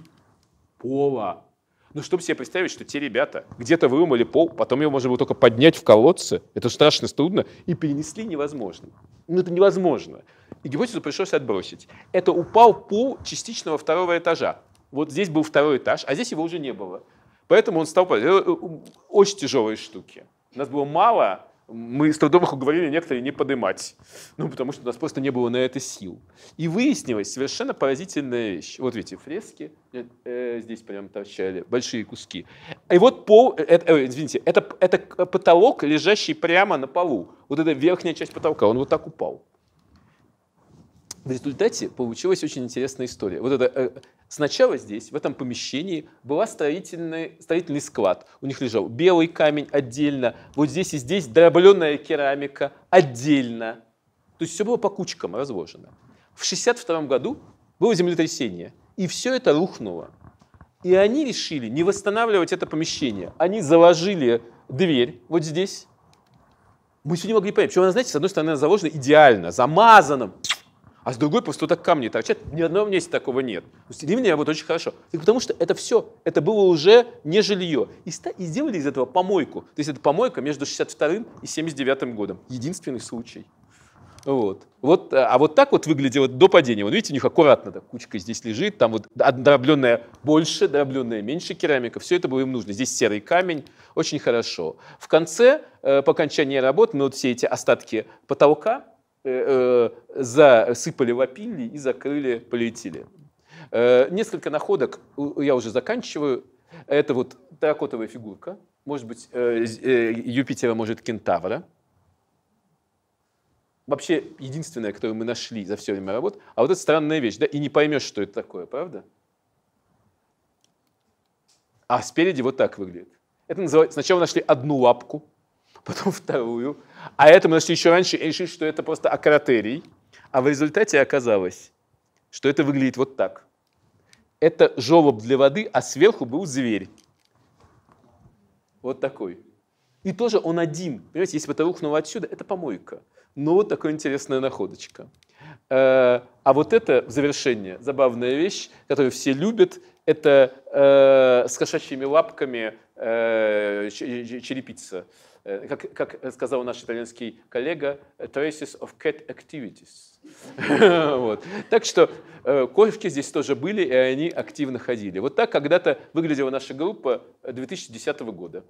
пола. Ну, чтобы себе представить, что те ребята где-то вырумали пол, потом его можно было только поднять в колодце, это страшно трудно, и перенесли невозможно. Ну, это невозможно. И гипотезу пришлось отбросить. Это упал пол частичного второго этажа. Вот здесь был второй этаж, а здесь его уже не было. Поэтому он стал... Э, э, очень тяжелые штуки. У Нас было мало, мы с трудом их уговорили некоторые не поднимать, ну, потому что у нас просто не было на это сил. И выяснилась совершенно поразительная вещь. Вот видите, фрески э, э здесь прям торчали, большие куски. И вот пол, это, э, извините, это, это потолок, лежащий прямо на полу. Вот эта верхняя часть потолка, он вот так упал. В результате получилась очень интересная история. Вот это Сначала здесь, в этом помещении, был строительный, строительный склад. У них лежал белый камень отдельно, вот здесь и здесь дробленная керамика отдельно. То есть все было по кучкам разложено. В 1962 году было землетрясение, и все это рухнуло. И они решили не восстанавливать это помещение. Они заложили дверь вот здесь. Мы сегодня не могли понять, почему она, знаете, с одной стороны, она заложена идеально, замазана, а с другой пустота камней торчат. Ни одного месте такого нет. С меня вот очень хорошо. Так потому что это все, это было уже не жилье. И, ста, и сделали из этого помойку. То есть это помойка между 62 и 79 годом. Единственный случай. Вот. вот. Э, а вот так вот выглядело до падения. Вот видите, у них аккуратно так кучка здесь лежит, там вот дробленная больше, дробленная меньше керамика, все это было им нужно. Здесь серый камень, очень хорошо. В конце, э, по окончании работы, ну вот все эти остатки потолка, Э, э, засыпали вапили и закрыли полиэтилен. Э, несколько находок, я уже заканчиваю. Это вот терракотовая фигурка, может быть, Юпитера, может, Кентавра. Вообще, единственная, которую мы нашли за все время работы. А вот это странная вещь, да, и не поймешь, что это такое, правда? А спереди вот так выглядит. Это называется, сначала нашли одну лапку, потом вторую. А этому нашли еще раньше и решили, что это просто акротерий. А в результате оказалось, что это выглядит вот так. Это желоб для воды, а сверху был зверь. Вот такой. И тоже он один. Понимаете, если бы это рухнуло отсюда, это помойка. Но вот такая интересная находочка. Э, а вот это в завершение забавная вещь, которую все любят это э, с кошачьими лапками э, черепица. Э, как, как сказал наш итальянский коллега, э, traces of cat activities. вот. Так что э, кошки здесь тоже были, и они активно ходили. Вот так когда-то выглядела наша группа 2010 э, года.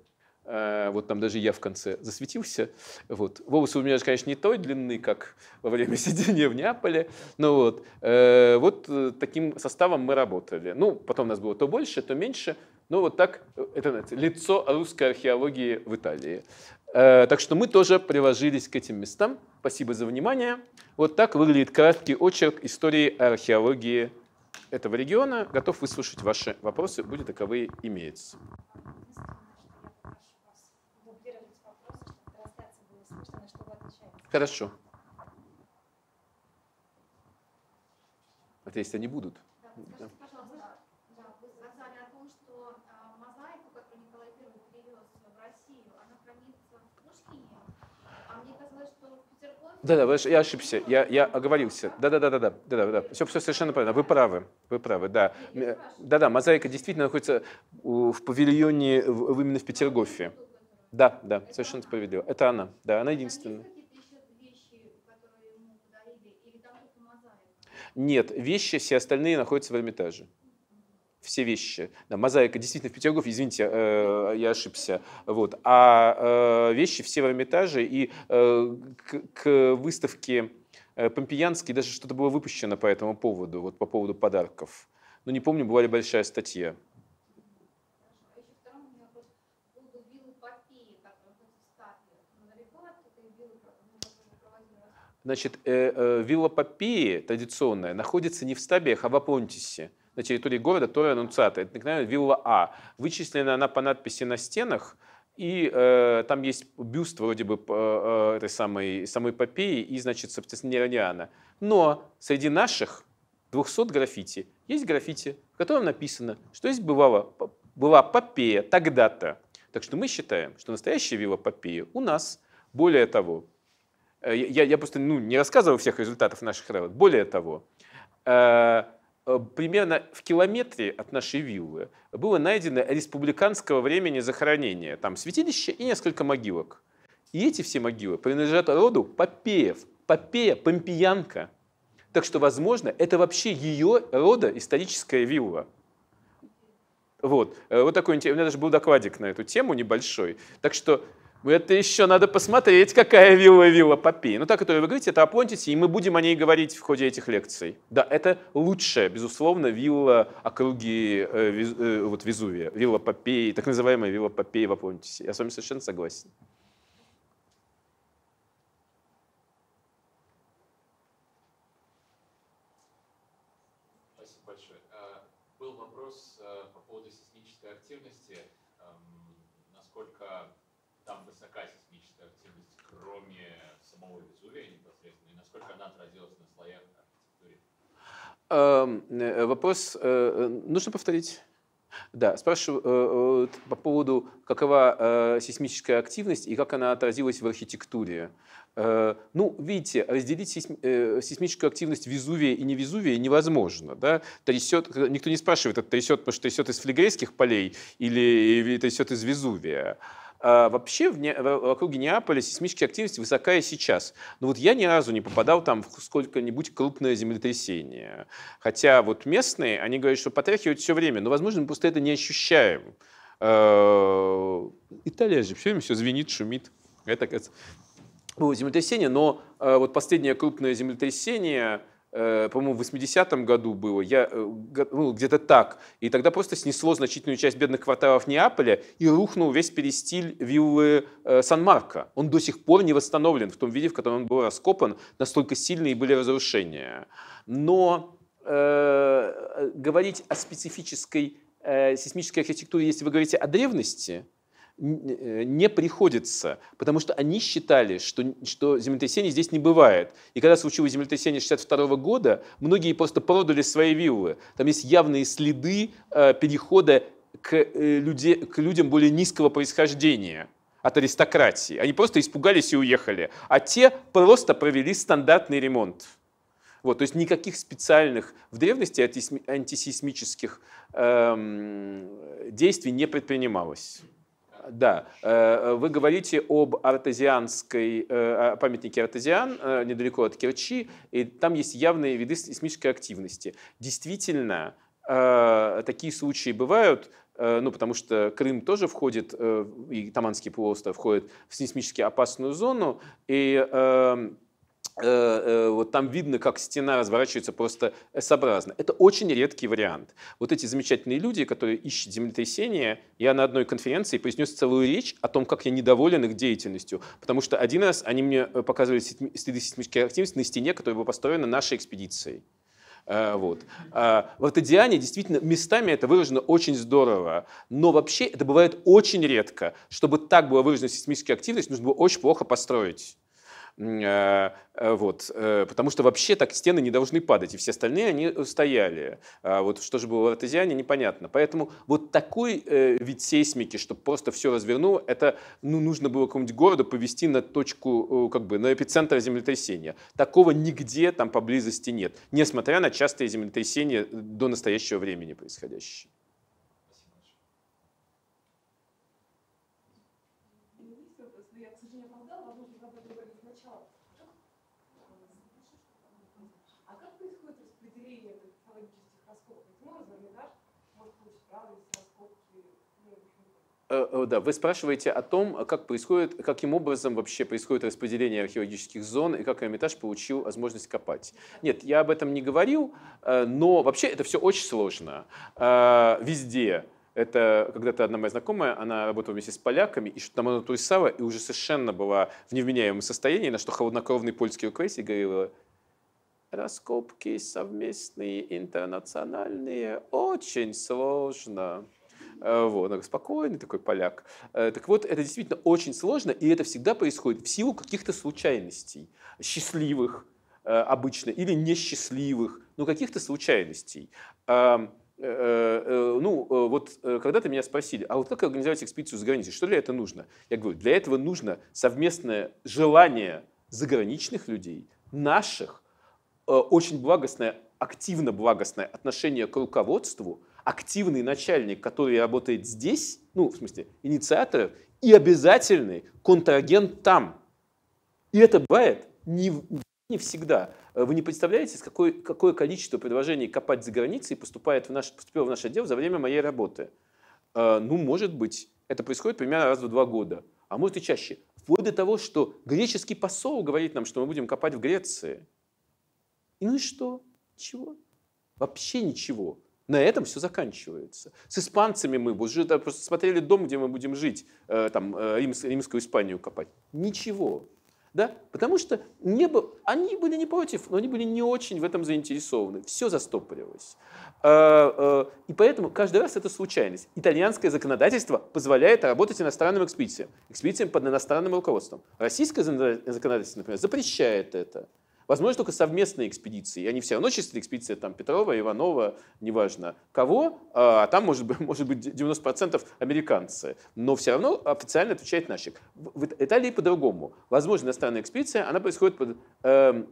Э, вот там даже я в конце засветился. Вот. Волосы у меня, конечно, не той длины, как во время сидения в Неаполе, но вот, э, вот э, таким составом мы работали. Ну, потом нас было то больше, то меньше, но вот так, это знаете, лицо русской археологии в Италии. так что мы тоже приложились к этим местам. Спасибо за внимание. Вот так выглядит краткий очерк истории археологии этого региона. Готов выслушать ваши вопросы, будет таковые имеются. Хорошо. Вот если они будут. Да, да, а, а да я ошибся, я, я оговорился. Да-да-да-да, да-да, все, все совершенно правильно, вы правы, вы правы, да. Да-да, мозаика действительно находится в павильоне именно в Петергофе. Да, да, совершенно справедливо. Это она, да, она единственная. Нет, вещи, все остальные находятся в Эрмитаже. Все вещи. Да, мозаика действительно в Петергофе, извините, э, я ошибся. Вот. А э, вещи все в Эрмитаже. И э, к, к выставке э, Помпеянский даже что-то было выпущено по этому поводу, вот по поводу подарков. Но ну, не помню, была ли большая статья. Значит, э, э, вилла Попеи традиционная находится не в Стабиях, а в Апонтисе, на территории города Тора Нунцата. Это, наверное, вилла А. Вычислена она по надписи на стенах, и э, там есть бюст вроде бы э, э этой самой, самой Попеи и, значит, собственно, Нерониана. Но среди наших 200 граффити есть граффити, в котором написано, что здесь бывало, была Попея тогда-то. Так что мы считаем, что настоящая вилла Попея у нас. Более того, Э, я, я просто ну, не рассказывал всех результатов наших работ. Более того, э, э, примерно в километре от нашей виллы было найдено республиканского времени захоронения. Там святилище и несколько могилок. И эти все могилы принадлежат роду Попеев. Попея, Помпеянка. Так что, возможно, это вообще ее рода историческая вилла. Вот, вот такой интересный. У меня даже был докладик на эту тему небольшой. Так что это еще надо посмотреть, какая вилла вилла Попей. Ну, та, которую вы говорите, это Аплонтиси, и мы будем о ней говорить в ходе этих лекций. Да, это лучшая, безусловно, вилла округи э, виз, э, вот Везувия, вилла Попей, так называемая вилла Попей в Аплонтисе. Я с вами совершенно согласен. насколько она отразилась на слоях архитектуры? Эм, э, э, вопрос, э, нужно повторить? Да, спрашиваю по поводу, какова сейсмическая активность и как она отразилась в архитектуре. Ну, видите, разделить сейсмическую активность Везувия и невезувия невозможно. Да? Трясет, никто не спрашивает, это трясет, потому что трясет из флегрейских полей или трясет из Везувия. А, вообще в, не, в округе Неаполя сейсмическая активность высока и сейчас. Но вот я ни разу не попадал там в сколько-нибудь крупное землетрясение. Хотя вот местные, они говорят, что потряхивают все время. Но, возможно, мы просто это не ощущаем. А, Италия же все время все звенит, шумит. Это, кажется, было землетрясение, но а, вот последнее крупное землетрясение – Э, по-моему, в 80-м году было, я, ну, где-то так. И тогда просто снесло значительную часть бедных кварталов Неаполя и рухнул весь перестиль виллы э, Сан-Марко. Он до сих пор не восстановлен в том виде, в котором он был раскопан, настолько сильные были разрушения. Но э, э говорить о специфической э, сейсмической архитектуре, если вы говорите о древности – Э, не приходится, потому что они считали, что, что землетрясений здесь не бывает. И когда случилось землетрясение 1962 года, многие просто продали свои виллы. Там есть явные следы э, перехода к, э, люди, к людям более низкого происхождения от аристократии. Они просто испугались и уехали. А те просто провели стандартный ремонт. Вот, то есть никаких специальных в древности антисейсмических эм, действий не предпринималось да. Э, э, вы говорите об артезианской, э, памятнике артезиан недалеко от Керчи, и там есть явные виды сейсмической активности. Действительно, такие случаи бывают, ну, потому что Крым тоже входит, и Таманский полуостров входит в сейсмически опасную зону, и эм, Э, э, вот там видно, как стена разворачивается просто S-образно. Это очень редкий вариант. Вот эти замечательные люди, которые ищут землетрясение, я на одной конференции произнес целую речь о том, как я недоволен их деятельностью, потому что один раз они мне э, показывали следы сейсмической активности на стене, которая была построена нашей экспедицией. Вот. А в Атадиане действительно местами это выражено очень здорово, но вообще это бывает очень редко. Чтобы так была выражена сейсмическая активность, нужно было очень плохо построить. А, а, вот. Э, потому что вообще так стены не должны падать, и все остальные они э, стояли. А вот что же было в Артезиане, непонятно. Поэтому вот такой э, вид сейсмики, чтобы просто все развернуло, это ну, нужно было какому-нибудь городу повести на точку, как бы на эпицентр землетрясения. Такого нигде там поблизости нет, несмотря на частые землетрясения до настоящего времени происходящие. Э, э, да, вы спрашиваете о том, как происходит, каким образом вообще происходит распределение археологических зон и как Эрмитаж получил возможность копать. Нет, я об этом не говорил, э, но вообще это все очень сложно. Везде. Это когда-то одна моя знакомая, она работала вместе с поляками, и что-то там она рисовала, и уже совершенно была в невменяемом состоянии, на что холоднокровный польский руководитель говорила, раскопки совместные, интернациональные, очень сложно. Э, вот, он спокойный такой поляк. Э, так вот, это действительно очень сложно, и это всегда происходит в силу каких-то случайностей, счастливых э, обычно, или несчастливых, но ну, каких-то случайностей. Ну, вот когда-то меня спросили, а вот как организовать экспедицию за границей, что для этого нужно? Я говорю, для этого нужно совместное желание заграничных людей, наших, очень благостное, активно благостное отношение к руководству – активный начальник, который работает здесь, ну, в смысле, инициаторов, и обязательный контрагент там. И это бывает не, не всегда. Э, вы не представляете, с какой, какое количество предложений копать за границей поступает в наш, поступило в наш отдел за время моей работы. Э, ну, может быть, это происходит примерно раз в два года, а может и чаще. Вплоть до того, что греческий посол говорит нам, что мы будем копать в Греции. И ну и что? Чего? Вообще ничего. На этом все заканчивается. С испанцами мы уже просто смотрели дом, где мы будем жить, э, там, э, Римс, римскую Испанию копать. Ничего. Да? Потому что не был, они были не против, но они были не очень в этом заинтересованы. Все застопорилось. Э, э, и поэтому каждый раз это случайность. Итальянское законодательство позволяет работать иностранным экспедициям, экспедициям под иностранным руководством. Российское законодательство, например, запрещает это. Возможно, только совместные экспедиции. Они все равно чистая экспедиции там, Петрова, Иванова, неважно кого. А, а там может быть, может быть 90% американцы. Но все равно официально отвечает наших. В Италии по-другому. Возможно, иностранная экспедиция, она происходит под... Э,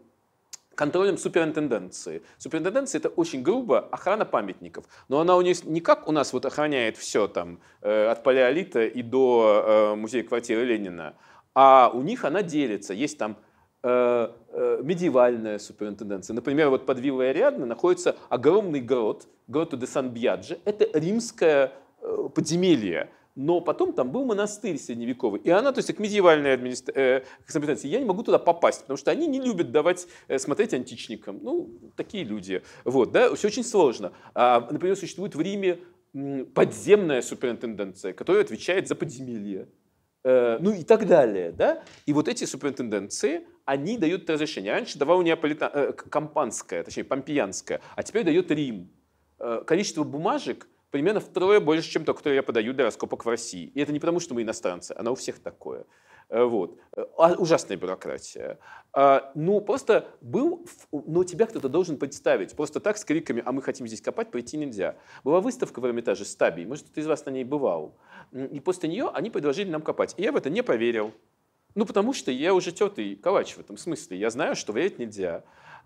контролем суперинтенденции. Суперинтенденция – это очень грубо охрана памятников. Но она у нее не как у нас вот охраняет все там э, от палеолита и до э, музея-квартиры Ленина, а у них она делится. Есть там Э, э, медиевальная суперинтенденция. Например, вот под Виллой Ариадна находится огромный грот, гроту де Сан-Бьяджи. Это римское э, подземелье, но потом там был монастырь средневековый. И она, то есть, к медиевальной администрации, я не могу туда попасть, потому что они не любят давать, смотреть античникам. Ну, такие люди. Вот, да, все очень сложно. А, например, существует в Риме подземная суперинтенденция, которая отвечает за подземелье. ну и так далее, да. И вот эти суперинтенденции, они дают разрешение. Раньше давал неаполитан, э, компанское, точнее, помпеянское, а теперь дает Рим. Э, количество бумажек примерно втрое больше, чем то, которое я подаю для раскопок в России. И это не потому, что мы иностранцы, она у всех такое. Э, вот. Э, а ужасная бюрократия. Э, ну, просто был, но тебя кто-то должен представить. Просто так с криками «А мы хотим здесь копать» пойти нельзя. Была выставка в Эрмитаже «Стабий», может, кто-то из вас на ней бывал. И после нее они предложили нам копать. И я в это не поверил. Ну, потому что я уже тетый калач в этом смысле. Я знаю, что влиять нельзя.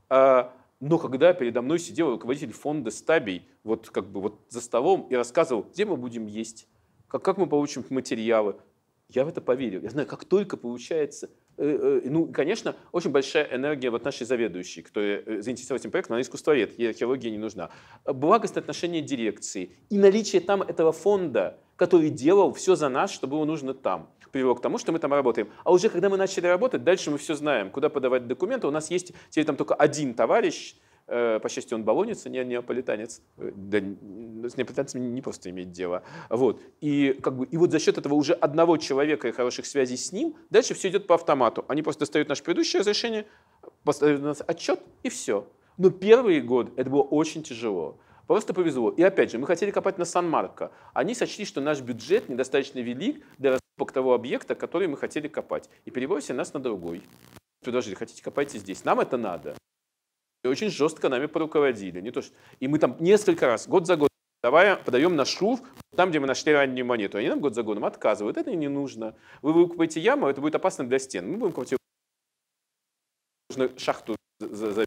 А, но когда передо мной сидел руководитель фонда Стабий, вот как бы вот за столом и рассказывал, где мы будем есть, как, как мы получим материалы, я в это поверил. Я знаю, как только получается, э, э, ну, конечно, очень большая энергия вот нашей заведующей, которая э, заинтересовалась этим проектом, она искусствовед, ей археология не нужна. Благость отношения дирекции и наличие там этого фонда – который делал все за нас, что было нужно там. Привело к тому, что мы там работаем. А уже когда мы начали работать, дальше мы все знаем, куда подавать документы. У нас есть теперь там только один товарищ, э, по счастью, он болонец, а не неаполитанец. Э, да, с неаполитанцами не просто иметь дело. Вот. И, как бы, и вот за счет этого уже одного человека и хороших связей с ним, дальше все идет по автомату. Они просто достают наше предыдущее разрешение, поставят у нас отчет, и все. Но первый год это было очень тяжело. Просто повезло. И опять же, мы хотели копать на Сан-Марко. Они сочли, что наш бюджет недостаточно велик для раскопок того объекта, который мы хотели копать. И перевозили нас на другой. Предложили, хотите, копайте здесь. Нам это надо. И очень жестко нами поруководили. Не то, что... И мы там несколько раз, год за годом давая, подаем на шуф, там, где мы нашли раннюю монету. Они нам год за годом отказывают. Это не нужно. Вы выкупаете яму, это будет опасно для стен. Мы будем копать нужно шахту за.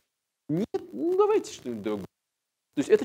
Нет, ну давайте что-нибудь другое. То есть это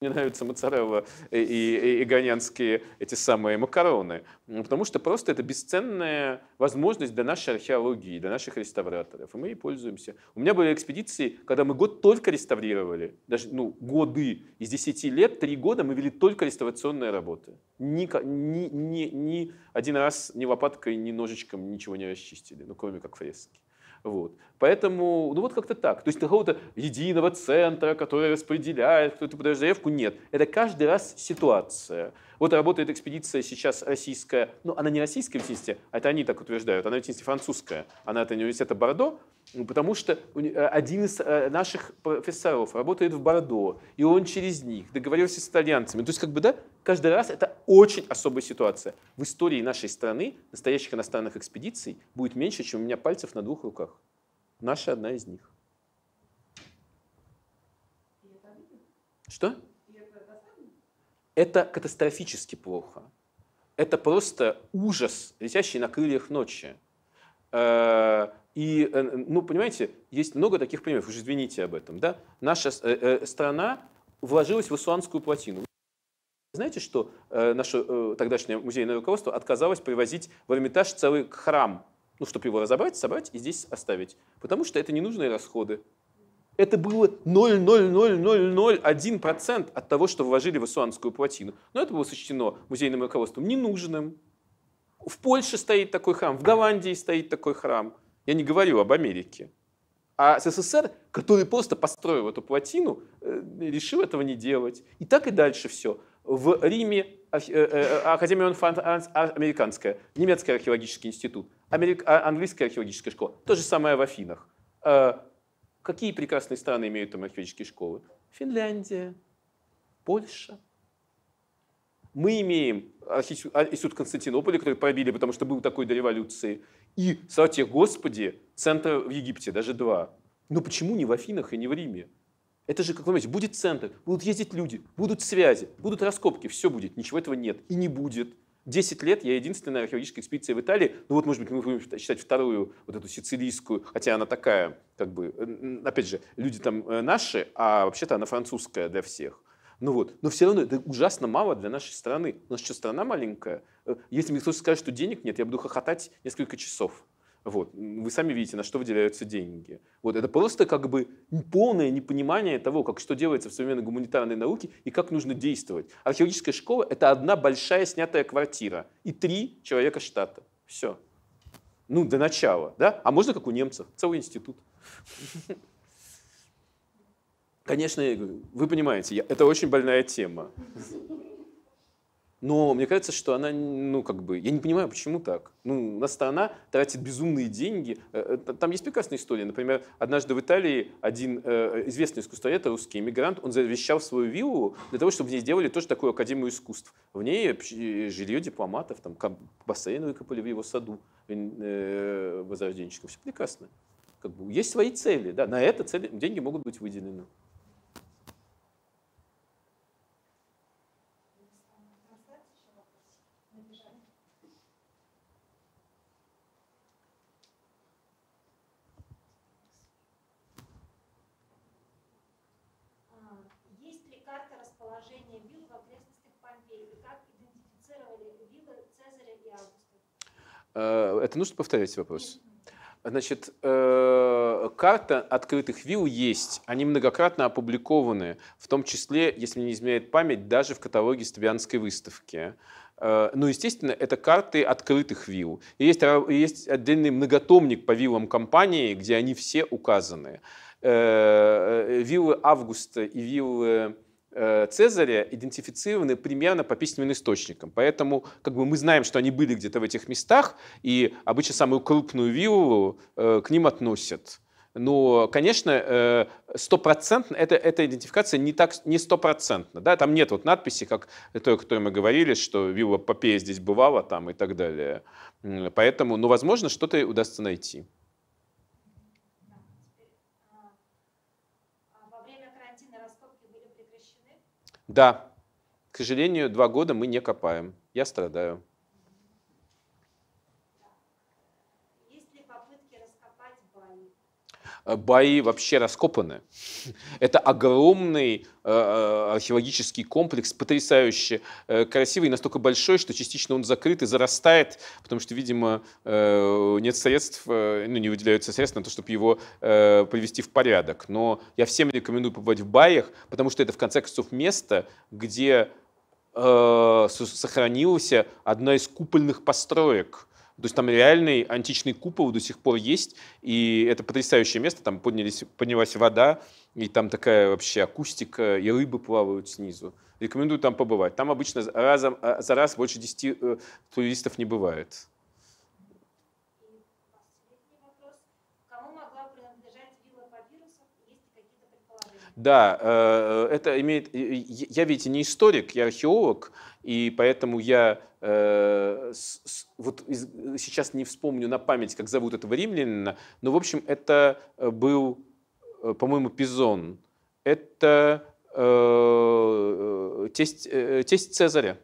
Мне нравятся моцарелла и, и, и гонянские эти самые макароны, потому что просто это бесценная возможность для нашей археологии, для наших реставраторов, и мы ей пользуемся. У меня были экспедиции, когда мы год только реставрировали, даже ну, годы из 10 лет, 3 года мы вели только реставрационные работы. Ни, ни, ни, ни один раз ни лопаткой, ни ножичком ничего не расчистили, ну кроме как фрески. Вот. Поэтому, ну вот как-то так. То есть какого-то единого центра, который распределяет кто то типа подает заявку, нет. Это каждый раз ситуация. Вот работает экспедиция сейчас российская, ну она не российская в институте, а это они так утверждают, она в институте французская, она от университета Бордо, ну, потому что э, один из э, наших профессоров работает в Бордо, и он через них договорился с итальянцами. То есть как бы, да, каждый раз это очень особая ситуация. В истории нашей страны настоящих иностранных экспедиций будет меньше, чем у меня пальцев на двух руках. Наша одна из них. Что? Это катастрофически плохо. Это просто ужас, летящий на крыльях ночи. Э, и, э, ну, понимаете, есть много таких примеров, уж извините об этом, да? Наша э, страна вложилась в Исуанскую плотину. Знаете, что наше тогдашнее музейное руководство отказалось привозить в Эрмитаж целый храм ну, чтобы его разобрать, собрать и здесь оставить. Потому что это ненужные расходы. Это было 0,00001% от того, что вложили в Исуанскую плотину. Но это было сочтено музейным руководством ненужным. В Польше стоит такой храм, в Голландии стоит такой храм. Я не говорю об Америке. А СССР, который просто построил эту плотину, э, решил этого не делать. И так и дальше все. В Риме э, э, Академия Франц Американская, немецкий археологический институт. Америк... А, английская археологическая школа. То же самое в Афинах. А, какие прекрасные страны имеют там археологические школы? Финляндия, Польша. Мы имеем а, институт Константинополя, который пробили, потому что был такой до революции. И, слава Господи, центр в Египте, даже два. Но почему не в Афинах и не в Риме? Это же, как вы понимаете, будет центр, будут ездить люди, будут связи, будут раскопки, все будет, ничего этого нет и не будет. 10 лет я единственная археологическая экспедиция в Италии. Ну вот, может быть, мы будем считать вторую, вот эту сицилийскую, хотя она такая, как бы, опять же, люди там э, наши, а вообще-то она французская для всех. Ну вот, но все равно это ужасно мало для нашей страны. У нас что, страна маленькая? Э, если мне кто-то скажет, что денег нет, я буду хохотать несколько часов. Вот. Вы сами видите, на что выделяются деньги. Вот. Это просто как бы полное непонимание того, как что делается в современной гуманитарной науке и как нужно действовать. Археологическая школа — это одна большая снятая квартира и три человека штата. Все. Ну, до начала, да? А можно, как у немцев, целый институт. Конечно, вы понимаете, это очень больная тема. Но мне кажется, что она, ну, как бы, я не понимаю, почему так. Ну, у нас страна тратит безумные деньги. Э, э, там есть прекрасная история. Например, однажды в Италии один э, э известный искусствовед, русский иммигрант, он завещал свою виллу для того, чтобы в ней сделали тоже такую академию искусств. В ней жилье дипломатов, там, бассейн выкопали в его саду э, возрожденческом. Все прекрасно. Как бы, есть свои цели, да, на это цели, деньги могут быть выделены. Э, это нужно повторять вопрос? Значит, э, карта открытых вил есть. Они многократно опубликованы, в том числе, если не изменяет память, даже в каталоге стабианской выставки. Э, ну, естественно, это карты открытых вил. И есть, есть отдельный многотомник по виллам компании, где они все указаны. Виллы августа и виллы Э, Цезаря идентифицированы примерно по письменным источникам. Поэтому как бы мы знаем, что они были где-то в этих местах, и обычно самую крупную виллу э, к ним относят. Но, конечно, э, стопроцентно это эта, идентификация не так не стопроцентно, Да? Там нет вот надписи, как той, о которой мы говорили, что вилла Попея здесь бывала там и так далее. Поэтому, ну, возможно, что-то удастся найти. Да, к сожалению, два года мы не копаем. Я страдаю. Э, бои вообще раскопаны. Это огромный э, э, археологический комплекс, потрясающе красивый, настолько большой, что частично он закрыт и зарастает, потому что, видимо, нет средств, ну, не выделяются средства на то, чтобы его привести в порядок. Но я всем рекомендую побывать в баях, потому что это, в конце концов, место, где сохранилась одна из купольных построек то есть там реальный античный купол до сих пор есть, и это потрясающее место, там поднялись, поднялась вода, и там такая вообще акустика, и рыбы плавают снизу. Рекомендую там побывать. Там обычно разом, а, за раз больше 10 э, туристов не бывает. Да, э, э, это имеет... Э, я видите, не историк, я археолог, и поэтому я э, с, с, вот из, сейчас не вспомню на память, как зовут этого римлянина, но, в общем, это э, был, э, по-моему, Пизон. Это э, э тесть, э, тесть Цезаря,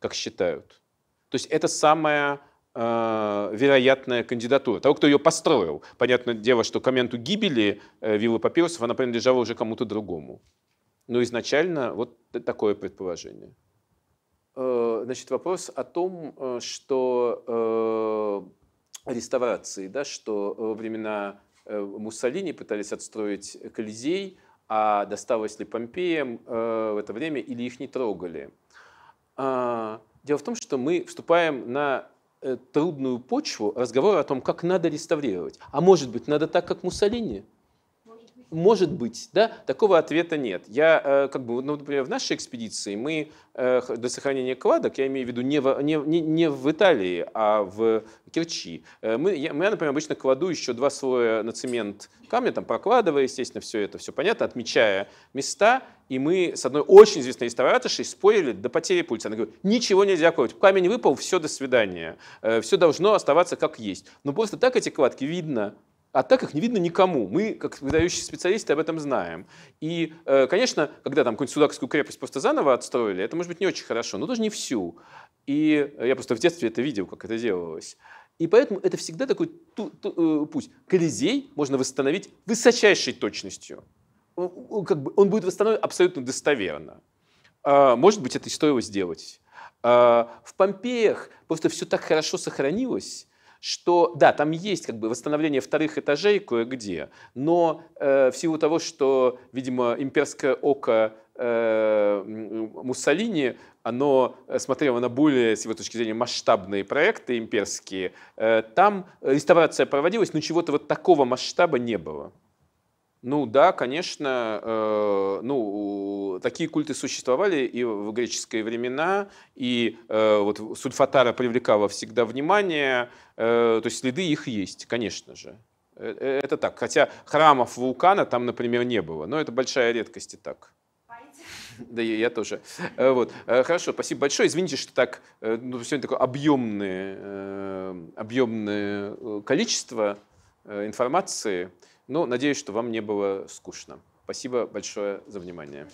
как считают. То есть это самая вероятная кандидатура, того, кто ее построил. Понятное дело, что коменту гибели э, Виллы Папирусов она принадлежала уже кому-то другому. Но изначально вот такое предположение значит, вопрос о том, э, что э, реставрации, да, что во э, времена Муссолини пытались отстроить Колизей, а досталось ли Помпеям в это время или их не трогали. А, дело в том, что мы вступаем на трудную почву разговора о том, как надо реставрировать. А может быть, надо так, как Муссолини – может быть, да, такого ответа нет. Я, э, как бы, ну, например, в нашей экспедиции мы э, до сохранения кладок, я имею в виду не в, не, не, не в Италии, а в Керчи, э, мы, я, я, например, обычно кладу еще два слоя на цемент камня, там прокладывая, естественно, все это, все понятно, отмечая места, и мы с одной очень известной реставраторшей спорили до потери пульса. Она говорит, ничего нельзя кладать. Камень выпал, все, до свидания. Все должно оставаться как есть. Но просто так эти кладки видно, а так их не видно никому. Мы, как выдающиеся специалисты, об этом знаем. И, э, конечно, когда там какую-нибудь Судакскую крепость просто заново отстроили, это может быть не очень хорошо, но даже не всю. И э, я просто в детстве это видел, как это делалось. И поэтому это всегда такой ту, ту, э, путь. Колизей можно восстановить высочайшей точностью. Как бы он будет восстановлен абсолютно достоверно. А, может быть, это и стоило сделать. А, в Помпеях просто все так хорошо сохранилось, что да, там есть как бы восстановление вторых этажей кое-где, но э, в силу того, что, видимо, имперское око э, Муссолини, оно э, смотрело на более, с его точки зрения, масштабные проекты имперские, э, там реставрация проводилась, но чего-то вот такого масштаба не было. Ну да, конечно, э, ну, такие культы существовали и в греческие времена, и э, вот сульфатара привлекала всегда внимание, э, то есть следы их есть, конечно же. Э, э, это так. Хотя храмов вулкана там, например, не было. Но это большая редкость и так. Да, я, тоже. Э, вот. Хорошо, спасибо большое. Извините, что так, ну, сегодня такое объемное, объемное количество информации. Ну, надеюсь, что вам не было скучно. Спасибо большое за внимание.